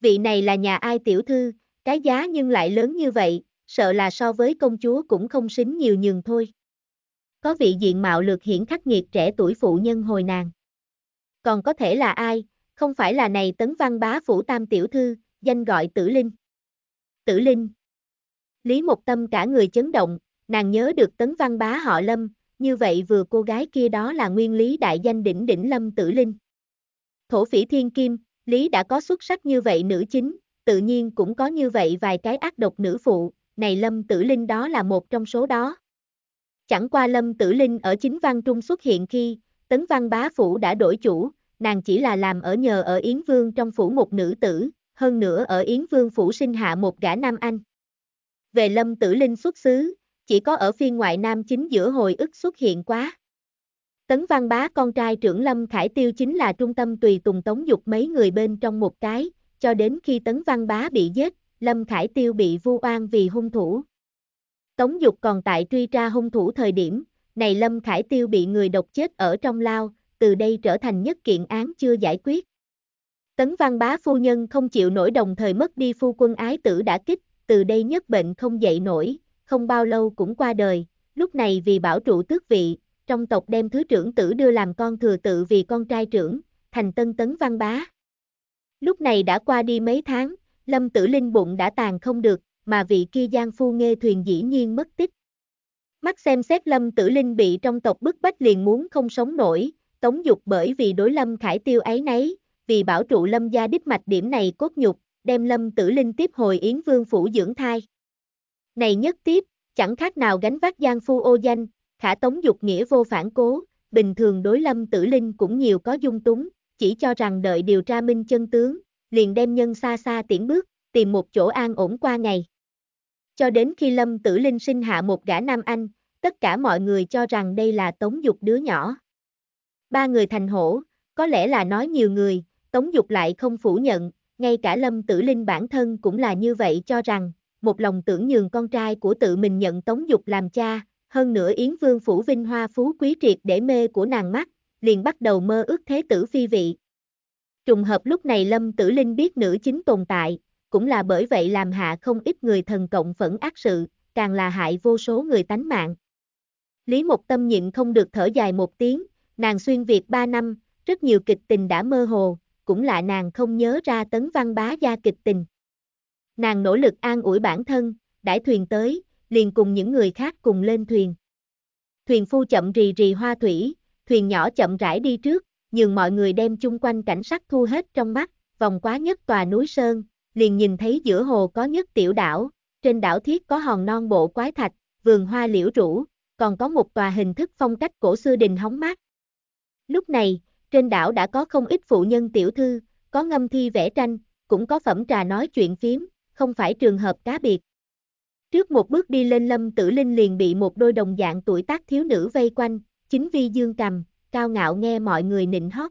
Vị này là nhà ai tiểu thư, cái giá nhưng lại lớn như vậy, sợ là so với công chúa cũng không xính nhiều nhường thôi. Có vị diện mạo lược hiển khắc nghiệt trẻ tuổi phụ nhân hồi nàng. Còn có thể là ai, không phải là này tấn văn bá phủ tam tiểu thư, danh gọi tử linh. Tử linh, Lý Mộc Tâm cả người chấn động, nàng nhớ được tấn văn bá họ Lâm, như vậy vừa cô gái kia đó là nguyên lý đại danh đỉnh đỉnh Lâm Tử Linh. Thổ phỉ thiên kim, Lý đã có xuất sắc như vậy nữ chính, tự nhiên cũng có như vậy vài cái ác độc nữ phụ, này Lâm Tử Linh đó là một trong số đó. Chẳng qua Lâm Tử Linh ở chính văn trung xuất hiện khi, tấn văn bá phủ đã đổi chủ, nàng chỉ là làm ở nhờ ở Yến Vương trong phủ một nữ tử, hơn nữa ở Yến Vương phủ sinh hạ một gã nam anh về lâm tử linh xuất xứ, chỉ có ở phiên ngoại nam chính giữa hồi ức xuất hiện quá. Tấn Văn Bá con trai trưởng Lâm Khải Tiêu chính là trung tâm tùy tùng tống dục mấy người bên trong một cái, cho đến khi Tấn Văn Bá bị giết, Lâm Khải Tiêu bị vu oan vì hung thủ. Tống dục còn tại truy tra hung thủ thời điểm, này Lâm Khải Tiêu bị người độc chết ở trong lao, từ đây trở thành nhất kiện án chưa giải quyết. Tấn Văn Bá phu nhân không chịu nổi đồng thời mất đi phu quân ái tử đã kích, từ đây nhất bệnh không dậy nổi, không bao lâu cũng qua đời, lúc này vì bảo trụ tước vị, trong tộc đem thứ trưởng tử đưa làm con thừa tự vì con trai trưởng, thành tân tấn văn bá. Lúc này đã qua đi mấy tháng, lâm tử linh bụng đã tàn không được, mà vị kia giang phu nghe thuyền dĩ nhiên mất tích. Mắt xem xét lâm tử linh bị trong tộc bức bách liền muốn không sống nổi, tống dục bởi vì đối lâm khải tiêu ấy nấy, vì bảo trụ lâm gia đích mạch điểm này cốt nhục, đem lâm tử linh tiếp hồi Yến Vương phủ dưỡng thai. Này nhất tiếp, chẳng khác nào gánh vác Giang phu ô danh, khả tống dục nghĩa vô phản cố, bình thường đối lâm tử linh cũng nhiều có dung túng, chỉ cho rằng đợi điều tra minh chân tướng, liền đem nhân xa xa tiễn bước, tìm một chỗ an ổn qua ngày. Cho đến khi lâm tử linh sinh hạ một gã nam anh, tất cả mọi người cho rằng đây là tống dục đứa nhỏ. Ba người thành hổ, có lẽ là nói nhiều người, tống dục lại không phủ nhận, ngay cả Lâm Tử Linh bản thân cũng là như vậy cho rằng, một lòng tưởng nhường con trai của tự mình nhận Tống Dục làm cha, hơn nữa Yến Vương Phủ Vinh Hoa Phú Quý Triệt để mê của nàng mắt, liền bắt đầu mơ ước thế tử phi vị. Trùng hợp lúc này Lâm Tử Linh biết nữ chính tồn tại, cũng là bởi vậy làm hạ không ít người thần cộng phẫn ác sự, càng là hại vô số người tánh mạng. Lý Mộc Tâm nhịn không được thở dài một tiếng, nàng xuyên Việt 3 năm, rất nhiều kịch tình đã mơ hồ, cũng lạ nàng không nhớ ra tấn văn bá gia kịch tình. Nàng nỗ lực an ủi bản thân, đãi thuyền tới, liền cùng những người khác cùng lên thuyền. Thuyền phu chậm rì rì hoa thủy, thuyền nhỏ chậm rãi đi trước, nhường mọi người đem chung quanh cảnh sắc thu hết trong mắt, vòng quá nhất tòa núi sơn, liền nhìn thấy giữa hồ có nhất tiểu đảo, trên đảo thiết có hòn non bộ quái thạch, vườn hoa liễu rủ còn có một tòa hình thức phong cách cổ xưa đình hóng mát. Lúc này, trên đảo đã có không ít phụ nhân tiểu thư, có ngâm thi vẽ tranh, cũng có phẩm trà nói chuyện phiếm, không phải trường hợp cá biệt. Trước một bước đi lên lâm tử linh liền bị một đôi đồng dạng tuổi tác thiếu nữ vây quanh, chính vi dương cầm, cao ngạo nghe mọi người nịnh hót.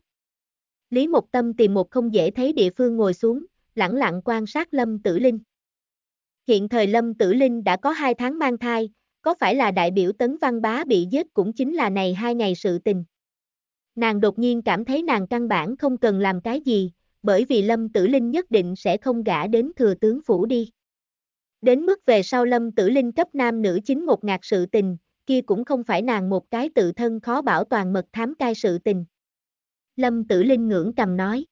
Lý Mục Tâm tìm một không dễ thấy địa phương ngồi xuống, lẳng lặng quan sát Lâm Tử Linh. Hiện thời Lâm Tử Linh đã có hai tháng mang thai, có phải là đại biểu Tấn Văn Bá bị giết cũng chính là này hai ngày sự tình. Nàng đột nhiên cảm thấy nàng căn bản không cần làm cái gì, bởi vì Lâm Tử Linh nhất định sẽ không gả đến thừa tướng phủ đi. Đến mức về sau Lâm Tử Linh cấp nam nữ chính một ngạc sự tình, kia cũng không phải nàng một cái tự thân khó bảo toàn mật thám cai sự tình. Lâm Tử Linh ngưỡng cầm nói.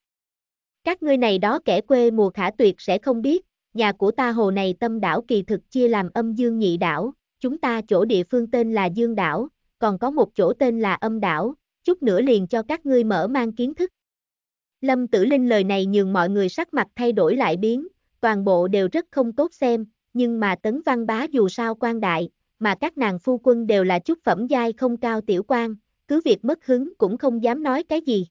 Các ngươi này đó kẻ quê mùa khả tuyệt sẽ không biết, nhà của ta hồ này tâm đảo kỳ thực chia làm âm dương nhị đảo, chúng ta chỗ địa phương tên là dương đảo, còn có một chỗ tên là âm đảo, chút nữa liền cho các ngươi mở mang kiến thức. Lâm Tử Linh lời này nhường mọi người sắc mặt thay đổi lại biến, toàn bộ đều rất không tốt xem, nhưng mà tấn văn bá dù sao quan đại, mà các nàng phu quân đều là chút phẩm giai không cao tiểu quan, cứ việc mất hứng cũng không dám nói cái gì.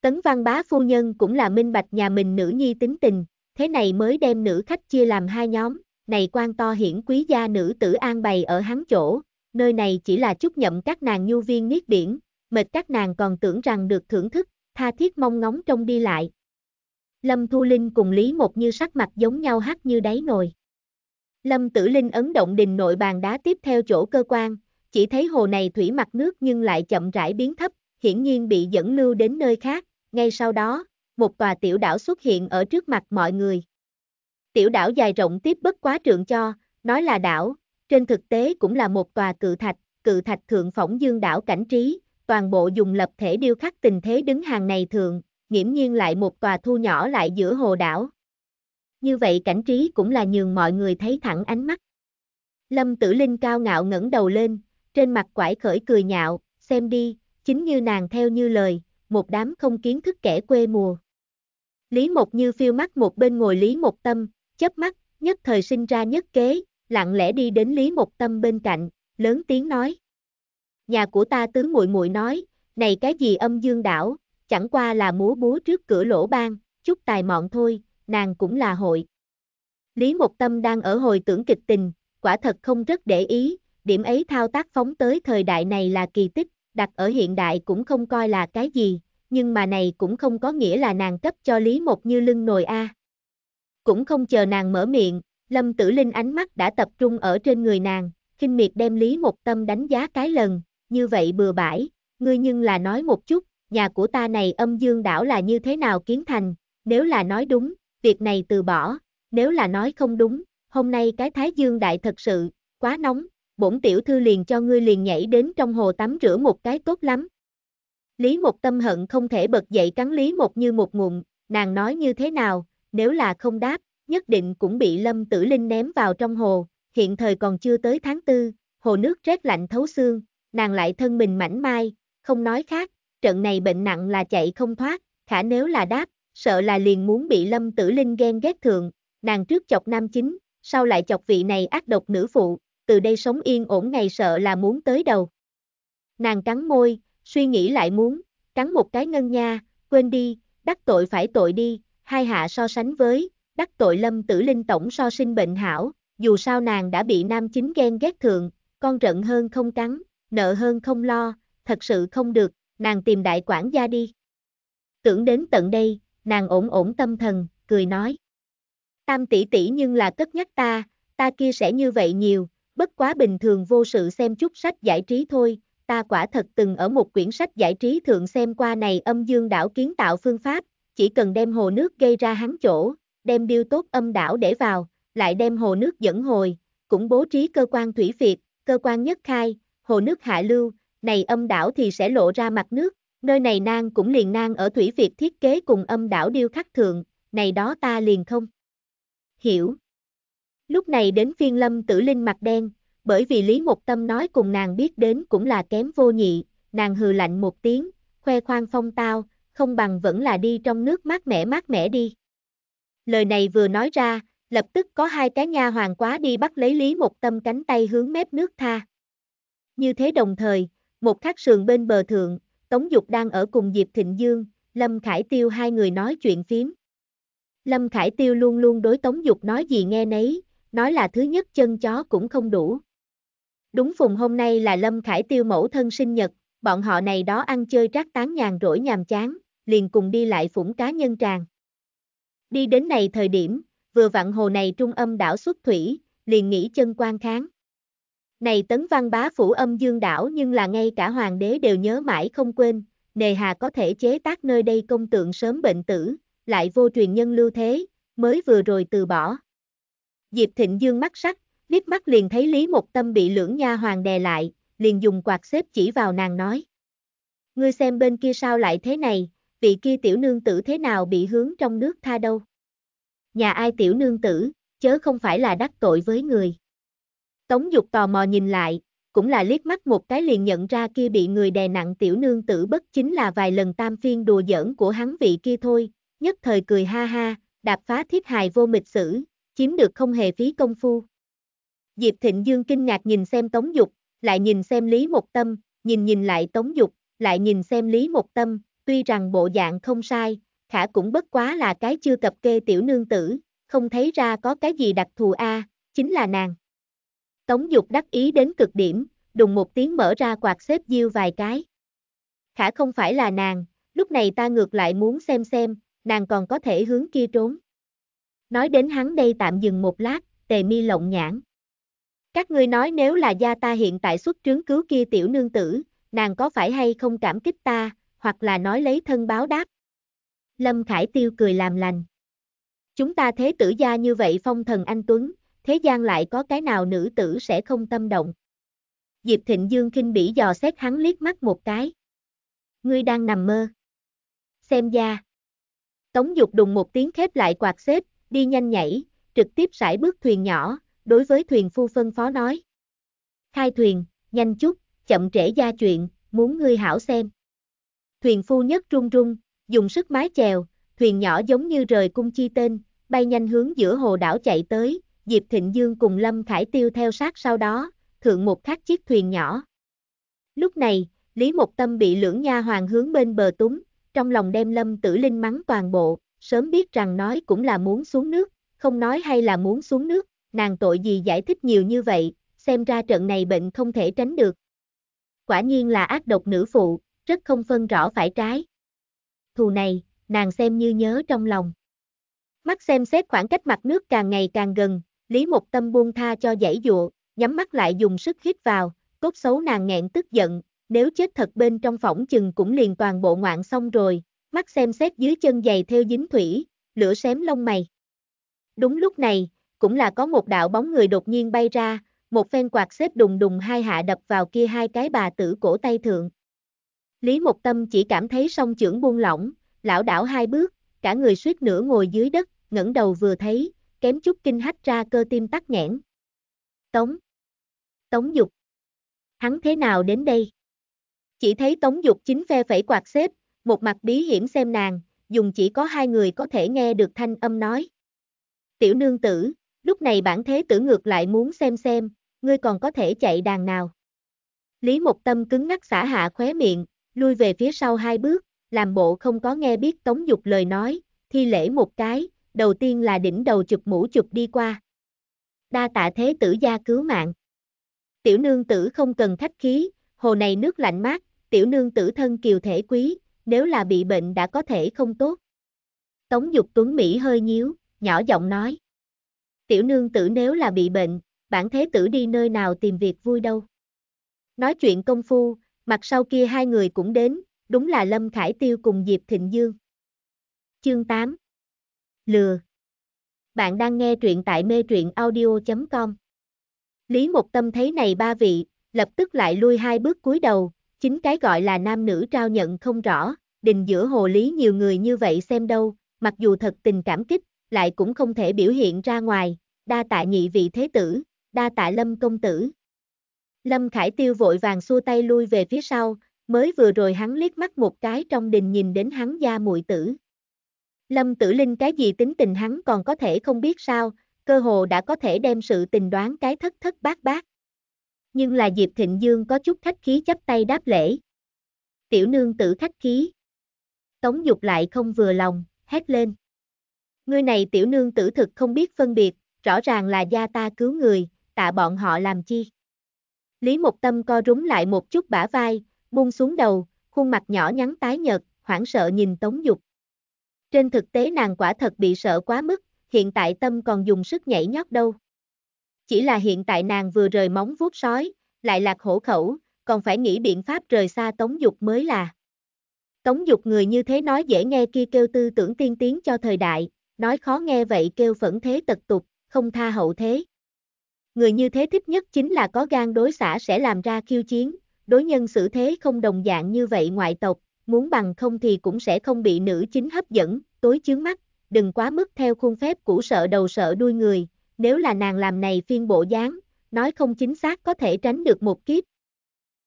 Tấn văn bá phu nhân cũng là minh bạch nhà mình nữ nhi tính tình, thế này mới đem nữ khách chia làm hai nhóm, này quan to hiển quý gia nữ tử an bày ở hắn chỗ, nơi này chỉ là chút nhậm các nàng nhu viên niết biển, mệt các nàng còn tưởng rằng được thưởng thức, tha thiết mong ngóng trông đi lại. Lâm Thu Linh cùng Lý Một Như sắc mặt giống nhau hắt như đáy nồi. Lâm Tử Linh ấn động đình nội bàn đá tiếp theo chỗ cơ quan, chỉ thấy hồ này thủy mặt nước nhưng lại chậm rãi biến thấp, hiển nhiên bị dẫn lưu đến nơi khác, ngay sau đó, một tòa tiểu đảo xuất hiện ở trước mặt mọi người. Tiểu đảo dài rộng tiếp bất quá trượng cho, nói là đảo, trên thực tế cũng là một tòa cự thạch, cự thạch thượng phỏng dương đảo cảnh trí, toàn bộ dùng lập thể điêu khắc tình thế đứng hàng này thường, nghiễm nhiên lại một tòa thu nhỏ lại giữa hồ đảo. Như vậy cảnh trí cũng là nhường mọi người thấy thẳng ánh mắt. Lâm Tử Linh cao ngạo ngẩng đầu lên, trên mặt quải khởi cười nhạo, xem đi, chính như nàng theo như lời, một đám không kiến thức kẻ quê mùa. Lý Mộc Như phiêu mắt một bên ngồi Lý Mộc Tâm, chớp mắt, nhất thời sinh ra nhất kế, lặng lẽ đi đến Lý Mộc Tâm bên cạnh, lớn tiếng nói. Nhà của ta tứ muội muội nói, này cái gì âm dương đảo, chẳng qua là múa búa trước cửa lỗ ban, chút tài mọn thôi, nàng cũng là hội. Lý Mộc Tâm đang ở hồi tưởng kịch tình, quả thật không rất để ý, điểm ấy thao tác phóng tới thời đại này là kỳ tích, đặt ở hiện đại cũng không coi là cái gì, nhưng mà này cũng không có nghĩa là nàng cấp cho Lý Mộc như lưng nồi a. Cũng không chờ nàng mở miệng, Lâm Tử Linh ánh mắt đã tập trung ở trên người nàng, khinh miệt đem Lý Mộc Tâm đánh giá cái lần, như vậy bừa bãi, ngươi nhưng là nói một chút, nhà của ta này âm dương đảo là như thế nào kiến thành, nếu là nói đúng, việc này từ bỏ, nếu là nói không đúng, hôm nay cái thái dương đại thật sự, quá nóng, bổn tiểu thư liền cho ngươi liền nhảy đến trong hồ tắm rửa một cái tốt lắm. Lý một tâm hận không thể bật dậy cắn lý một như một ngụm, nàng nói như thế nào, nếu là không đáp, nhất định cũng bị lâm tử linh ném vào trong hồ, hiện thời còn chưa tới tháng tư, hồ nước rét lạnh thấu xương, nàng lại thân mình mảnh mai, không nói khác, trận này bệnh nặng là chạy không thoát, khả nếu là đáp, sợ là liền muốn bị Lâm Tử Linh ghen ghét thường, nàng trước chọc nam chính, sau lại chọc vị này ác độc nữ phụ, từ đây sống yên ổn ngày sợ là muốn tới đầu. Nàng cắn môi, suy nghĩ lại muốn, cắn một cái ngân nha, quên đi, đắc tội phải tội đi, hai hạ so sánh với, đắc tội lâm tử linh tổng so sinh bệnh hảo, dù sao nàng đã bị nam chính ghen ghét thường, con rận hơn không cắn, nợ hơn không lo, thật sự không được, nàng tìm đại quản gia đi. Tưởng đến tận đây, nàng ổn ổn tâm thần, cười nói. Tam tỷ tỷ nhưng là cất nhắc ta, ta kia sẽ như vậy nhiều, bất quá bình thường vô sự xem chút sách giải trí thôi, ta quả thật từng ở một quyển sách giải trí thượng xem qua này âm dương đảo kiến tạo phương pháp, chỉ cần đem hồ nước gây ra hắn chỗ, đem điêu tốt âm đảo để vào, lại đem hồ nước dẫn hồi, cũng bố trí cơ quan thủy việt, cơ quan nhất khai, hồ nước hạ lưu, này âm đảo thì sẽ lộ ra mặt nước, nơi này nang cũng liền nang ở thủy Việt thiết kế cùng âm đảo điêu khắc thượng, này đó ta liền không. Hiểu. Lúc này đến phiên lâm tử linh mặt đen, bởi vì Lý Mộc Tâm nói cùng nàng biết đến cũng là kém vô nhị, nàng hừ lạnh một tiếng, khoe khoang phong tao, không bằng vẫn là đi trong nước mát mẻ mát mẻ đi. Lời này vừa nói ra, lập tức có hai cái nha hoàng quá đi bắt lấy Lý Mộc Tâm cánh tay hướng mép nước tha. Như thế đồng thời, một khắc sườn bên bờ thượng, Tống Dục đang ở cùng Diệp Thịnh Dương, Lâm Khải Tiêu hai người nói chuyện phím. Lâm Khải Tiêu luôn luôn đối Tống Dục nói gì nghe nấy, nói là thứ nhất chân chó cũng không đủ. Đúng phùng hôm nay là Lâm Khải Tiêu mẫu thân sinh nhật, bọn họ này đó ăn chơi trác tán nhàn rỗi nhàm chán, liền cùng đi lại phủng cá nhân tràng. Đi đến này thời điểm, vừa vặn hồ này trung âm đảo xuất thủy, liền nghĩ chân quan kháng. Này tấn văn bá phủ âm dương đảo nhưng là ngay cả hoàng đế đều nhớ mãi không quên, nề hà có thể chế tác nơi đây công tượng sớm bệnh tử, lại vô truyền nhân lưu thế, mới vừa rồi từ bỏ. Diệp Thịnh Dương mắt sắc, liếc mắt liền thấy Lý một Tâm bị lưỡng nha hoàng đè lại, liền dùng quạt xếp chỉ vào nàng nói. Ngươi xem bên kia sao lại thế này, vị kia tiểu nương tử thế nào bị hướng trong nước tha đâu. Nhà ai tiểu nương tử, chớ không phải là đắc tội với người. Tống Dục tò mò nhìn lại, cũng là liếc mắt một cái liền nhận ra kia bị người đè nặng tiểu nương tử bất chính là vài lần tam phiên đùa giỡn của hắn vị kia thôi, nhất thời cười ha ha, đạp phá thiết hài vô mịch sử, chiếm được không hề phí công phu. Diệp Thịnh Dương kinh ngạc nhìn xem Tống Dục, lại nhìn xem Lý Một Tâm, nhìn nhìn lại Tống Dục, lại nhìn xem Lý Một Tâm, tuy rằng bộ dạng không sai, khả cũng bất quá là cái chưa cập kê tiểu nương tử, không thấy ra có cái gì đặc thù a, chính là nàng. Tống Dục đắc ý đến cực điểm, đùng một tiếng mở ra quạt xếp diêu vài cái. Khả không phải là nàng, lúc này ta ngược lại muốn xem xem, nàng còn có thể hướng kia trốn. Nói đến hắn đây tạm dừng một lát, tề mi lộng nhãn. Các ngươi nói nếu là gia ta hiện tại xuất trướng cứu kia tiểu nương tử, nàng có phải hay không cảm kích ta, hoặc là nói lấy thân báo đáp. Lâm Khải Tiêu cười làm lành. Chúng ta thế tử gia như vậy phong thần anh Tuấn, thế gian lại có cái nào nữ tử sẽ không tâm động. Diệp Thịnh Dương kinh bỉ dò xét hắn liếc mắt một cái. Ngươi đang nằm mơ. Xem ra. Tống dục đùng một tiếng khép lại quạt xếp, đi nhanh nhảy, trực tiếp sải bước thuyền nhỏ, đối với thuyền phu phân phó nói. Khai thuyền, nhanh chút, chậm trễ gia chuyện, muốn ngươi hảo xem. Thuyền phu nhất rung rung, dùng sức mái chèo, thuyền nhỏ giống như rời cung chi tên, bay nhanh hướng giữa hồ đảo chạy tới, Diệp Thịnh Dương cùng Lâm Khải Tiêu theo sát sau đó, thượng một khắc chiếc thuyền nhỏ. Lúc này, Lý Mộc Tâm bị lưỡng nha hoàng hướng bên bờ túng, trong lòng đem Lâm Tử Linh mắng toàn bộ, sớm biết rằng nói cũng là muốn xuống nước, không nói hay là muốn xuống nước, nàng tội gì giải thích nhiều như vậy, xem ra trận này bệnh không thể tránh được. Quả nhiên là ác độc nữ phụ, rất không phân rõ phải trái. Thù này, nàng xem như nhớ trong lòng. Mắt xem xét khoảng cách mặt nước càng ngày càng gần, Lý Mộc Tâm buông tha cho dãy dụa, nhắm mắt lại dùng sức hít vào, cốt xấu nàng nghẹn tức giận, nếu chết thật bên trong phỏng chừng cũng liền toàn bộ ngoạn xong rồi, mắt xem xét dưới chân giày theo dính thủy, lửa xém lông mày. Đúng lúc này, cũng là có một đạo bóng người đột nhiên bay ra, một phen quạt xếp đùng đùng hai hạ đập vào kia hai cái bà tử cổ tay thượng. Lý Mộc Tâm chỉ cảm thấy song trưởng buông lỏng, lão đảo hai bước, cả người suýt nữa ngồi dưới đất, ngẩng đầu vừa thấy, kém chút kinh hách ra cơ tim tắc nhẽn. Tống. Tống Dục. Hắn thế nào đến đây? Chỉ thấy Tống Dục chính phe phẩy quạt xếp, một mặt bí hiểm xem nàng, dùng chỉ có hai người có thể nghe được thanh âm nói. Tiểu nương tử, lúc này bản thế tử ngược lại muốn xem xem, ngươi còn có thể chạy đàn nào. Lý một tâm cứng ngắc xả hạ khóe miệng, lui về phía sau hai bước, làm bộ không có nghe biết Tống Dục lời nói, thi lễ một cái, đầu tiên là đỉnh đầu chụp mũ chụp đi qua. Đa tạ thế tử gia cứu mạng. Tiểu nương tử không cần khách khí, hồ này nước lạnh mát, tiểu nương tử thân kiều thể quý, nếu là bị bệnh đã có thể không tốt. Tống Dục Tuấn Mỹ hơi nhíu, nhỏ giọng nói. Tiểu nương tử nếu là bị bệnh, bản thế tử đi nơi nào tìm việc vui đâu. Nói chuyện công phu, mặt sau kia hai người cũng đến, đúng là Lâm Khải Tiêu cùng Diệp Thịnh Dương. Chương 8 lừa. Bạn đang nghe truyện tại mê truyện audio.com. Lý Mục Tâm thấy này ba vị, lập tức lại lui hai bước cúi đầu, chính cái gọi là nam nữ trao nhận không rõ, đình giữa hồ lý nhiều người như vậy xem đâu, mặc dù thật tình cảm kích, lại cũng không thể biểu hiện ra ngoài, đa tạ nhị vị thế tử, đa tạ lâm công tử. Lâm Khải Tiêu vội vàng xua tay lui về phía sau, mới vừa rồi hắn liếc mắt một cái trong đình nhìn đến hắn gia muội tử. Lâm Tử Linh cái gì tính tình hắn còn có thể không biết sao, cơ hồ đã có thể đem sự tình đoán cái thất thất bát bát. Nhưng là Diệp Thịnh Dương có chút khách khí chấp tay đáp lễ. Tiểu nương tử khách khí. Tống Dục lại không vừa lòng, hét lên. Ngươi này tiểu nương tử thực không biết phân biệt, rõ ràng là gia ta cứu người, tạ bọn họ làm chi. Lý Mộc Tâm co rúm lại một chút bả vai, buông xuống đầu, khuôn mặt nhỏ nhắn tái nhợt, hoảng sợ nhìn Tống Dục. Trên thực tế nàng quả thật bị sợ quá mức, hiện tại tâm còn dùng sức nhảy nhót đâu. Chỉ là hiện tại nàng vừa rời móng vuốt sói, lại lạc hổ khẩu, còn phải nghĩ biện pháp rời xa tống dục mới là. Tống dục người như thế nói dễ nghe kia kêu tư tưởng tiên tiến cho thời đại, nói khó nghe vậy kêu phẫn thế tật tục, không tha hậu thế. Người như thế thích nhất chính là có gan đối xã sẽ làm ra khiêu chiến, đối nhân xử thế không đồng dạng như vậy ngoại tộc, muốn bằng không thì cũng sẽ không bị nữ chính hấp dẫn, tối chướng mắt, đừng quá mức theo khuôn phép củ sợ đầu sợ đuôi người, nếu là nàng làm này phiên bộ dáng, nói không chính xác có thể tránh được một kiếp.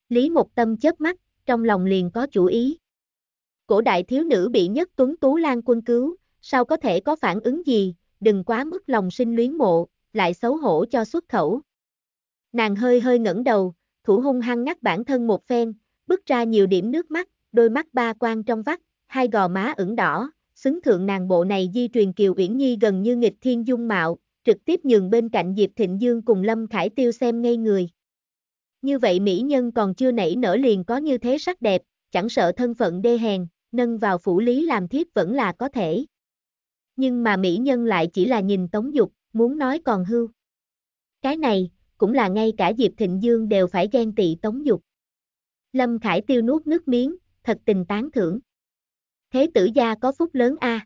Lý một tâm chớp mắt, trong lòng liền có chủ ý. Cổ đại thiếu nữ bị nhất tuấn tú lan quân cứu, sao có thể có phản ứng gì, đừng quá mức lòng sinh luyến mộ, lại xấu hổ cho xuất khẩu. Nàng hơi hơi ngẩng đầu, thủ hung hăng ngắt bản thân một phen, bứt ra nhiều điểm nước mắt, đôi mắt ba quan trong vắt, hai gò má ửng đỏ, xứng thượng nàng bộ này di truyền Kiều Uyển Nhi gần như nghịch thiên dung mạo, trực tiếp nhường bên cạnh Diệp Thịnh Dương cùng Lâm Khải Tiêu xem ngay người. Như vậy mỹ nhân còn chưa nảy nở liền có như thế sắc đẹp, chẳng sợ thân phận đê hèn, nâng vào phủ lý làm thiếp vẫn là có thể. Nhưng mà mỹ nhân lại chỉ là nhìn tống dục, muốn nói còn hưu. Cái này, cũng là ngay cả Diệp Thịnh Dương đều phải ghen tị tống dục. Lâm Khải Tiêu nuốt nước miếng, thật tình tán thưởng. Thế tử gia có phúc lớn a. À.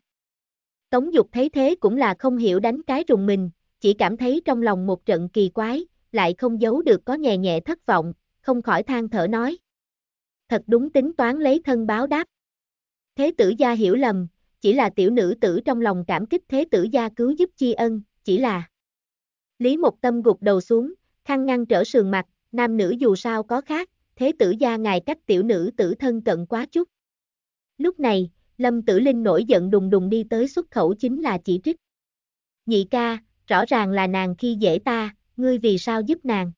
Tống dục thấy thế cũng là không hiểu đánh cái rùng mình, chỉ cảm thấy trong lòng một trận kỳ quái, lại không giấu được có nhẹ nhẹ thất vọng, không khỏi than thở nói. Thật đúng tính toán lấy thân báo đáp. Thế tử gia hiểu lầm, chỉ là tiểu nữ tử trong lòng cảm kích thế tử gia cứu giúp chi ân, chỉ là. Lý một tâm gục đầu xuống, khăn ngăn trở sườn mặt, nam nữ dù sao có khác, thế tử gia ngài cách tiểu nữ tử thân cận quá chút. Lúc này, Lâm Tử Linh nổi giận đùng đùng đi tới xuất khẩu chính là chỉ trích. Nhị ca, rõ ràng là nàng khi dễ ta, ngươi vì sao giúp nàng?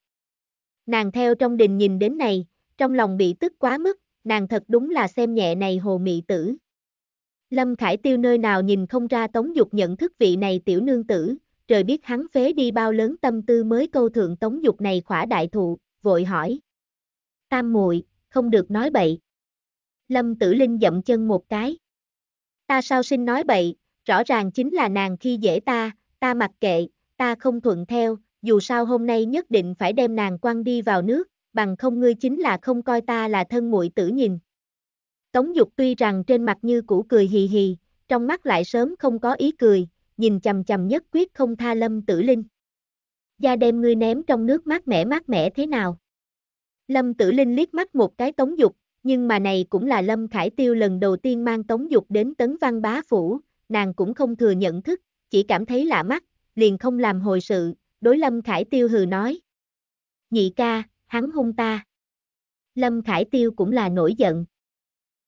Nàng theo trong đình nhìn đến này, trong lòng bị tức quá mức, nàng thật đúng là xem nhẹ này hồ mị tử. Lâm Khải Tiêu nơi nào nhìn không ra Tống Dục nhận thức vị này tiểu nương tử, trời biết hắn phế đi bao lớn tâm tư mới câu thượng Tống Dục này khỏa đại thụ, vội hỏi. Tam muội, không được nói bậy. Lâm Tử Linh dậm chân một cái. Ta sao sinh nói bậy, rõ ràng chính là nàng khi dễ ta, ta mặc kệ, ta không thuận theo, dù sao hôm nay nhất định phải đem nàng quăng đi vào nước, bằng không ngươi chính là không coi ta là thân muội tử nhìn. Tống Dục tuy rằng trên mặt như cũ cười hì hì, trong mắt lại sớm không có ý cười, nhìn chầm chầm nhất quyết không tha Lâm Tử Linh. Gia đem ngươi ném trong nước mát mẻ mát mẻ thế nào? Lâm Tử Linh liếc mắt một cái Tống Dục, nhưng mà này cũng là Lâm Khải Tiêu lần đầu tiên mang Tống Dục đến Tấn Văn Bá Phủ, nàng cũng không thừa nhận thức, chỉ cảm thấy lạ mắt, liền không làm hồi sự, đối Lâm Khải Tiêu hừ nói. Nhị ca, hắn hung ta. Lâm Khải Tiêu cũng là nổi giận.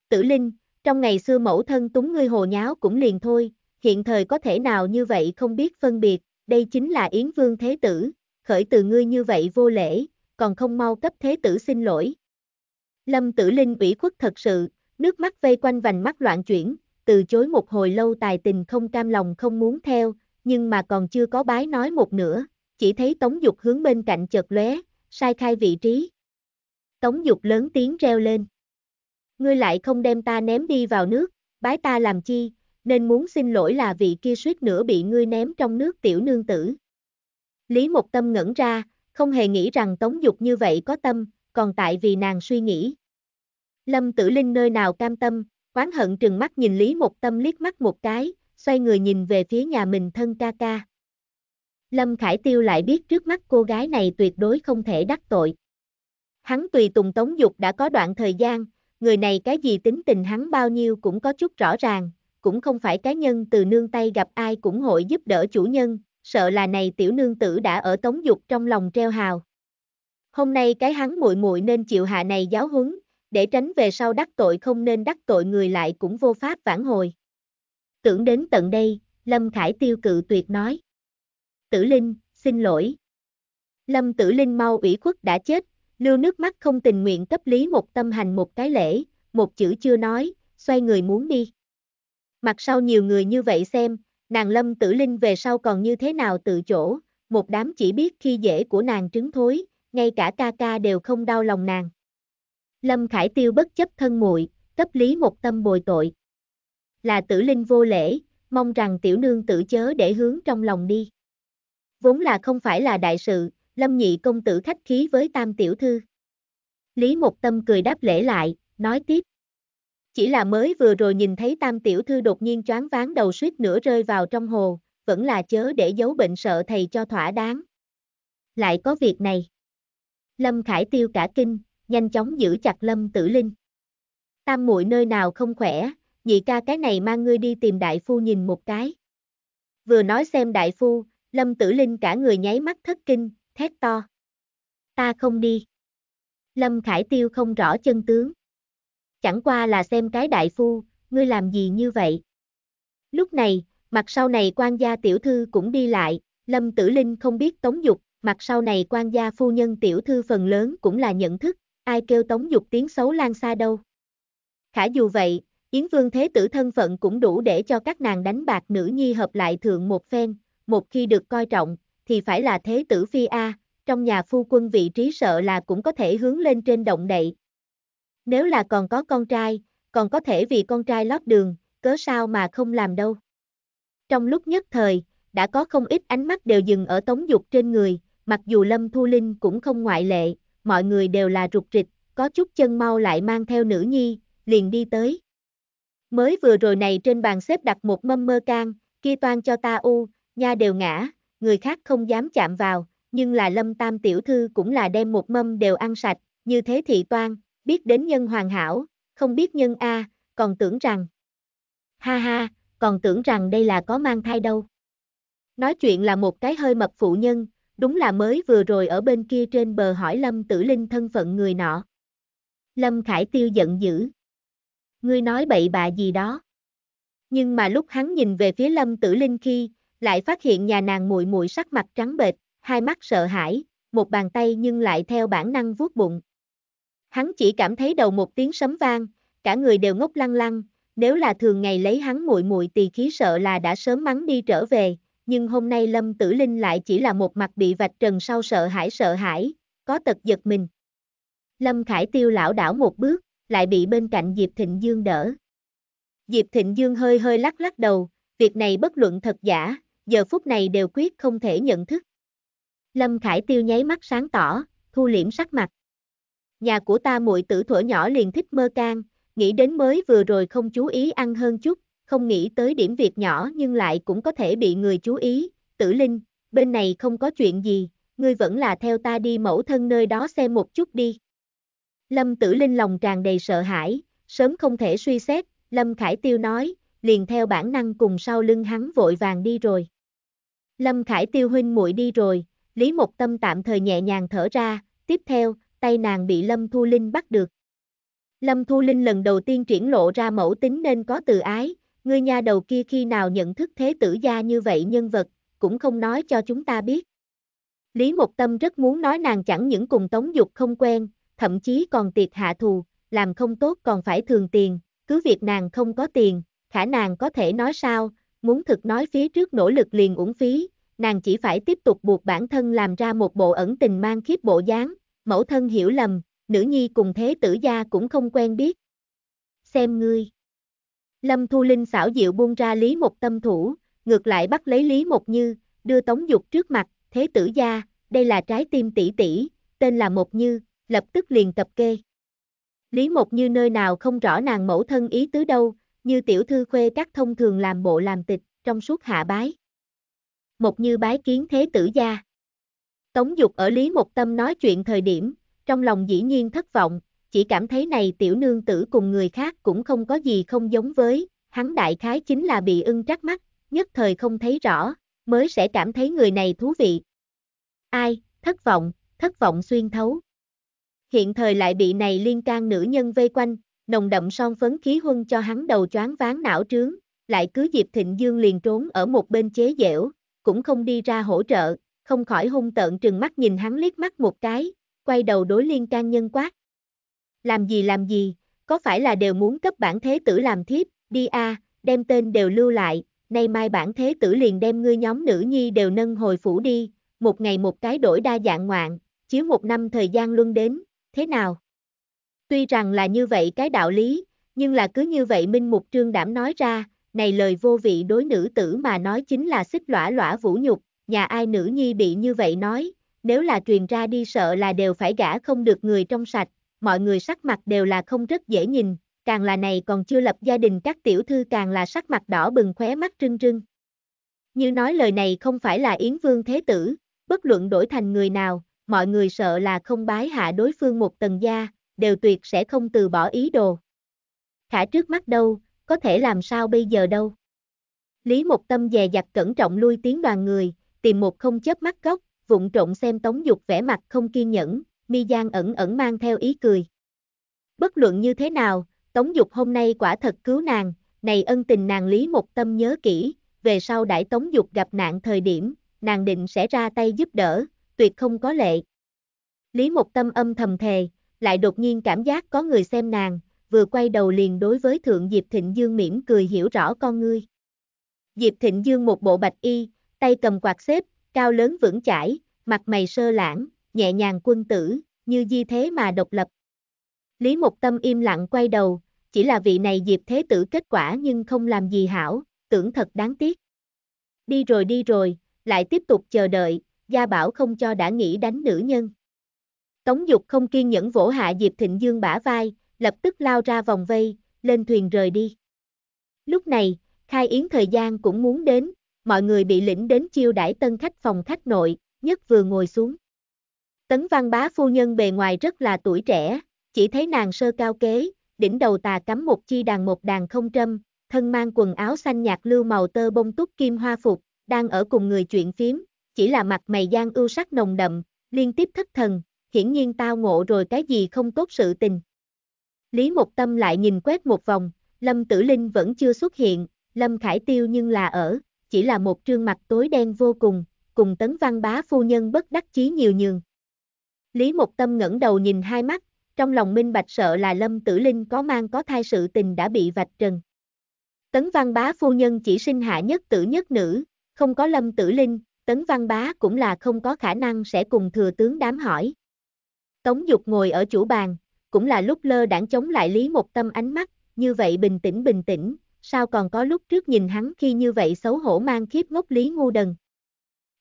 Tử Linh, trong ngày xưa mẫu thân túng ngươi hồ nháo cũng liền thôi, hiện thời có thể nào như vậy không biết phân biệt, đây chính là Yến Vương Thế Tử, khởi từ ngươi như vậy vô lễ, còn không mau cấp thế tử xin lỗi. Lâm tử linh ủy khuất thật sự, nước mắt vây quanh vành mắt loạn chuyển, từ chối một hồi lâu tài tình không cam lòng không muốn theo, nhưng mà còn chưa có bái nói một nửa, chỉ thấy tống dục hướng bên cạnh chợt lóe, sai khai vị trí. Tống dục lớn tiếng reo lên. Ngươi lại không đem ta ném đi vào nước, bái ta làm chi, nên muốn xin lỗi là vị kia suýt nữa bị ngươi ném trong nước tiểu nương tử. Lý một tâm ngẩn ra, không hề nghĩ rằng Tống Dục như vậy có tâm, còn tại vì nàng suy nghĩ. Lâm Tử Linh nơi nào cam tâm, quán hận trừng mắt nhìn Lý Mộc Tâm liếc mắt một cái, xoay người nhìn về phía nhà mình thân ca ca. Lâm Khải Tiêu lại biết trước mắt cô gái này tuyệt đối không thể đắc tội. Hắn tùy tùng Tống Dục đã có đoạn thời gian, người này cái gì tính tình hắn bao nhiêu cũng có chút rõ ràng, cũng không phải cá nhân từ nương tay gặp ai cũng hội giúp đỡ chủ nhân, sợ là này tiểu nương tử đã ở tống dục trong lòng treo hào. Hôm nay cái hắn muội muội nên chịu hạ này giáo huấn, để tránh về sau đắc tội không nên đắc tội người lại cũng vô pháp vãn hồi. Tưởng đến tận đây, Lâm Khải Tiêu cự tuyệt nói. Tử Linh, xin lỗi. Lâm Tử Linh mau ủy khuất đã chết, lưu nước mắt không tình nguyện cấp lý một tâm hành một cái lễ, một chữ chưa nói, xoay người muốn đi. Mặt sau nhiều người như vậy xem, Nàng Lâm Tử Linh về sau còn như thế nào tự chỗ, một đám chỉ biết khi dễ của nàng trứng thối, ngay cả ca ca đều không đau lòng nàng. Lâm Khải Tiêu bất chấp thân muội, cấp lý một tâm bồi tội. Là Tử Linh vô lễ, mong rằng tiểu nương tử chớ để hướng trong lòng đi. Vốn là không phải là đại sự, Lâm Nhị công tử khách khí với Tam tiểu thư. Lý Một Tâm cười đáp lễ lại, nói tiếp. Chỉ là mới vừa rồi nhìn thấy tam tiểu thư đột nhiên choáng ván đầu suýt nữa rơi vào trong hồ, vẫn là chớ để giấu bệnh sợ thầy cho thỏa đáng. Lại có việc này. Lâm Khải Tiêu cả kinh, nhanh chóng giữ chặt Lâm Tử Linh. Tam muội nơi nào không khỏe, nhị ca cái này mang ngươi đi tìm đại phu nhìn một cái. Vừa nói xem đại phu, Lâm Tử Linh cả người nháy mắt thất kinh, thét to. Ta không đi. Lâm Khải Tiêu không rõ chân tướng. Chẳng qua là xem cái đại phu, ngươi làm gì như vậy? Lúc này, mặt sau này quan gia tiểu thư cũng đi lại, Lâm Tử Linh không biết Tống Dục, mặt sau này quan gia phu nhân tiểu thư phần lớn cũng là nhận thức, ai kêu Tống Dục tiếng xấu lan xa đâu. Khả dù vậy, Yến Vương Thế Tử thân phận cũng đủ để cho các nàng đánh bạc nữ nhi hợp lại thượng một phen, một khi được coi trọng, thì phải là Thế Tử Phi A, trong nhà phu quân vị trí sợ là cũng có thể hướng lên trên động đậy, nếu là còn có con trai, còn có thể vì con trai lót đường, cớ sao mà không làm đâu. Trong lúc nhất thời, đã có không ít ánh mắt đều dừng ở Tống Dục trên người, mặc dù Lâm Thu Linh cũng không ngoại lệ, mọi người đều là rụt rịch, có chút chân mau lại mang theo nữ nhi, liền đi tới. Mới vừa rồi này trên bàn xếp đặt một mâm mơ can, kia toan cho ta u, nha đều ngã, người khác không dám chạm vào, nhưng là Lâm Tam tiểu thư cũng là đem một mâm đều ăn sạch, như thế thị toan, biết đến nhân hoàn hảo, không biết nhân A, còn tưởng rằng. Ha ha, còn tưởng rằng đây là có mang thai đâu. Nói chuyện là một cái hơi mập phụ nhân, đúng là mới vừa rồi ở bên kia trên bờ hỏi Lâm Tử Linh thân phận người nọ. Lâm Khải Tiêu giận dữ. Ngươi nói bậy bạ gì đó. Nhưng mà lúc hắn nhìn về phía Lâm Tử Linh khi, lại phát hiện nhà nàng muội muội sắc mặt trắng bệch, hai mắt sợ hãi, một bàn tay nhưng lại theo bản năng vuốt bụng. Hắn chỉ cảm thấy đầu một tiếng sấm vang, cả người đều ngốc lăng lăng, nếu là thường ngày lấy hắn muội muội tỳ khí sợ là đã sớm mắng đi trở về, nhưng hôm nay Lâm Tử Linh lại chỉ là một mặt bị vạch trần sau sợ hãi sợ hãi, có tật giật mình. Lâm Khải Tiêu lão đảo một bước, lại bị bên cạnh Diệp Thịnh Dương đỡ. Diệp Thịnh Dương hơi hơi lắc lắc đầu, việc này bất luận thật giả, giờ phút này đều quyết không thể nhận thức. Lâm Khải Tiêu nháy mắt sáng tỏ, thu liễm sắc mặt. Nhà của ta muội tử thuở nhỏ liền thích mơ can, nghĩ đến mới vừa rồi không chú ý ăn hơn chút, không nghĩ tới điểm việc nhỏ nhưng lại cũng có thể bị người chú ý, tử linh, bên này không có chuyện gì, ngươi vẫn là theo ta đi mẫu thân nơi đó xem một chút đi. Lâm tử linh lòng tràn đầy sợ hãi, sớm không thể suy xét, Lâm Khải Tiêu nói, liền theo bản năng cùng sau lưng hắn vội vàng đi rồi. Lâm Khải Tiêu huynh muội đi rồi, Lý Mộc Tâm tạm thời nhẹ nhàng thở ra, tiếp theo, tay nàng bị Lâm Thu Linh bắt được. Lâm Thu Linh lần đầu tiên triển lộ ra mẫu tính nên có từ ái, Người nhà đầu kia khi nào nhận thức thế tử gia như vậy nhân vật, cũng không nói cho chúng ta biết. Lý Mộc Tâm rất muốn nói nàng chẳng những cùng Tống Dục không quen, thậm chí còn tiệt hạ thù, làm không tốt còn phải thường tiền, cứ việc nàng không có tiền, khả nàng có thể nói sao, muốn thực nói phía trước nỗ lực liền uổng phí, nàng chỉ phải tiếp tục buộc bản thân làm ra một bộ ẩn tình mang khiếp bộ dáng, mẫu thân hiểu lầm, nữ nhi cùng thế tử gia cũng không quen biết. Xem ngươi. Lâm Thu Linh xảo diệu buông ra Lý Mộc Tâm thủ, ngược lại bắt lấy Lý Mộc Như, đưa Tống Dục trước mặt, thế tử gia, đây là trái tim tỷ tỷ, tên là Mộc Như, lập tức liền tập kê. Lý Mộc Như nơi nào không rõ nàng mẫu thân ý tứ đâu, như tiểu thư khuê các thông thường làm bộ làm tịch, trong suốt hạ bái. Mộc Như bái kiến thế tử gia. Tống Dục ở Lý Một Tâm nói chuyện thời điểm, trong lòng dĩ nhiên thất vọng, chỉ cảm thấy này tiểu nương tử cùng người khác cũng không có gì không giống với, hắn đại khái chính là bị ưng trắc mắt, nhất thời không thấy rõ, mới sẽ cảm thấy người này thú vị. Ai, thất vọng, thất vọng xuyên thấu. Hiện thời lại bị này liên can nữ nhân vây quanh, nồng đậm son phấn khí huân cho hắn đầu choáng ván não trướng, lại cứ dịp thịnh dương liền trốn ở một bên chế dẻo, cũng không đi ra hỗ trợ, không khỏi hung tợn trừng mắt nhìn hắn liếc mắt một cái, quay đầu đối liên can nhân quát. Làm gì làm gì, có phải là đều muốn cấp bản thế tử làm thiếp, đi a, đem tên đều lưu lại, nay mai bản thế tử liền đem ngươi nhóm nữ nhi đều nâng hồi phủ đi, một ngày một cái đổi đa dạng ngoạn, chiếu một năm thời gian luân đến, thế nào? Tuy rằng là như vậy cái đạo lý, nhưng là cứ như vậy Minh Mục Trương Đảm nói ra, này lời vô vị đối nữ tử mà nói chính là xích lõa lõa vũ nhục, nhà ai nữ nhi bị như vậy nói, nếu là truyền ra đi sợ là đều phải gả không được người trong sạch, mọi người sắc mặt đều là không rất dễ nhìn, càng là này còn chưa lập gia đình các tiểu thư càng là sắc mặt đỏ bừng khóe mắt trưng trưng. Như nói lời này không phải là Yến Vương Thế Tử, bất luận đổi thành người nào, mọi người sợ là không bái hạ đối phương một tầng gia, đều tuyệt sẽ không từ bỏ ý đồ. Khả trước mắt đâu, có thể làm sao bây giờ đâu. Lý một Tâm dè dặt cẩn trọng lui tiếng đoàn người, tìm một không chớp mắt góc, vụng trộn xem Tống Dục vẻ mặt không kiên nhẫn, mi giang ẩn ẩn mang theo ý cười. Bất luận như thế nào, Tống Dục hôm nay quả thật cứu nàng, này ân tình nàng lý một tâm nhớ kỹ, về sau đại Tống Dục gặp nạn thời điểm, nàng định sẽ ra tay giúp đỡ, tuyệt không có lệ. Lý một tâm âm thầm thề, lại đột nhiên cảm giác có người xem nàng, vừa quay đầu liền đối với Thượng Diệp Thịnh Dương mỉm cười hiểu rõ con ngươi. Diệp Thịnh Dương một bộ bạch y, tay cầm quạt xếp, cao lớn vững chãi, mặt mày sơ lãng, nhẹ nhàng quân tử, như di thế mà độc lập. Lý Mộc Tâm im lặng quay đầu, chỉ là vị này Diệp Thế Tử kết quả nhưng không làm gì hảo, tưởng thật đáng tiếc. Đi rồi đi rồi, lại tiếp tục chờ đợi, gia bảo không cho đã nghĩ đánh nữ nhân. Tống Dục không kiên nhẫn vỗ hạ Diệp Thịnh Dương bả vai, lập tức lao ra vòng vây, lên thuyền rời đi. Lúc này, khai yến thời gian cũng muốn đến, mọi người bị lĩnh đến chiêu đãi tân khách phòng khách nội, nhất vừa ngồi xuống. Tấn văn bá phu nhân bề ngoài rất là tuổi trẻ, chỉ thấy nàng sơ cao kế, đỉnh đầu tà cắm một chi đàn một đàn không trâm, thân mang quần áo xanh nhạt lưu màu tơ bông túc kim hoa phục, đang ở cùng người chuyện phím, chỉ là mặt mày gian ưu sắc nồng đậm, liên tiếp thất thần, hiển nhiên tao ngộ rồi cái gì không tốt sự tình. Lý Mộc Tâm lại nhìn quét một vòng, Lâm Tử Linh vẫn chưa xuất hiện, Lâm Khải Tiêu nhưng là ở chỉ là một trương mặt tối đen vô cùng, cùng tấn văn bá phu nhân bất đắc chí nhiều nhường. Lý Mộc Tâm ngẩng đầu nhìn hai mắt, trong lòng minh bạch sợ là Lâm Tử Linh có mang có thai sự tình đã bị vạch trần. Tấn văn bá phu nhân chỉ sinh hạ nhất tử nhất nữ, không có Lâm Tử Linh, Tấn văn bá cũng là không có khả năng sẽ cùng thừa tướng đám hỏi. Tống Dục ngồi ở chủ bàn, cũng là lúc lơ đảng chống lại Lý Mộc Tâm ánh mắt, như vậy bình tĩnh bình tĩnh, sao còn có lúc trước nhìn hắn khi như vậy xấu hổ mang khiếp ngốc Lý Ngu Đần.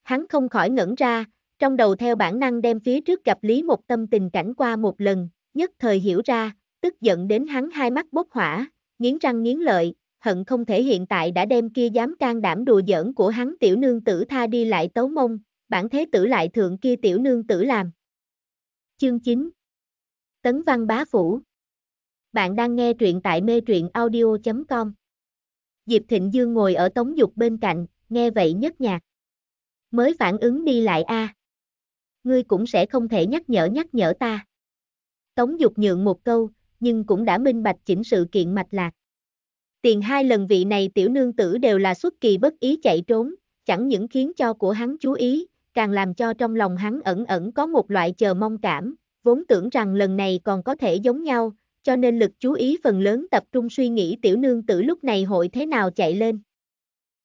Hắn không khỏi ngẩn ra, trong đầu theo bản năng đem phía trước gặp Lý một tâm tình cảnh qua một lần, nhất thời hiểu ra, tức giận đến hắn hai mắt bốc hỏa, nghiến răng nghiến lợi, hận không thể hiện tại đã đem kia dám can đảm đùa giỡn của hắn tiểu nương tử tha đi lại tấu mông, bản thế tử lại thượng kia tiểu nương tử làm. Chương 9 Tấn Văn Bá Phủ Bạn đang nghe truyện tại mê truyện audio.com Diệp Thịnh Dương ngồi ở Tống Dục bên cạnh, nghe vậy nhất nhạc. Mới phản ứng đi lại a. À. Ngươi cũng sẽ không thể nhắc nhở nhắc nhở ta. Tống Dục nhượng một câu, nhưng cũng đã minh bạch chỉnh sự kiện mạch lạc. Tiền hai lần vị này tiểu nương tử đều là xuất kỳ bất ý chạy trốn, chẳng những khiến cho của hắn chú ý, càng làm cho trong lòng hắn ẩn ẩn có một loại chờ mong cảm, vốn tưởng rằng lần này còn có thể giống nhau, cho nên lực chú ý phần lớn tập trung suy nghĩ tiểu nương tử lúc này hội thế nào chạy lên.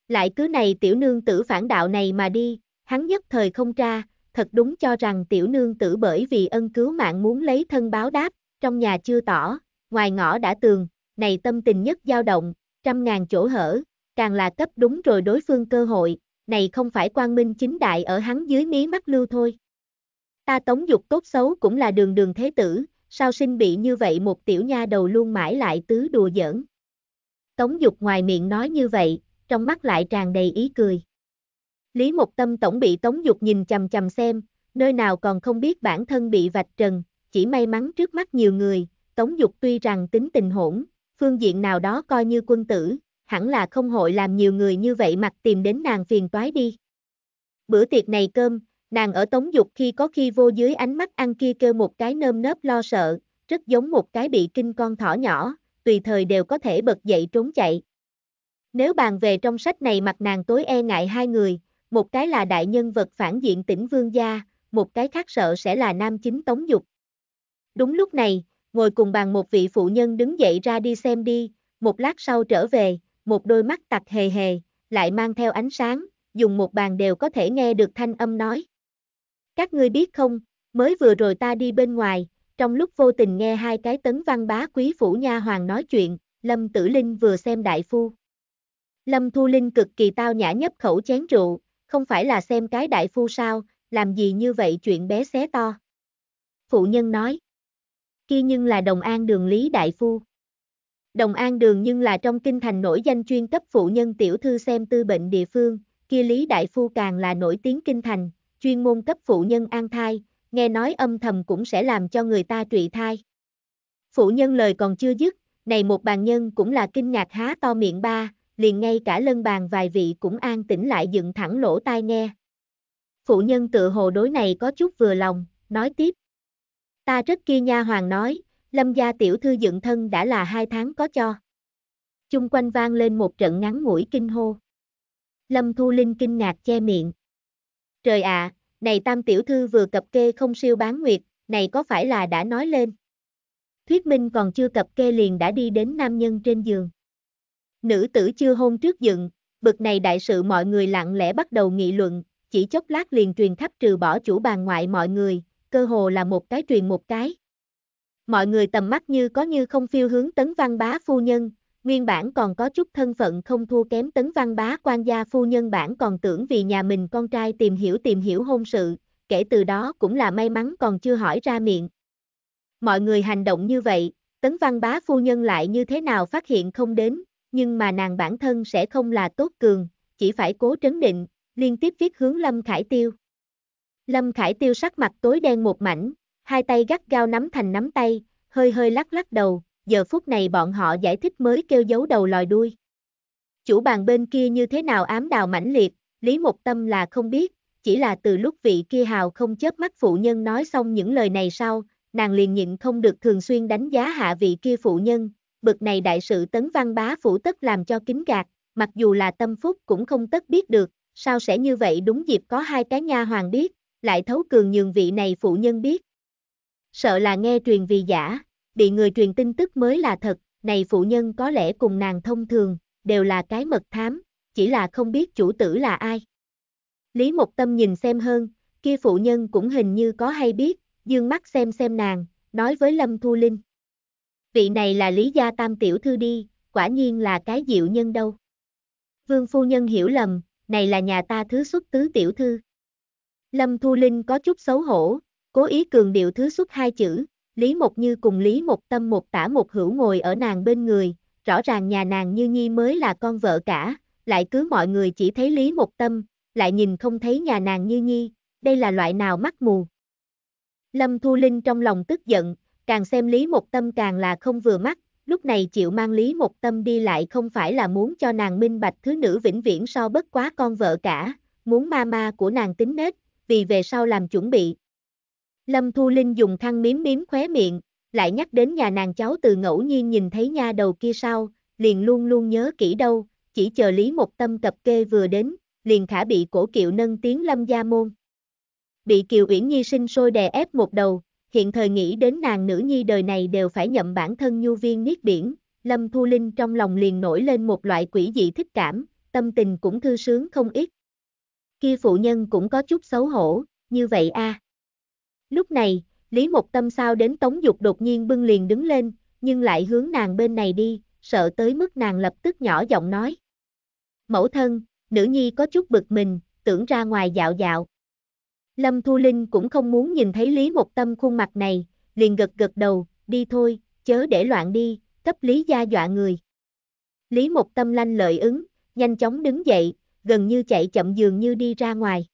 Lại cứ này tiểu nương tử phản đạo này mà đi, hắn nhất thời không ra, thật đúng cho rằng tiểu nương tử bởi vì ân cứu mạng muốn lấy thân báo đáp, trong nhà chưa tỏ, ngoài ngõ đã tường, này tâm tình nhất dao động, trăm ngàn chỗ hở, càng là cấp đúng rồi đối phương cơ hội, này không phải quang minh chính đại ở hắn dưới mí mắt lưu thôi. Ta tống dục tốt xấu cũng là đường đường thế tử, sao sinh bị như vậy một tiểu nha đầu luôn mãi lại tứ đùa giỡn. Tống dục ngoài miệng nói như vậy, trong mắt lại tràn đầy ý cười. Lý Mộc Tâm tổng bị Tống Dục nhìn chầm chầm xem, nơi nào còn không biết bản thân bị vạch trần, chỉ may mắn trước mắt nhiều người, Tống Dục tuy rằng tính tình hỗn, phương diện nào đó coi như quân tử, hẳn là không hội làm nhiều người như vậy mặt tìm đến nàng phiền toái đi. Bữa tiệc này cơm, Nàng ở tống dục khi có khi vô dưới ánh mắt ăn kia kêu một cái nơm nớp lo sợ, rất giống một cái bị kinh con thỏ nhỏ, tùy thời đều có thể bật dậy trốn chạy. Nếu bàn về trong sách này mặt nàng tối e ngại hai người, một cái là đại nhân vật phản diện tỉnh Vương Gia, một cái khác sợ sẽ là nam chính Tống Dục. Đúng lúc này, ngồi cùng bàn một vị phụ nhân đứng dậy ra đi xem đi, một lát sau trở về, một đôi mắt tặc hề hề, lại mang theo ánh sáng, dùng một bàn đều có thể nghe được thanh âm nói. Các ngươi biết không, mới vừa rồi ta đi bên ngoài, trong lúc vô tình nghe hai cái tấn văn bá quý phủ nha hoàng nói chuyện, Lâm Tử Linh vừa xem đại phu. Lâm Thu Linh cực kỳ tao nhã nhấp khẩu chén rượu, không phải là xem cái đại phu sao, làm gì như vậy chuyện bé xé to. Phụ nhân nói, kia nhưng là Đồng An Đường Lý Đại Phu. Đồng An Đường nhưng là trong kinh thành nổi danh chuyên cấp phụ nhân tiểu thư xem tư bệnh địa phương, kia Lý Đại Phu càng là nổi tiếng kinh thành, chuyên môn cấp phụ nhân an thai, nghe nói âm thầm cũng sẽ làm cho người ta trụy thai. Phụ nhân lời còn chưa dứt, này một bàn nhân cũng là kinh ngạc há to miệng ba, liền ngay cả lân bàn vài vị cũng an tĩnh lại dựng thẳng lỗ tai nghe. Phụ nhân tự hồ đối này có chút vừa lòng, nói tiếp. Ta rất kia nha hoàng nói, lâm gia tiểu thư dựng thân đã là hai tháng có cho. Chung quanh vang lên một trận ngắn ngủi kinh hô. Lâm Thu Linh kinh ngạc che miệng. Trời ạ, à, này tam tiểu thư vừa cập kê không siêu bán nguyệt, này có phải là đã nói lên. Thuyết minh còn chưa cập kê liền đã đi đến nam nhân trên giường. Nữ tử chưa hôn trước dựng, bực này đại sự mọi người lặng lẽ bắt đầu nghị luận, chỉ chốc lát liền truyền khắp trừ bỏ chủ bàn ngoại mọi người, cơ hồ là một cái truyền một cái. Mọi người tầm mắt như có như không phiêu hướng tấn văn bá phu nhân, nguyên bản còn có chút thân phận không thua kém tấn văn bá quan gia phu nhân bản còn tưởng vì nhà mình con trai tìm hiểu tìm hiểu hôn sự, kể từ đó cũng là may mắn còn chưa hỏi ra miệng. Mọi người hành động như vậy, tấn văn bá phu nhân lại như thế nào phát hiện không đến, nhưng mà nàng bản thân sẽ không là tốt cường, chỉ phải cố trấn định, liên tiếp viết hướng Lâm Khải Tiêu. Lâm Khải Tiêu sắc mặt tối đen một mảnh, hai tay gắt gao nắm thành nắm tay, hơi hơi lắc lắc đầu, giờ phút này bọn họ giải thích mới kêu giấu đầu lòi đuôi. Chủ bàn bên kia như thế nào ám đào mãnh liệt, Lý Mộc Tâm là không biết, chỉ là từ lúc vị kia hào không chớp mắt phụ nhân nói xong những lời này sau, nàng liền nhịn không được thường xuyên đánh giá hạ vị kia phụ nhân, bực này đại sự tấn văn bá phủ tất làm cho kính gạt, mặc dù là tâm phúc cũng không tất biết được, sao sẽ như vậy đúng dịp có hai cái nha hoàng biết, lại thấu cường nhường vị này phụ nhân biết. Sợ là nghe truyền vì giả, bị người truyền tin tức mới là thật, này phụ nhân có lẽ cùng nàng thông thường, đều là cái mật thám, chỉ là không biết chủ tử là ai. Lý Mộc Tâm nhìn xem hơn, kia phụ nhân cũng hình như có hay biết, dương mắt xem xem nàng, nói với Lâm Thu Linh. Vị này là Lý Gia Tam Tiểu Thư đi, quả nhiên là cái diệu nhân đâu. Vương Phu Nhân hiểu lầm, này là nhà ta thứ xuất tứ Tiểu Thư. Lâm Thu Linh có chút xấu hổ, cố ý cường điệu thứ xuất hai chữ, Lý Mộc Như cùng Lý Mộc Tâm một tả một hữu ngồi ở nàng bên người, rõ ràng nhà nàng Như Nhi mới là con vợ cả, lại cứ mọi người chỉ thấy Lý Mộc Tâm, lại nhìn không thấy nhà nàng Như Nhi, đây là loại nào mắt mù. Lâm Thu Linh trong lòng tức giận, càng xem Lý Mộc Tâm càng là không vừa mắt, lúc này chịu mang Lý Mộc Tâm đi lại không phải là muốn cho nàng minh bạch thứ nữ vĩnh viễn so bất quá con vợ cả, muốn ma ma của nàng tính nết, vì về sau làm chuẩn bị, Lâm Thu Linh dùng khăn miếm miếm khóe miệng, lại nhắc đến nhà nàng cháu từ ngẫu nhiên nhìn thấy nha đầu kia sau, liền luôn luôn nhớ kỹ đâu, chỉ chờ Lý Một Tâm cập kê vừa đến, liền khả bị cổ kiệu nâng tiếng lâm gia môn. Bị Kiều Uyển Nhi sinh sôi đè ép một đầu, hiện thời nghĩ đến nàng nữ nhi đời này đều phải nhậm bản thân nhu viên niết biển, Lâm Thu Linh trong lòng liền nổi lên một loại quỷ dị thích cảm, tâm tình cũng thư sướng không ít. Khi phụ nhân cũng có chút xấu hổ, như vậy a. À. Lúc này, Lý Mộc Tâm sao đến Tống Dục đột nhiên bưng liền đứng lên, nhưng lại hướng nàng bên này đi, sợ tới mức nàng lập tức nhỏ giọng nói. Mẫu thân, nữ nhi có chút bực mình, tưởng ra ngoài dạo dạo. Lâm Thu Linh cũng không muốn nhìn thấy Lý Mộc Tâm khuôn mặt này, liền gật gật đầu, đi thôi, chớ để loạn đi, cấp Lý gia dọa người. Lý Mộc Tâm lanh lợi ứng, nhanh chóng đứng dậy, gần như chạy chậm dường như đi ra ngoài.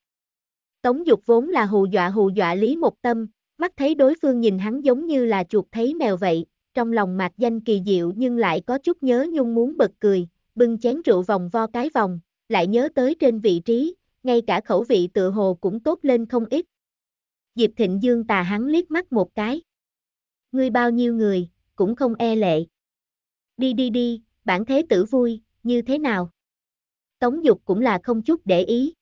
Tống Dục vốn là hù dọa hù dọa Lý Mộc Tâm, mắt thấy đối phương nhìn hắn giống như là chuột thấy mèo vậy, trong lòng mạc danh kỳ diệu nhưng lại có chút nhớ nhung muốn bật cười, bưng chén rượu vòng vo cái vòng, lại nhớ tới trên vị trí, ngay cả khẩu vị tự hồ cũng tốt lên không ít. Diệp Thịnh Dương tà hắn liếc mắt một cái. Ngươi bao nhiêu người, cũng không e lệ. Đi đi đi, bản thế tử vui, như thế nào? Tống Dục cũng là không chút để ý,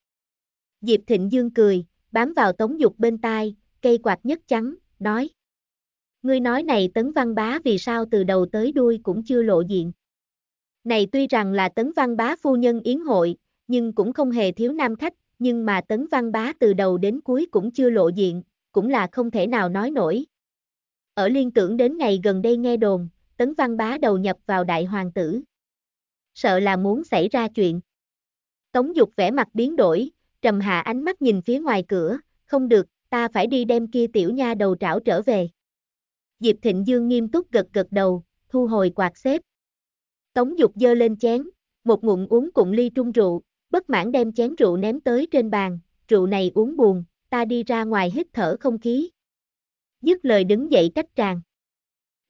Diệp Thịnh Dương cười, bám vào Tống Dục bên tai, cây quạt nhất trắng, nói. Ngươi nói này Tấn Văn Bá vì sao từ đầu tới đuôi cũng chưa lộ diện. Này tuy rằng là Tấn Văn Bá phu nhân yến hội, nhưng cũng không hề thiếu nam khách, nhưng mà Tấn Văn Bá từ đầu đến cuối cũng chưa lộ diện, cũng là không thể nào nói nổi. Ở liên tưởng đến ngày gần đây nghe đồn, Tấn Văn Bá đầu nhập vào đại hoàng tử. Sợ là muốn xảy ra chuyện. Tống Dục vẻ mặt biến đổi, trầm hạ ánh mắt nhìn phía ngoài cửa, không được, ta phải đi đem kia tiểu nha đầu trảo trở về. Diệp Thịnh Dương nghiêm túc gật gật đầu, thu hồi quạt xếp. Tống Dục dơ lên chén, một ngụm uống cụm ly trung rượu, bất mãn đem chén rượu ném tới trên bàn, rượu này uống buồn, ta đi ra ngoài hít thở không khí. Dứt lời đứng dậy cách tràng.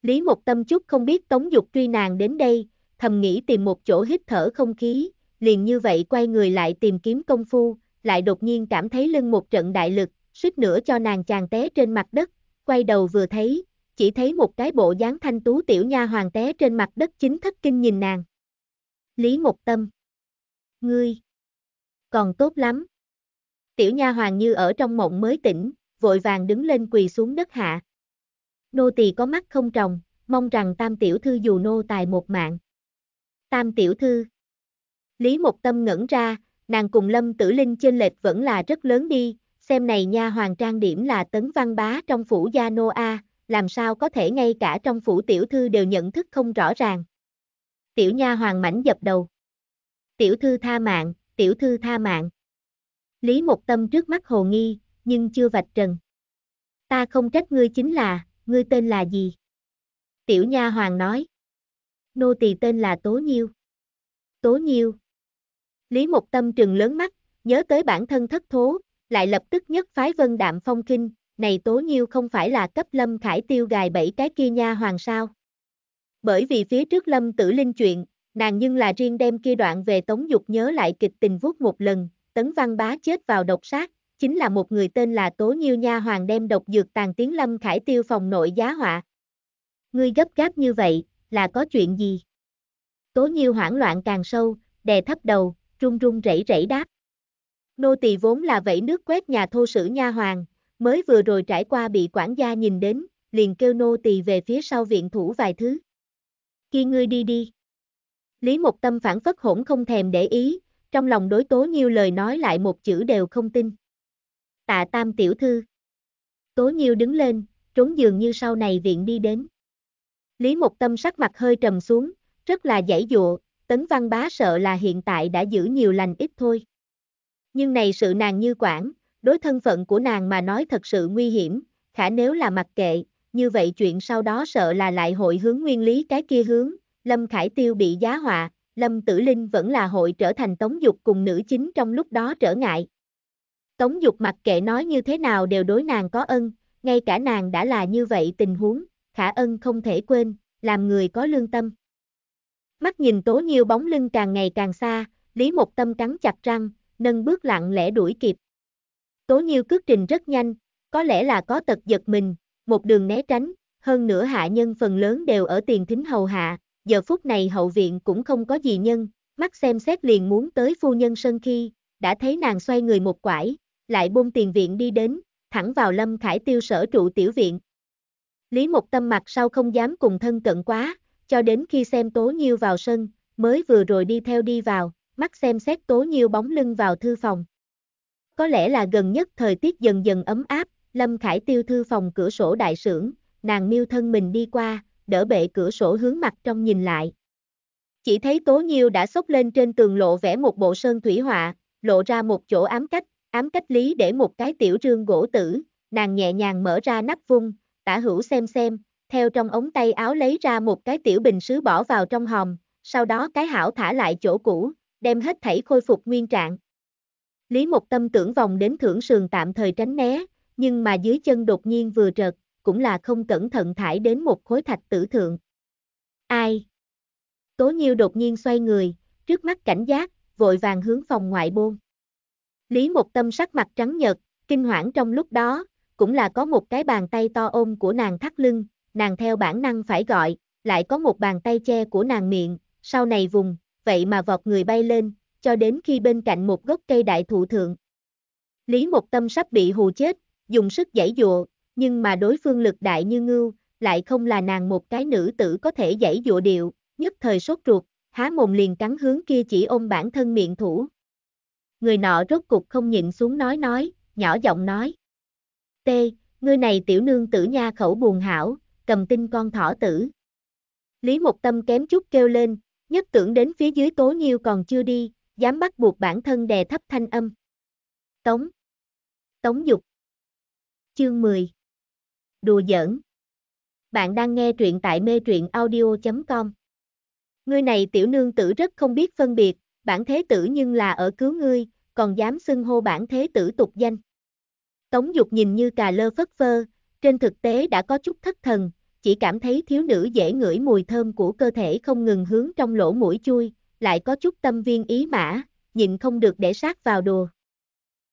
Lý một tâm chút không biết Tống Dục truy nàng đến đây, thầm nghĩ tìm một chỗ hít thở không khí, liền như vậy quay người lại tìm kiếm công phu, lại đột nhiên cảm thấy lưng một trận đại lực, suýt nữa cho nàng chàng té trên mặt đất, quay đầu vừa thấy, chỉ thấy một cái bộ dáng thanh tú tiểu nha hoàng té trên mặt đất chính thất kinh nhìn nàng. Lý Ngục Tâm Ngươi Còn tốt lắm. Tiểu nha hoàng như ở trong mộng mới tỉnh, vội vàng đứng lên quỳ xuống đất hạ. Nô tỳ có mắt không trồng, mong rằng tam tiểu thư dù nô tài một mạng. Tam tiểu thư Lý Mục Tâm ngẩn ra, nàng cùng Lâm Tử Linh chênh lệch vẫn là rất lớn đi, xem này nha hoàng trang điểm là tấn văn bá trong phủ gia noa, làm sao có thể ngay cả trong phủ tiểu thư đều nhận thức không rõ ràng. Tiểu nha hoàng mảnh dập đầu. Tiểu thư tha mạng, tiểu thư tha mạng. Lý một tâm trước mắt hồ nghi, nhưng chưa vạch trần. Ta không trách ngươi chính là, ngươi tên là gì? Tiểu nha hoàng nói. Nô tỳ tên là Tố Nhiêu. Tố Nhiêu, Lý Mục Tâm trừng lớn mắt, nhớ tới bản thân thất thố, lại lập tức nhất phái vân đạm phong kinh, này tố nhiêu không phải là cấp lâm khải tiêu gài bẫy cái kia nha hoàng sao. Bởi vì phía trước lâm tử linh chuyện, nàng nhưng là riêng đem kia đoạn về tống dục nhớ lại kịch tình vuốt một lần, tấn văn bá chết vào độc sát, chính là một người tên là tố nhiêu nha hoàng đem độc dược tàn tiếng lâm khải tiêu phòng nội giá họa. Ngươi gấp gáp như vậy, là có chuyện gì? Tố nhiêu hoảng loạn càng sâu, đè thấp đầu, run run rẩy rẩy đáp. Nô tỳ vốn là vẫy nước quét nhà thô sử nha hoàng, mới vừa rồi trải qua bị quản gia nhìn đến, liền kêu nô tỳ về phía sau viện thủ vài thứ. Khi ngươi đi đi. Lý một Tâm phản phất hỗn không thèm để ý, trong lòng đối tố nhiêu lời nói lại một chữ đều không tin. Tạ tam tiểu thư. Tố nhiêu đứng lên, trốn giường như sau này viện đi đến. Lý một Tâm sắc mặt hơi trầm xuống, rất là giải dụa, Tấn Văn Bá sợ là hiện tại đã giữ nhiều lành ít thôi. Nhưng này sự nàng như quản, đối thân phận của nàng mà nói thật sự nguy hiểm, khả nếu là mặc kệ, như vậy chuyện sau đó sợ là lại hội hướng nguyên lý cái kia hướng, Lâm Khải Tiêu bị giá họa, Lâm Tử Linh vẫn là hội trở thành tống dục cùng nữ chính trong lúc đó trở ngại. Tống dục mặc kệ nói như thế nào đều đối nàng có ân, ngay cả nàng đã là như vậy tình huống, khả ân không thể quên, làm người có lương tâm. Mắt nhìn tố nhiêu bóng lưng càng ngày càng xa, Lý Mộc Tâm cắn chặt răng, nâng bước lặng lẽ đuổi kịp. Tố nhiêu cước trình rất nhanh, có lẽ là có tật giật mình, một đường né tránh, hơn nữa hạ nhân phần lớn đều ở tiền thính hầu hạ, giờ phút này hậu viện cũng không có gì nhân, mắt xem xét liền muốn tới phu nhân sân khi, đã thấy nàng xoay người một quải, lại buông tiền viện đi đến, thẳng vào lâm khải tiêu sở trụ tiểu viện. Lý Mộc Tâm mặt sau không dám cùng thân cận quá, cho đến khi xem Tố Nhiêu vào sân, mới vừa rồi đi theo đi vào, mắt xem xét Tố Nhiêu bóng lưng vào thư phòng. Có lẽ là gần nhất thời tiết dần dần ấm áp, Lâm Khải Tiêu thư phòng cửa sổ đại sưởng, nàng miêu thân mình đi qua, đỡ bệ cửa sổ hướng mặt trong nhìn lại. Chỉ thấy Tố Nhiêu đã xốc lên trên tường lộ vẽ một bộ sơn thủy họa, lộ ra một chỗ ám cách, ám cách lý để một cái tiểu trương gỗ tử, nàng nhẹ nhàng mở ra nắp vung, tả hữu xem xem, theo trong ống tay áo lấy ra một cái tiểu bình sứ bỏ vào trong hòm, sau đó cái hảo thả lại chỗ cũ, đem hết thảy khôi phục nguyên trạng. Lý Mục Tâm tưởng vòng đến thưởng sườn tạm thời tránh né, nhưng mà dưới chân đột nhiên vừa trật, cũng là không cẩn thận thải đến một khối thạch tử thượng. Ai? Tố Nhiêu đột nhiên xoay người, trước mắt cảnh giác, vội vàng hướng phòng ngoại buôn. Lý Mục Tâm sắc mặt trắng nhợt, kinh hoảng trong lúc đó, cũng là có một cái bàn tay to ôm của nàng thắt lưng, nàng theo bản năng phải gọi, lại có một bàn tay che của nàng miệng, sau này vùng, vậy mà vọt người bay lên, cho đến khi bên cạnh một gốc cây đại thụ thượng. Lý một Tâm sắp bị hù chết, dùng sức giãy dụa, nhưng mà đối phương lực đại như ngưu, lại không là nàng một cái nữ tử có thể giãy dụa điệu, nhất thời sốt ruột, há mồm liền cắn hướng kia chỉ ôm bản thân miệng thủ. Người nọ rốt cục không nhịn xuống nói nói, nhỏ giọng nói. T, ngươi này tiểu nương tử nha khẩu buồn hảo, cầm tinh con thỏ tử. Lý Mục Tâm kém chút kêu lên, nhất tưởng đến phía dưới Tố Nhiêu còn chưa đi, dám bắt buộc bản thân đè thấp thanh âm. Tống. Tống Dục. Chương 10. Đùa giỡn. Bạn đang nghe truyện tại mê truyện audio.com. Ngươi này tiểu nương tử rất không biết phân biệt, bản thế tử nhưng là ở cứu ngươi, còn dám xưng hô bản thế tử tục danh. Tống Dục nhìn như cà lơ phất phơ, trên thực tế đã có chút thất thần, chỉ cảm thấy thiếu nữ dễ ngửi mùi thơm của cơ thể không ngừng hướng trong lỗ mũi chui, lại có chút tâm viên ý mã, nhìn không được để sát vào đùa.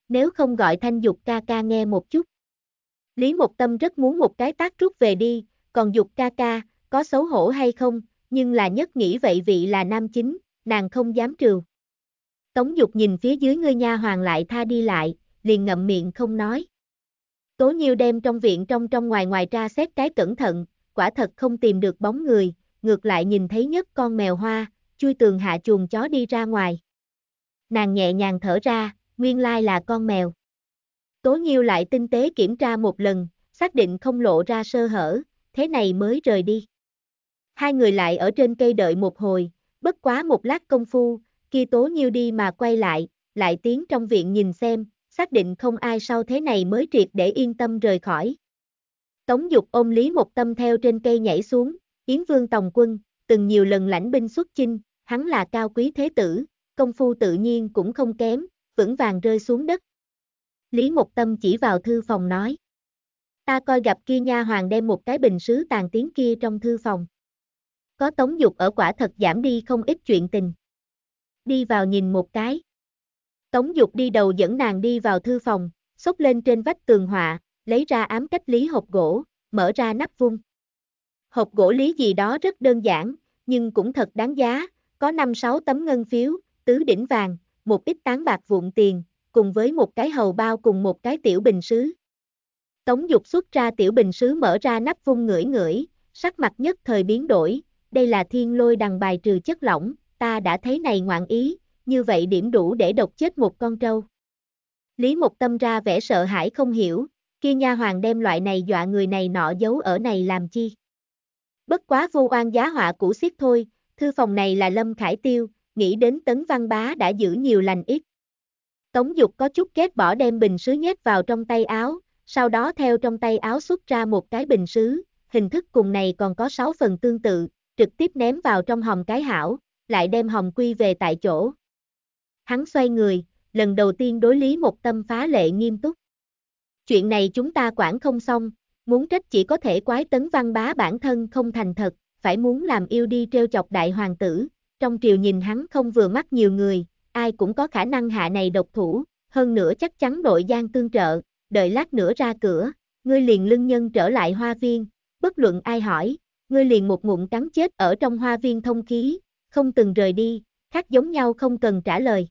Nếu không gọi thanh dục ca ca nghe một chút. Lý một tâm rất muốn một cái tác rút về đi, còn dục ca ca, có xấu hổ hay không, nhưng là nhất nghĩ vậy vị là nam chính, nàng không dám trừ. Tống dục nhìn phía dưới ngươi nha hoàng lại tha đi lại, liền ngậm miệng không nói. Tố nhiêu đem trong viện trong trong ngoài ngoài ra xét cái cẩn thận, quả thật không tìm được bóng người, ngược lại nhìn thấy nhất con mèo hoa, chui tường hạ chuồng chó đi ra ngoài. Nàng nhẹ nhàng thở ra, nguyên lai là con mèo. Tố Nhiêu lại tinh tế kiểm tra một lần, xác định không lộ ra sơ hở, thế này mới rời đi. Hai người lại ở trên cây đợi một hồi, bất quá một lát công phu, kia Tố Nhiêu đi mà quay lại, lại tiến trong viện nhìn xem, xác định không ai sau thế này mới triệt để yên tâm rời khỏi. Tống Dục ôm Lý Một Tâm theo trên cây nhảy xuống, Yến Vương Tòng Quân, từng nhiều lần lãnh binh xuất chinh, hắn là cao quý thế tử, công phu tự nhiên cũng không kém, vững vàng rơi xuống đất. Lý Một Tâm chỉ vào thư phòng nói. Ta coi gặp kia nha hoàng đem một cái bình sứ tàn tiếng kia trong thư phòng. Có tống dục ở quả thật giảm đi không ít chuyện tình. Đi vào nhìn một cái. Tống dục đi đầu dẫn nàng đi vào thư phòng, xốc lên trên vách tường họa, lấy ra ám cách lý hộp gỗ, mở ra nắp vung. Hộp gỗ lý gì đó rất đơn giản, nhưng cũng thật đáng giá, có 5-6 tấm ngân phiếu, tứ đỉnh vàng, một ít tán bạc vụn tiền, cùng với một cái hầu bao cùng một cái tiểu bình sứ. Tống dục xuất ra tiểu bình sứ mở ra nắp vung ngửi ngửi, sắc mặt nhất thời biến đổi, đây là thiên lôi đằng bài trừ chất lỏng, ta đã thấy này ngoạn ý, như vậy điểm đủ để độc chết một con trâu. Lý Mộc Tâm ra vẻ sợ hãi không hiểu, kia nha hoàng đem loại này dọa người này nọ giấu ở này làm chi. Bất quá vô oan giá họa cũ xiết thôi, thư phòng này là Lâm Khải Tiêu, nghĩ đến tấn văn bá đã giữ nhiều lành ít. Tống dục có chút kết bỏ đem bình sứ nhét vào trong tay áo, sau đó theo trong tay áo xuất ra một cái bình sứ, hình thức cùng này còn có 6 phần tương tự, trực tiếp ném vào trong hòm cái hảo, lại đem hòm quy về tại chỗ. Hắn xoay người, lần đầu tiên đối lý một tâm phá lệ nghiêm túc. Chuyện này chúng ta quản không xong, muốn trách chỉ có thể quái tấn văn bá bản thân không thành thật, phải muốn làm yêu đi treo chọc đại hoàng tử, trong triều nhìn hắn không vừa mắt nhiều người, ai cũng có khả năng hạ này độc thủ, hơn nữa chắc chắn đội gian tương trợ, đợi lát nữa ra cửa, ngươi liền lưng nhân trở lại hoa viên, bất luận ai hỏi, ngươi liền một ngụm cắn chết ở trong hoa viên thông khí, không từng rời đi, khác giống nhau không cần trả lời.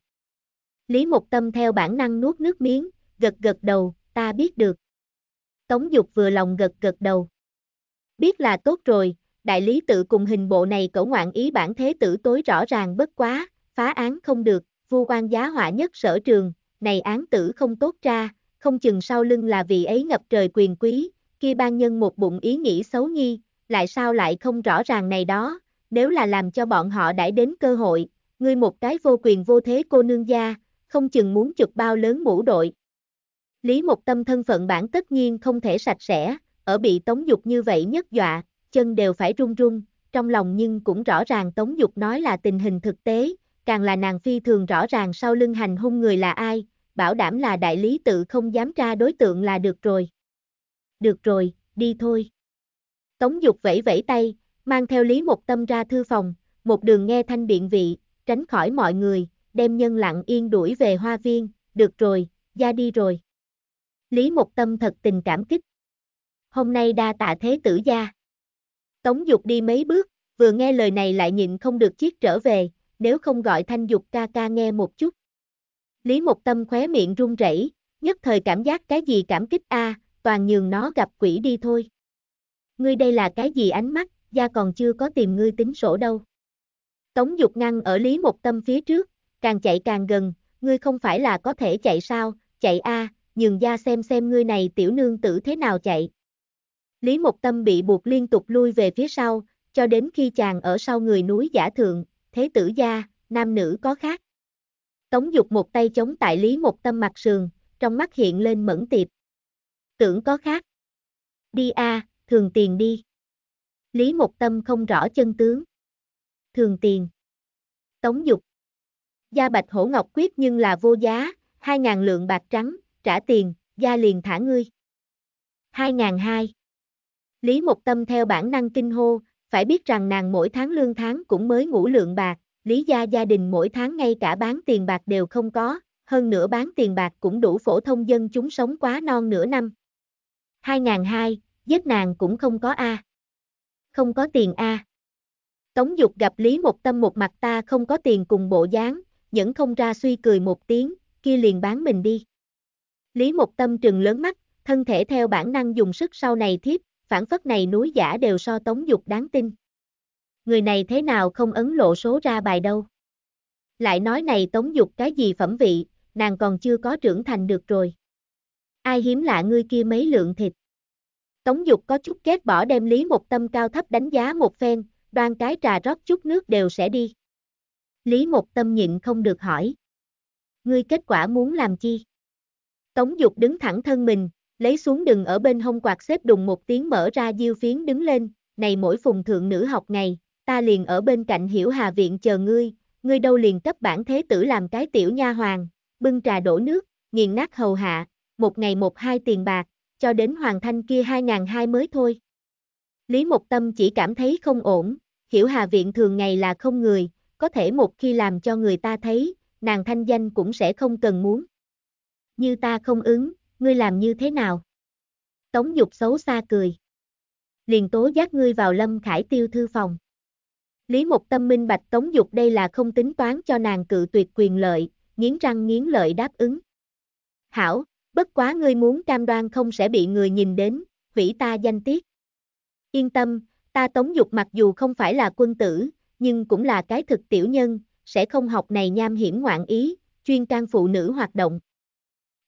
Lý Mộc Tâm theo bản năng nuốt nước miếng, gật gật đầu, ta biết được. Tống Dục vừa lòng gật gật đầu. Biết là tốt rồi, đại lý tự cùng hình bộ này cẩu ngoạn ý bản thế tử tối rõ ràng bất quá, phá án không được, vu quan giá họa nhất sở trường, này án tử không tốt ra, không chừng sau lưng là vị ấy ngập trời quyền quý, kia ban nhân một bụng ý nghĩ xấu nghi, lại sao lại không rõ ràng này đó, nếu là làm cho bọn họ đãi đến cơ hội, ngươi một cái vô quyền vô thế cô nương gia, không chừng muốn chụp bao lớn mũ đội. Lý Mộc Tâm thân phận bản tất nhiên không thể sạch sẽ, ở bị Tống Dục như vậy nhất dọa, chân đều phải run run, trong lòng nhưng cũng rõ ràng Tống Dục nói là tình hình thực tế, càng là nàng phi thường rõ ràng sau lưng hành hung người là ai, bảo đảm là đại lý tự không dám tra đối tượng là được rồi. Được rồi, đi thôi. Tống Dục vẫy vẫy tay, mang theo Lý Mộc Tâm ra thư phòng, một đường nghe thanh biện vị, tránh khỏi mọi người, đem nhân lặng yên đuổi về hoa viên, được rồi, ra đi rồi. Lý Mục Tâm thật tình cảm kích. Hôm nay đa tạ thế tử gia. Tống Dục đi mấy bước, vừa nghe lời này lại nhịn không được chiếc trở về, nếu không gọi Thanh Dục ca ca nghe một chút. Lý Mục Tâm khóe miệng run rẩy, nhất thời cảm giác cái gì cảm kích a, toàn nhường nó gặp quỷ đi thôi. Ngươi đây là cái gì ánh mắt, gia còn chưa có tìm ngươi tính sổ đâu. Tống Dục ngăn ở Lý Mục Tâm phía trước, càng chạy càng gần, ngươi không phải là có thể chạy sao, chạy a, nhường gia xem xem ngươi này tiểu nương tử thế nào chạy. Lý Mộc Tâm bị buộc liên tục lui về phía sau, cho đến khi chàng ở sau người núi giả thượng, thế tử gia, nam nữ có khác. Tống dục một tay chống tại Lý Mộc Tâm mặt sườn, trong mắt hiện lên mẫn tiệp. Tưởng có khác. Đi a, thường tiền đi. Lý Mộc Tâm không rõ chân tướng. Thường tiền. Tống dục. Gia bạch hổ ngọc quyết nhưng là vô giá, hai ngàn lượng bạc trắng, trả tiền, gia liền thả ngươi. 2002 Lý Mộc Tâm theo bản năng kinh hô, phải biết rằng nàng mỗi tháng lương tháng cũng mới ngủ lượng bạc, Lý gia gia đình mỗi tháng ngay cả bán tiền bạc đều không có, hơn nữa bán tiền bạc cũng đủ phổ thông dân chúng sống quá non nửa năm. 2002, giết nàng cũng không có A. Không có tiền A. Tống Dục gặp Lý Mộc Tâm một mặt ta không có tiền cùng bộ dáng, vẫn không ra suy cười một tiếng, kia liền bán mình đi. Lý một Tâm trừng lớn mắt, thân thể theo bản năng dùng sức sau này thiếp, phản phất này núi giả đều so tống dục đáng tin. Người này thế nào không ấn lộ số ra bài đâu. Lại nói này tống dục cái gì phẩm vị, nàng còn chưa có trưởng thành được rồi. Ai hiếm lạ ngươi kia mấy lượng thịt. Tống dục có chút kết bỏ đem lý một tâm cao thấp đánh giá một phen, đoan cái trà rót chút nước đều sẽ đi. Lý một tâm nhịn không được hỏi. Ngươi kết quả muốn làm chi? Tống Dục đứng thẳng thân mình, lấy xuống đừng ở bên hông quạt xếp đùng một tiếng mở ra diêu phiến đứng lên, này mỗi phùng thượng nữ học ngày, ta liền ở bên cạnh hiểu hà viện chờ ngươi, ngươi đâu liền cấp bản thế tử làm cái tiểu nha hoàng, bưng trà đổ nước, nghiền nát hầu hạ, một ngày một hai tiền bạc, cho đến hoàng thanh kia hai ngàn hai mới thôi. Lý Mộc Tâm chỉ cảm thấy không ổn, hiểu hà viện thường ngày là không người, có thể một khi làm cho người ta thấy, nàng thanh danh cũng sẽ không cần muốn như ta không ứng, ngươi làm như thế nào? Tống Dục xấu xa cười. Liền tố giác ngươi vào Lâm Khải Tiêu thư phòng. Lý Mục Tâm minh bạch Tống Dục đây là không tính toán cho nàng cự tuyệt quyền lợi, nghiến răng nghiến lợi đáp ứng. Hảo, bất quá ngươi muốn cam đoan không sẽ bị người nhìn đến, hủy ta danh tiết. Yên tâm, ta Tống Dục mặc dù không phải là quân tử, nhưng cũng là cái thực tiểu nhân, sẽ không học này nham hiểm ngoạn ý, chuyên can phụ nữ hoạt động.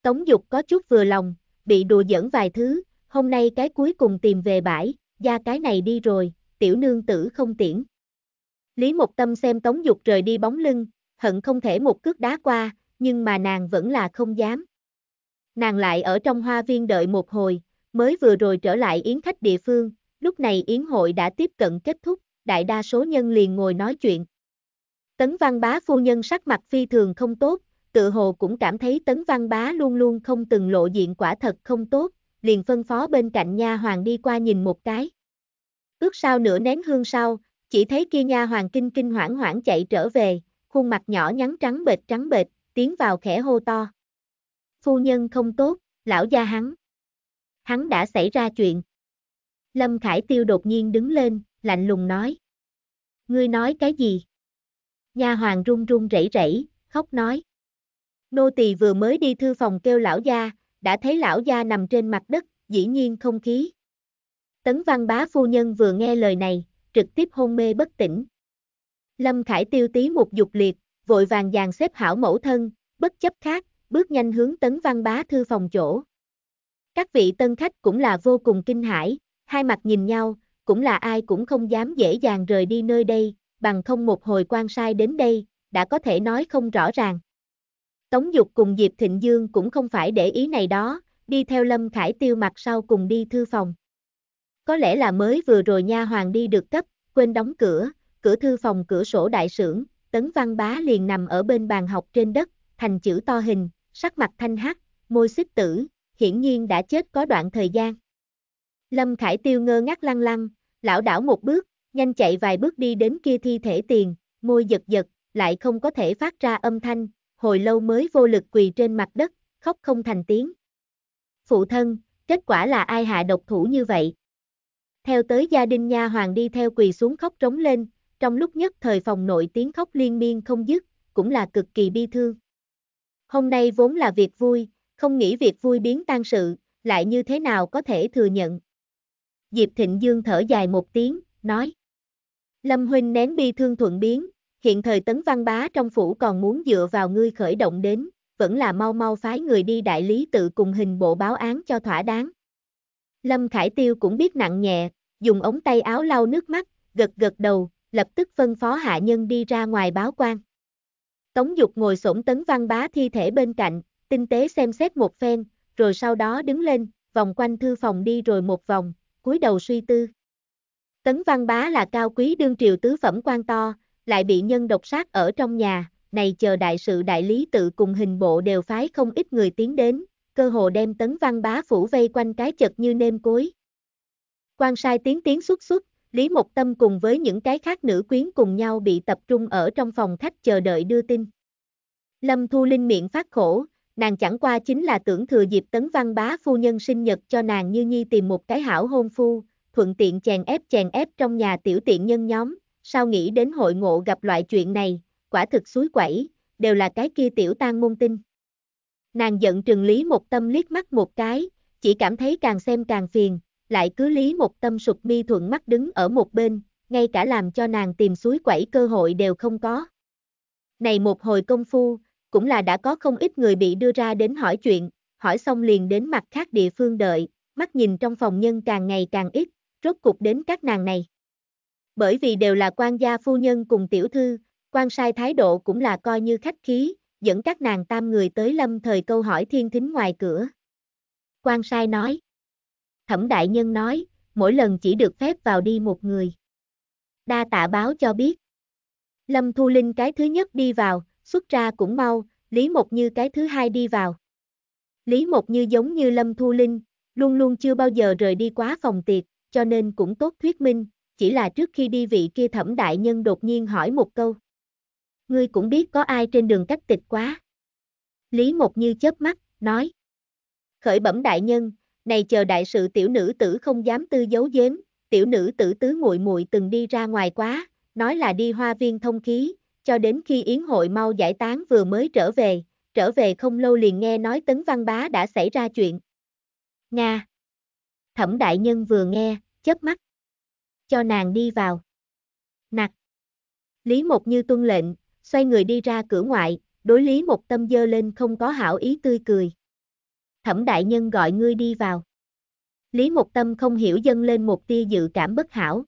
Tống Dục có chút vừa lòng, bị đùa giỡn vài thứ, hôm nay cái cuối cùng tìm về bãi, ra cái này đi rồi, tiểu nương tử không tiễn. Lý Mộc Tâm xem Tống Dục rời đi bóng lưng, hận không thể một cước đá qua, nhưng mà nàng vẫn là không dám. Nàng lại ở trong hoa viên đợi một hồi, mới vừa rồi trở lại yến khách địa phương, lúc này yến hội đã tiếp cận kết thúc, đại đa số nhân liền ngồi nói chuyện. Tấn Văn Bá phu nhân sắc mặt phi thường không tốt, tự hồ cũng cảm thấy tấn văn bá luôn luôn không từng lộ diện quả thật không tốt, liền phân phó bên cạnh nha hoàng đi qua nhìn một cái. Ước sau nửa nén hương sau, chỉ thấy kia nha hoàng kinh kinh hoảng hoảng chạy trở về, khuôn mặt nhỏ nhắn trắng bệt trắng bệt, tiến vào khẽ hô to. Phu nhân không tốt, lão gia hắn. Hắn đã xảy ra chuyện. Lâm Khải Tiêu đột nhiên đứng lên, lạnh lùng nói. Ngươi nói cái gì? Nha hoàng run run rẩy rẩy, khóc nói. Nô tỳ vừa mới đi thư phòng kêu lão gia, đã thấy lão gia nằm trên mặt đất, dĩ nhiên không khí. Tấn văn bá phu nhân vừa nghe lời này, trực tiếp hôn mê bất tỉnh. Lâm Khải tiêu tí một dục liệt, vội vàng dàn xếp hảo mẫu thân, bất chấp khác, bước nhanh hướng tấn văn bá thư phòng chỗ. Các vị tân khách cũng là vô cùng kinh hãi, hai mặt nhìn nhau, cũng là ai cũng không dám dễ dàng rời đi nơi đây, bằng không một hồi quan sai đến đây, đã có thể nói không rõ ràng. Tống Dục cùng Diệp Thịnh Dương cũng không phải để ý này đó, đi theo Lâm Khải Tiêu mặt sau cùng đi thư phòng. Có lẽ là mới vừa rồi nha hoàng đi được cấp, quên đóng cửa, cửa thư phòng cửa sổ đại sưởng, Tấn Văn Bá liền nằm ở bên bàn học trên đất, thành chữ to hình, sắc mặt thanh hắc, môi xích tử, hiển nhiên đã chết có đoạn thời gian. Lâm Khải Tiêu ngơ ngác lăng lăng, lão đảo một bước, nhanh chạy vài bước đi đến kia thi thể tiền, môi giật giật, lại không có thể phát ra âm thanh, hồi lâu mới vô lực quỳ trên mặt đất, khóc không thành tiếng. Phụ thân, kết quả là ai hạ độc thủ như vậy? Theo tới gia đình nha hoàng đi theo quỳ xuống khóc trống lên, trong lúc nhất thời phòng nội tiếng khóc liên miên không dứt, cũng là cực kỳ bi thương. Hôm nay vốn là việc vui, không nghĩ việc vui biến tan sự, lại như thế nào có thể thừa nhận. Diệp Thịnh Dương thở dài một tiếng, nói. Lâm Huynh nén bi thương thuận biến, Hiện thời tấn văn bá trong phủ còn muốn dựa vào ngươi khởi động đến, vẫn là mau mau phái người đi đại lý tự cùng hình bộ báo án cho thỏa đáng. Lâm Khải Tiêu cũng biết nặng nhẹ, dùng ống tay áo lau nước mắt, gật gật đầu, lập tức phân phó hạ nhân đi ra ngoài báo quan. Tống Dục ngồi sổn tấn văn bá thi thể bên cạnh, tinh tế xem xét một phen, rồi sau đó đứng lên, vòng quanh thư phòng đi rồi một vòng, cúi đầu suy tư. Tấn văn bá là cao quý đương triều tứ phẩm quan to, lại bị nhân độc sát ở trong nhà, này chờ đại sự đại lý tự cùng hình bộ đều phái không ít người tiến đến, cơ hồ đem tấn văn bá phủ vây quanh cái chật như nêm cối. quan sai tiến tiến xuất xuất, Lý Mộc Tâm cùng với những cái khác nữ quyến cùng nhau bị tập trung ở trong phòng khách chờ đợi đưa tin. Lâm Thu Linh miệng phát khổ, nàng chẳng qua chính là tưởng thừa dịp tấn văn bá phu nhân sinh nhật cho nàng như nhi tìm một cái hảo hôn phu, thuận tiện chèn ép chèn ép trong nhà tiểu tiện nhân nhóm, sao nghĩ đến hội ngộ gặp loại chuyện này, quả thực suối quẩy, đều là cái kia tiểu tan môn tinh. Nàng giận trừng lý một tâm liếc mắt một cái, chỉ cảm thấy càng xem càng phiền, lại cứ lý một tâm sụp mi thuận mắt đứng ở một bên, ngay cả làm cho nàng tìm suối quẩy cơ hội đều không có. Này một hồi công phu, cũng là đã có không ít người bị đưa ra đến hỏi chuyện, hỏi xong liền đến mặt khác địa phương đợi, mắt nhìn trong phòng nhân càng ngày càng ít, rốt cục đến các nàng này bởi vì đều là quan gia phu nhân cùng tiểu thư, quan sai thái độ cũng là coi như khách khí, dẫn các nàng tam người tới lâm thời câu hỏi thiên thính ngoài cửa. Quan sai nói. Thẩm đại nhân nói, mỗi lần chỉ được phép vào đi một người. Đa tạ báo cho biết. Lâm Thu Linh cái thứ nhất đi vào, xuất ra cũng mau, Lý một Như cái thứ hai đi vào. Lý Mộc Như giống như Lâm Thu Linh, luôn luôn chưa bao giờ rời đi quá phòng tiệc, cho nên cũng tốt thuyết minh, chỉ là trước khi đi vị kia thẩm đại nhân đột nhiên hỏi một câu. Ngươi cũng biết có ai trên đường cách tịch quá. Lý Mộc Như chớp mắt, nói. Khởi bẩm đại nhân, này chờ đại sự tiểu nữ tử không dám tư giấu giếm, tiểu nữ tử tứ muội muội từng đi ra ngoài quá, nói là đi hoa viên thông khí, cho đến khi yến hội mau giải tán vừa mới trở về, trở về không lâu liền nghe nói tấn văn bá đã xảy ra chuyện. Nga Thẩm đại nhân vừa nghe, chớp mắt cho nàng đi vào. Nặc. Lý Mộc như tuân lệnh, xoay người đi ra cửa ngoại, đối Lý Mộc tâm dơ lên không có hảo ý tươi cười. Thẩm đại nhân gọi ngươi đi vào. Lý Mộc tâm không hiểu dâng lên một tia dự cảm bất hảo.